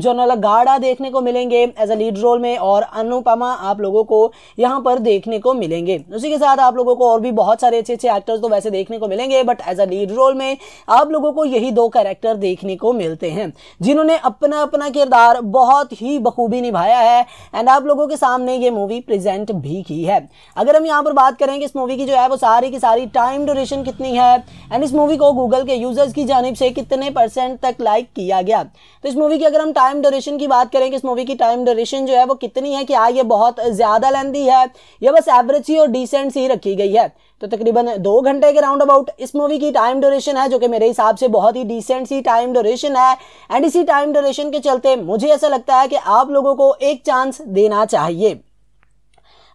गाड़ा देखने को मिलेंगे एज अ लीड रोल में और अनुपमा आप लोगों को यहाँ पर देखने को मिलेंगे उसी के साथ आप लोगों को और भी बहुत सारे अच्छे अच्छे एक्टर्स तो वैसे देखने को मिलेंगे but as a lead role में में आप लोगों को यही दो कैरेक्टर देखने को मिलते हैं जिन्होंने अपना अपना किरदार बहुत ही बखूबी निभाया है एंड आप लोगों के सामने ये मूवी प्रेजेंट भी की है अगर हम यहाँ पर बात करें कि इस मूवी की जो है वो सारी की सारी टाइम ड्यूरेशन कितनी है एंड इस मूवी को गूगल के यूजर्स की जानब से कितने परसेंट तक लाइक किया गया तो इस मूवी की अगर हम टाइम ड्यूरेशन की बात करें कि इस मूवी की टाइम ड्यूरेशन जो है वो कितनी है कि आ हाँ, ये बहुत ज़्यादा लेंदी है या बस एवरेज ही और डिसेंट सी रखी गई है तो तकरीबन दो घंटे के राउंड अबाउट इस मूवी की टाइम ड्यूरेशन है जो कि मेरे हिसाब से बहुत ही डिसेंट सी टाइम ड्यूरेशन है एंड इसी टाइम ड्यूरेशन के चलते मुझे ऐसा लगता है कि आप लोगों को एक चांस देना चाहिए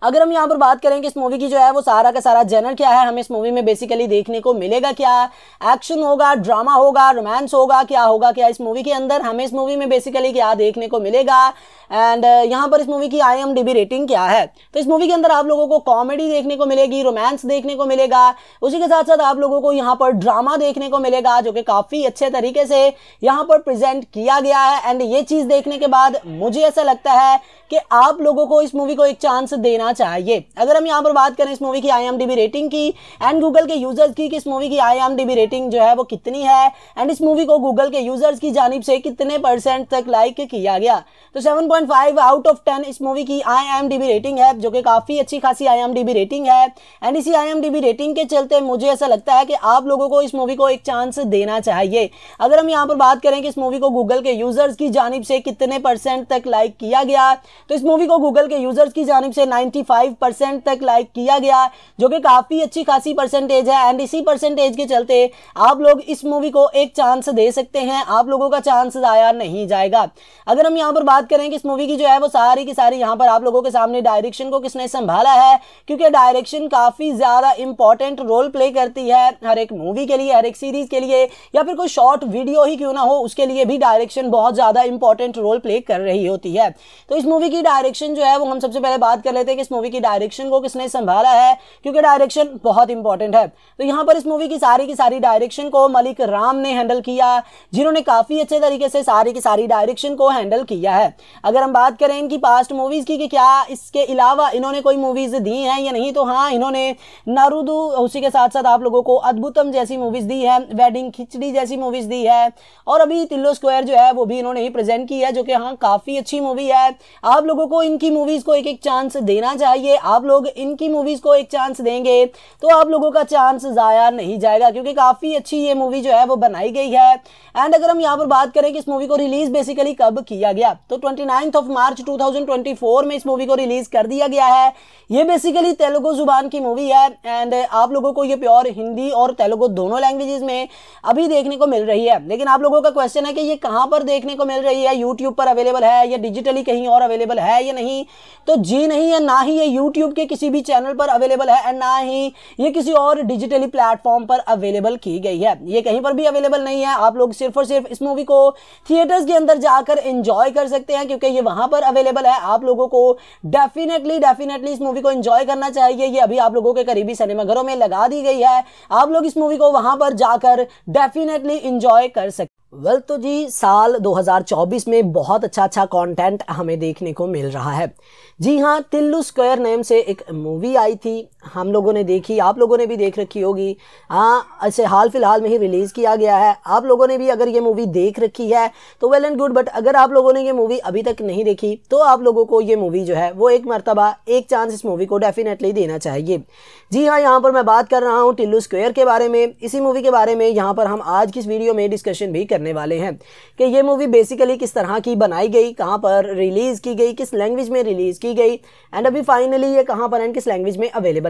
अगर हम यहाँ पर बात करें कि इस मूवी की जो है वो सारा का सारा जेनर क्या है हमें इस मूवी में बेसिकली देखने को मिलेगा क्या एक्शन होगा ड्रामा होगा रोमांस होगा क्या होगा क्या इस मूवी के अंदर हमें इस मूवी में बेसिकली क्या देखने को मिलेगा एंड uh, यहाँ पर इस मूवी की आई एम रेटिंग क्या है तो इस मूवी के अंदर आप लोगों को कॉमेडी देखने को मिलेगी रोमांस देखने को मिलेगा उसी के साथ साथ आप लोगों को यहाँ पर ड्रामा देखने को मिलेगा जो कि काफ़ी अच्छे तरीके से यहाँ पर प्रेजेंट किया गया है एंड ये चीज़ देखने के बाद मुझे ऐसा लगता है कि आप लोगों को इस मूवी को एक चांस देना चाहिए अगर हम यहाँ पर बात करें इस मूवी की आई रेटिंग की एंड गूगल के यूजर्स की कि इस मूवी की आई रेटिंग जो है वो कितनी है एंड इस मूवी को गूगल के यूजर्स की जानब से कितने परसेंट तक लाइक किया गया तो सेवन 4.5 आउट ऑफ 10 इस मूवी की आई रेटिंग है जो कि काफ़ी अच्छी खासी आई रेटिंग है एंड इसी आई रेटिंग के चलते मुझे ऐसा लगता है कि आप लोगों को इस मूवी को एक चांस देना चाहिए अगर हम यहाँ पर बात करें कि इस मूवी को गूगल के यूज़र्स की जानब से कितने परसेंट तक लाइक किया गया तो इस मूवी को गूगल के यूज़र्स की जानब से नाइन्टी तक लाइक किया गया जो कि काफ़ी अच्छी खासी परसेंटेज है एंड इसी परसेंटेज के चलते आप लोग इस मूवी को एक चांस दे सकते हैं आप लोगों का चांस आया नहीं जाएगा अगर हम यहाँ पर बात करें कि इस मूवी की जो है वो सारी की सारी यहाँ पर आप लोगों के सामने डायरेक्शन को किसने संभाला है क्योंकि डायरेक्शन काफ़ी ज़्यादा इंपॉर्टेंट रोल प्ले करती है हर एक मूवी के लिए हर एक सीरीज़ के लिए या फिर कोई शॉर्ट वीडियो ही क्यों ना हो उसके लिए भी डायरेक्शन बहुत ज़्यादा इंपॉर्टेंट रोल प्ले कर रही होती है तो इस मूवी की डायरेक्शन जो है वो हम सबसे पहले बात कर लेते हैं कि इस मूवी की डायरेक्शन को किसने संभाला है क्योंकि डायरेक्शन बहुत इंपॉर्टेंट है तो यहाँ पर इस मूवी की सारी की सारी डायरेक्शन को मलिक राम ने हैंडल किया जिन्होंने काफ़ी अच्छे तरीके से सारी की सारी डायरेक्शन को हैंडल किया है अगर अगर हम बात करें इनकी पास्ट मूवीज़ की कि क्या इसके अलावा इन्होंने कोई मूवीज़ दी हैं या नहीं तो हाँ इन्होंने नारुदू उसी के साथ साथ आप लोगों को अद्भुतम जैसी मूवीज़ दी है वेडिंग खिचड़ी जैसी मूवीज़ दी है और अभी तिल्लो स्क्वायर जो है वो भी इन्होंने ही प्रेजेंट की है जो कि हाँ काफ़ी अच्छी मूवी है आप लोगों को इनकी मूवीज़ को एक एक चांस देना चाहिए आप लोग इनकी मूवीज़ को एक चांस देंगे तो आप लोगों का चांस ज़ाया नहीं जाएगा क्योंकि काफ़ी अच्छी ये मूवी जो है वो बनाई गई है एंड अगर हम यहाँ पर बात करें कि इस मूवी को रिलीज़ बेसिकली कब किया गया तो ट्वेंटी नाइन्थ ऑफ मार्च 2024 में इस मूवी को रिलीज कर दिया गया है ये बेसिकली तेलुगु जुबान की मूवी है एंड आप लोगों को ये प्योर हिंदी और तेलुगु दोनों लैंग्वेजेस में अभी देखने को मिल रही है लेकिन आप लोगों का क्वेश्चन है कि ये कहाँ पर देखने को मिल रही है यूट्यूब पर अवेलेबल है या डिजिटली कहीं और अवेलेबल है या नहीं तो जी नहीं है ना ही ये यूट्यूब के किसी भी चैनल पर अवेलेबल है एंड ना ही ये किसी और डिजिटली प्लेटफॉर्म पर अवेलेबल की गई है ये कहीं पर भी अवेलेबल नहीं है आप लोग सिर्फ और सिर्फ इस मूवी को थिएटर्स के अंदर जाकर एंजॉय कर सकते हैं क्योंकि ये वहां पर अवेलेबल है आप लोगों को डेफिनेटली डेफिनेटली इस मूवी को इन्जॉय करना चाहिए ये अभी आप लोगों के करीबी सिनेमाघरों में लगा दी गई है आप लोग इस मूवी को वहां पर जाकर डेफिनेटली इंजॉय कर सकते वेल well, तो जी साल 2024 में बहुत अच्छा अच्छा कंटेंट हमें देखने को मिल रहा है जी हाँ तिल्लू स्क्वायर नेम से एक मूवी आई थी हम लोगों ने देखी आप लोगों ने भी देख रखी होगी हाँ ऐसे हाल फिलहाल में ही रिलीज़ किया गया है आप लोगों ने भी अगर ये मूवी देख रखी है तो वेल एंड गुड बट अगर आप लोगों ने ये मूवी अभी तक नहीं देखी तो आप लोगों को ये मूवी जो है वो एक मरतबा एक चांस इस मूवी को डेफिनेटली देना चाहिए जी हाँ यहाँ पर मैं बात कर रहा हूँ टिल्लू स्क्वेयर के बारे में इसी मूवी के बारे में यहाँ पर हम आज की इस वीडियो में डिस्कशन भी करने वाले हैं कि ये मूवी बेसिकली किस तरह की बनाई गई कहाँ पर रिलीज़ की गई किस लैंग्वेज में रिलीज़ की गई एंड अभी फाइनली ये कहाँ पर एंड किस लैंग्वेज में अवेलेबल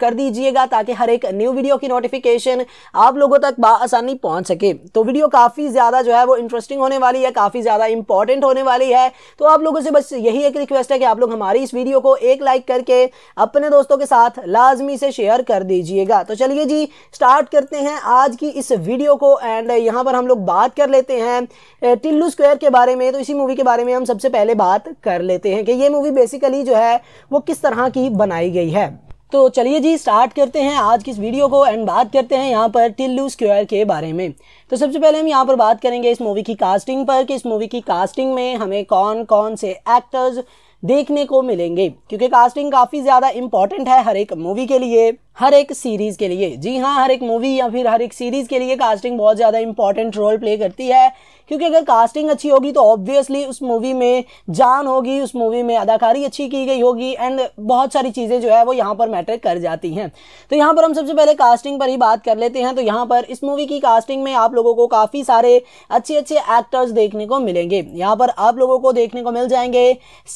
कर दीजिएगा ताकि हर एक न्यू वीडियो की नोटिफिकेशन आप लोगों तक आसानी पहुंच सके तो वीडियो काफ़ी ज़्यादा जो है वो इंटरेस्टिंग होने वाली है काफ़ी ज़्यादा इंपॉर्टेंट होने वाली है तो आप लोगों से बस यही एक रिक्वेस्ट है कि आप लोग हमारी इस वीडियो को एक लाइक करके अपने दोस्तों के साथ लाजमी से शेयर कर दीजिएगा तो चलिए जी स्टार्ट करते हैं आज की इस वीडियो को एंड यहाँ पर हम लोग बात कर लेते हैं टिल्लू स्क्वेयर के बारे में तो इसी मूवी के बारे में हम सबसे पहले बात कर लेते हैं कि ये मूवी बेसिकली जो है वो किस तरह की बनाई गई है तो चलिए जी स्टार्ट करते हैं आज की इस वीडियो को एंड बात करते हैं यहाँ पर टिल्लू स्क्वायर के बारे में तो सबसे पहले हम यहाँ पर बात करेंगे इस मूवी की कास्टिंग पर कि इस मूवी की कास्टिंग में हमें कौन कौन से एक्टर्स देखने को मिलेंगे क्योंकि कास्टिंग काफ़ी ज़्यादा इंपॉर्टेंट है हर एक मूवी के लिए हर एक सीरीज़ के लिए जी हाँ हर एक मूवी या फिर हर एक सीरीज़ के लिए कास्टिंग बहुत ज़्यादा इंपॉर्टेंट रोल प्ले करती है क्योंकि अगर कास्टिंग अच्छी होगी तो ऑब्वियसली उस मूवी में जान होगी उस मूवी में अदाकारी अच्छी की गई होगी एंड बहुत सारी चीज़ें जो है वो यहाँ पर मैटर कर जाती हैं तो यहाँ पर हम सबसे पहले कास्टिंग पर ही बात कर लेते हैं तो यहाँ पर इस मूवी की कास्टिंग में आप लोगों को काफ़ी सारे अच्छे अच्छे एक्टर्स देखने को मिलेंगे यहाँ पर आप लोगों को देखने को मिल जाएंगे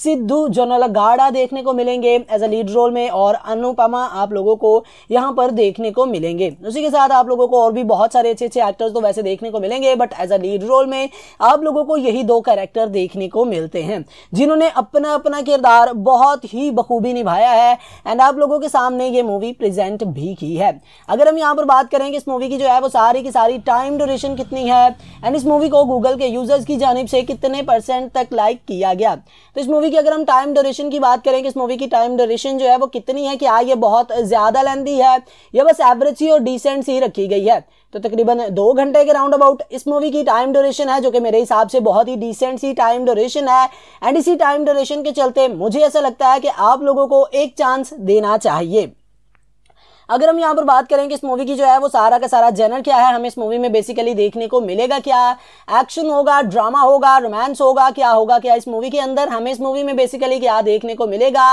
सिद्धू गाड़ा देखने को मिलेंगे एज अ लीड रोल में और अनुपमा आप लोगों को यहाँ पर देखने को मिलेंगे उसी के साथ आप लोगों को और भी बहुत सारे अच्छे अच्छे एक्टर्स तो वैसे देखने को मिलेंगे but as a lead role में में आप लोगों को यही दो कैरेक्टर देखने को मिलते हैं जिन्होंने अपना अपना किरदार बहुत ही बखूबी निभाया है एंड आप लोगों के सामने ये मूवी प्रेजेंट भी की है अगर हम यहाँ पर बात करें कि इस मूवी की जो है वो सारी की सारी टाइम ड्यूरेशन कितनी है एंड इस मूवी को गूगल के यूजर्स की जानब से कितने परसेंट तक लाइक किया गया तो इस मूवी की अगर हम टाइम ड्यूरेशन की बात करें कि इस मूवी की टाइम ड्यूरेशन जो है वो कितनी है क्या हाँ, ये बहुत ज़्यादा लेंदी है या बस एवरेज ही और डिसेंट सी रखी गई है तो तकरीबन दो घंटे के राउंड अबाउट इस मूवी की टाइम ड्यूरेशन है जो कि मेरे हिसाब से बहुत ही डिसेंट सी टाइम ड्यूरेशन है एंड इसी टाइम ड्यूरेशन के चलते मुझे ऐसा लगता है कि आप लोगों को एक चांस देना चाहिए अगर हम यहाँ पर बात करें कि इस मूवी की जो है वो सारा का सारा जनर क्या है हमें इस मूवी में बेसिकली देखने को मिलेगा क्या एक्शन होगा ड्रामा होगा रोमांस होगा क्या होगा क्या इस मूवी के अंदर हमें इस मूवी में बेसिकली क्या देखने को मिलेगा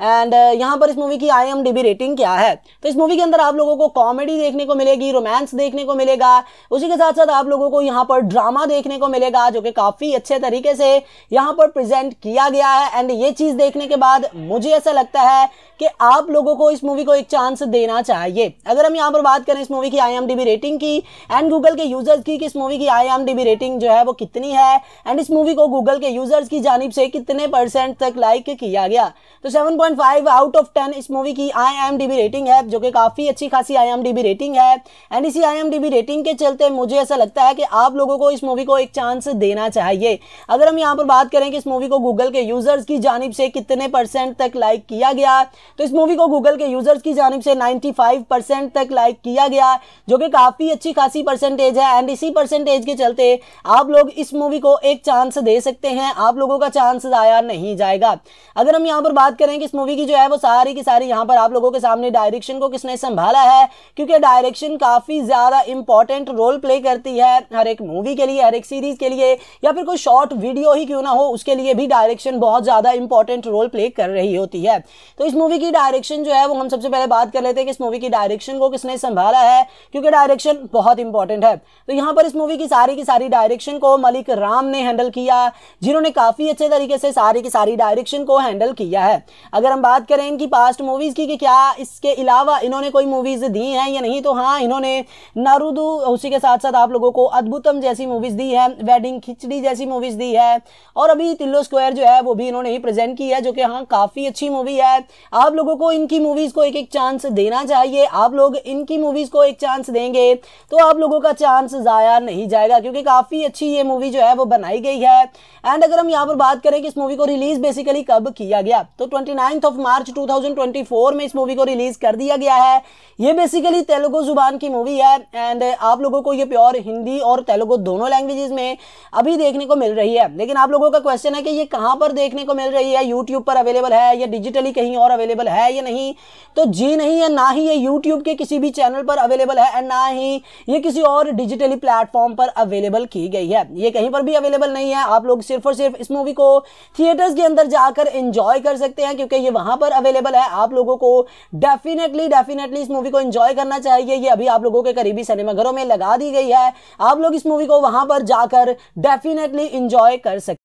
एंड uh, यहाँ पर इस मूवी की आई रेटिंग क्या है तो इस मूवी के अंदर आप लोगों को कॉमेडी देखने को मिलेगी रोमांस देखने को मिलेगा उसी के साथ साथ आप लोगों को यहाँ पर ड्रामा देखने को मिलेगा जो कि काफ़ी अच्छे तरीके से यहाँ पर प्रेजेंट किया गया है एंड ये चीज़ देखने के बाद मुझे ऐसा लगता है कि आप लोगों को इस मूवी को एक चांस देना चाहिए अगर हम यहाँ पर बात करें इस मूवी की आई रेटिंग की एंड गूगल के यूजर्स की कि इस मूवी की आई रेटिंग जो है वो कितनी है एंड इस मूवी को गूगल के यूजर्स की जानब से कितने परसेंट तक लाइक किया गया तो सेवन 4.5 आउट ऑफ 10 इस मूवी की आईएमडीबी रेटिंग है जो कि काफ़ी अच्छी खासी आईएमडीबी रेटिंग है एंड इसी आईएमडीबी रेटिंग के चलते मुझे ऐसा लगता है कि आप लोगों को इस मूवी को एक चांस देना चाहिए अगर हम यहाँ पर बात करें कि इस मूवी को गूगल के यूज़र्स की जानब से कितने परसेंट तक लाइक किया गया तो इस मूवी को गूगल के यूज़र्स की जानब से नाइन्टी तक लाइक किया गया जो कि काफ़ी अच्छी खासी परसेंटेज है एंड इसी परसेंटेज के चलते आप लोग इस मूवी को एक चांस दे सकते हैं आप लोगों का चांस आया नहीं जाएगा अगर हम यहाँ पर बात करें कि इस मूवी की जो है वो सारी की सारी यहाँ पर आप लोगों के सामने डायरेक्शन को किसने संभाला है क्योंकि डायरेक्शन काफ़ी ज़्यादा इंपॉर्टेंट रोल प्ले करती है हर एक मूवी के लिए हर एक सीरीज़ के लिए या फिर कोई शॉर्ट वीडियो ही क्यों ना हो उसके लिए भी डायरेक्शन बहुत ज़्यादा इंपॉर्टेंट रोल प्ले कर रही होती है तो इस मूवी की डायरेक्शन जो है वो हम सबसे पहले बात कर लेते हैं कि इस मूवी की डायरेक्शन को किसने संभाला है क्योंकि डायरेक्शन बहुत इंपॉर्टेंट है तो यहाँ पर इस मूवी की सारी की सारी डायरेक्शन को मलिक राम ने हैंडल किया जिन्होंने काफ़ी अच्छे तरीके से सारी की सारी डायरेक्शन को हैंडल किया है अगर अगर हम बात करें इनकी पास्ट मूवीज़ की कि क्या इसके अलावा इन्होंने कोई मूवीज़ दी हैं या नहीं तो हाँ इन्होंने नारुदू उसी के साथ साथ आप लोगों को अद्भुतम जैसी मूवीज़ दी है वेडिंग खिचड़ी जैसी मूवीज़ दी है और अभी तिल्लो स्क्वायर जो है वो भी इन्होंने ही प्रेजेंट की है जो कि हाँ काफ़ी अच्छी मूवी है आप लोगों को इनकी मूवीज़ को एक एक चांस देना चाहिए आप लोग इनकी मूवीज़ को एक चांस देंगे तो आप लोगों का चांस ज़ाया नहीं जाएगा क्योंकि काफ़ी अच्छी ये मूवी जो है वो बनाई गई है एंड अगर हम यहाँ पर बात करें कि इस मूवी को रिलीज़ बेसिकली कब किया गया तो ट्वेंटी नाइन्थ ऑफ मार्च 2024 में इस मूवी को रिलीज कर दिया गया है ये बेसिकली तेलुगु जुबान की मूवी है एंड आप लोगों को ये प्योर हिंदी और तेलुगु दोनों लैंग्वेजेस में अभी देखने को मिल रही है लेकिन आप लोगों का क्वेश्चन है कि ये कहाँ पर देखने को मिल रही है यूट्यूब पर अवेलेबल है या डिजिटली कहीं और अवेलेबल है या नहीं तो जी नहीं है ना ही ये यूट्यूब के किसी भी चैनल पर अवेलेबल है एंड ना ही ये किसी और डिजिटली प्लेटफॉर्म पर अवेलेबल की गई है ये कहीं पर भी अवेलेबल नहीं है आप लोग सिर्फ और सिर्फ इस मूवी को थिएटर्स के अंदर जाकर एंजॉय कर सकते हैं क्योंकि ये वहां पर अवेलेबल है आप लोगों को डेफिनेटली डेफिनेटली इस मूवी को इंजॉय करना चाहिए ये अभी आप लोगों के करीबी सिनेमाघरों में लगा दी गई है आप लोग इस मूवी को वहां पर जाकर डेफिनेटली इंजॉय कर सकते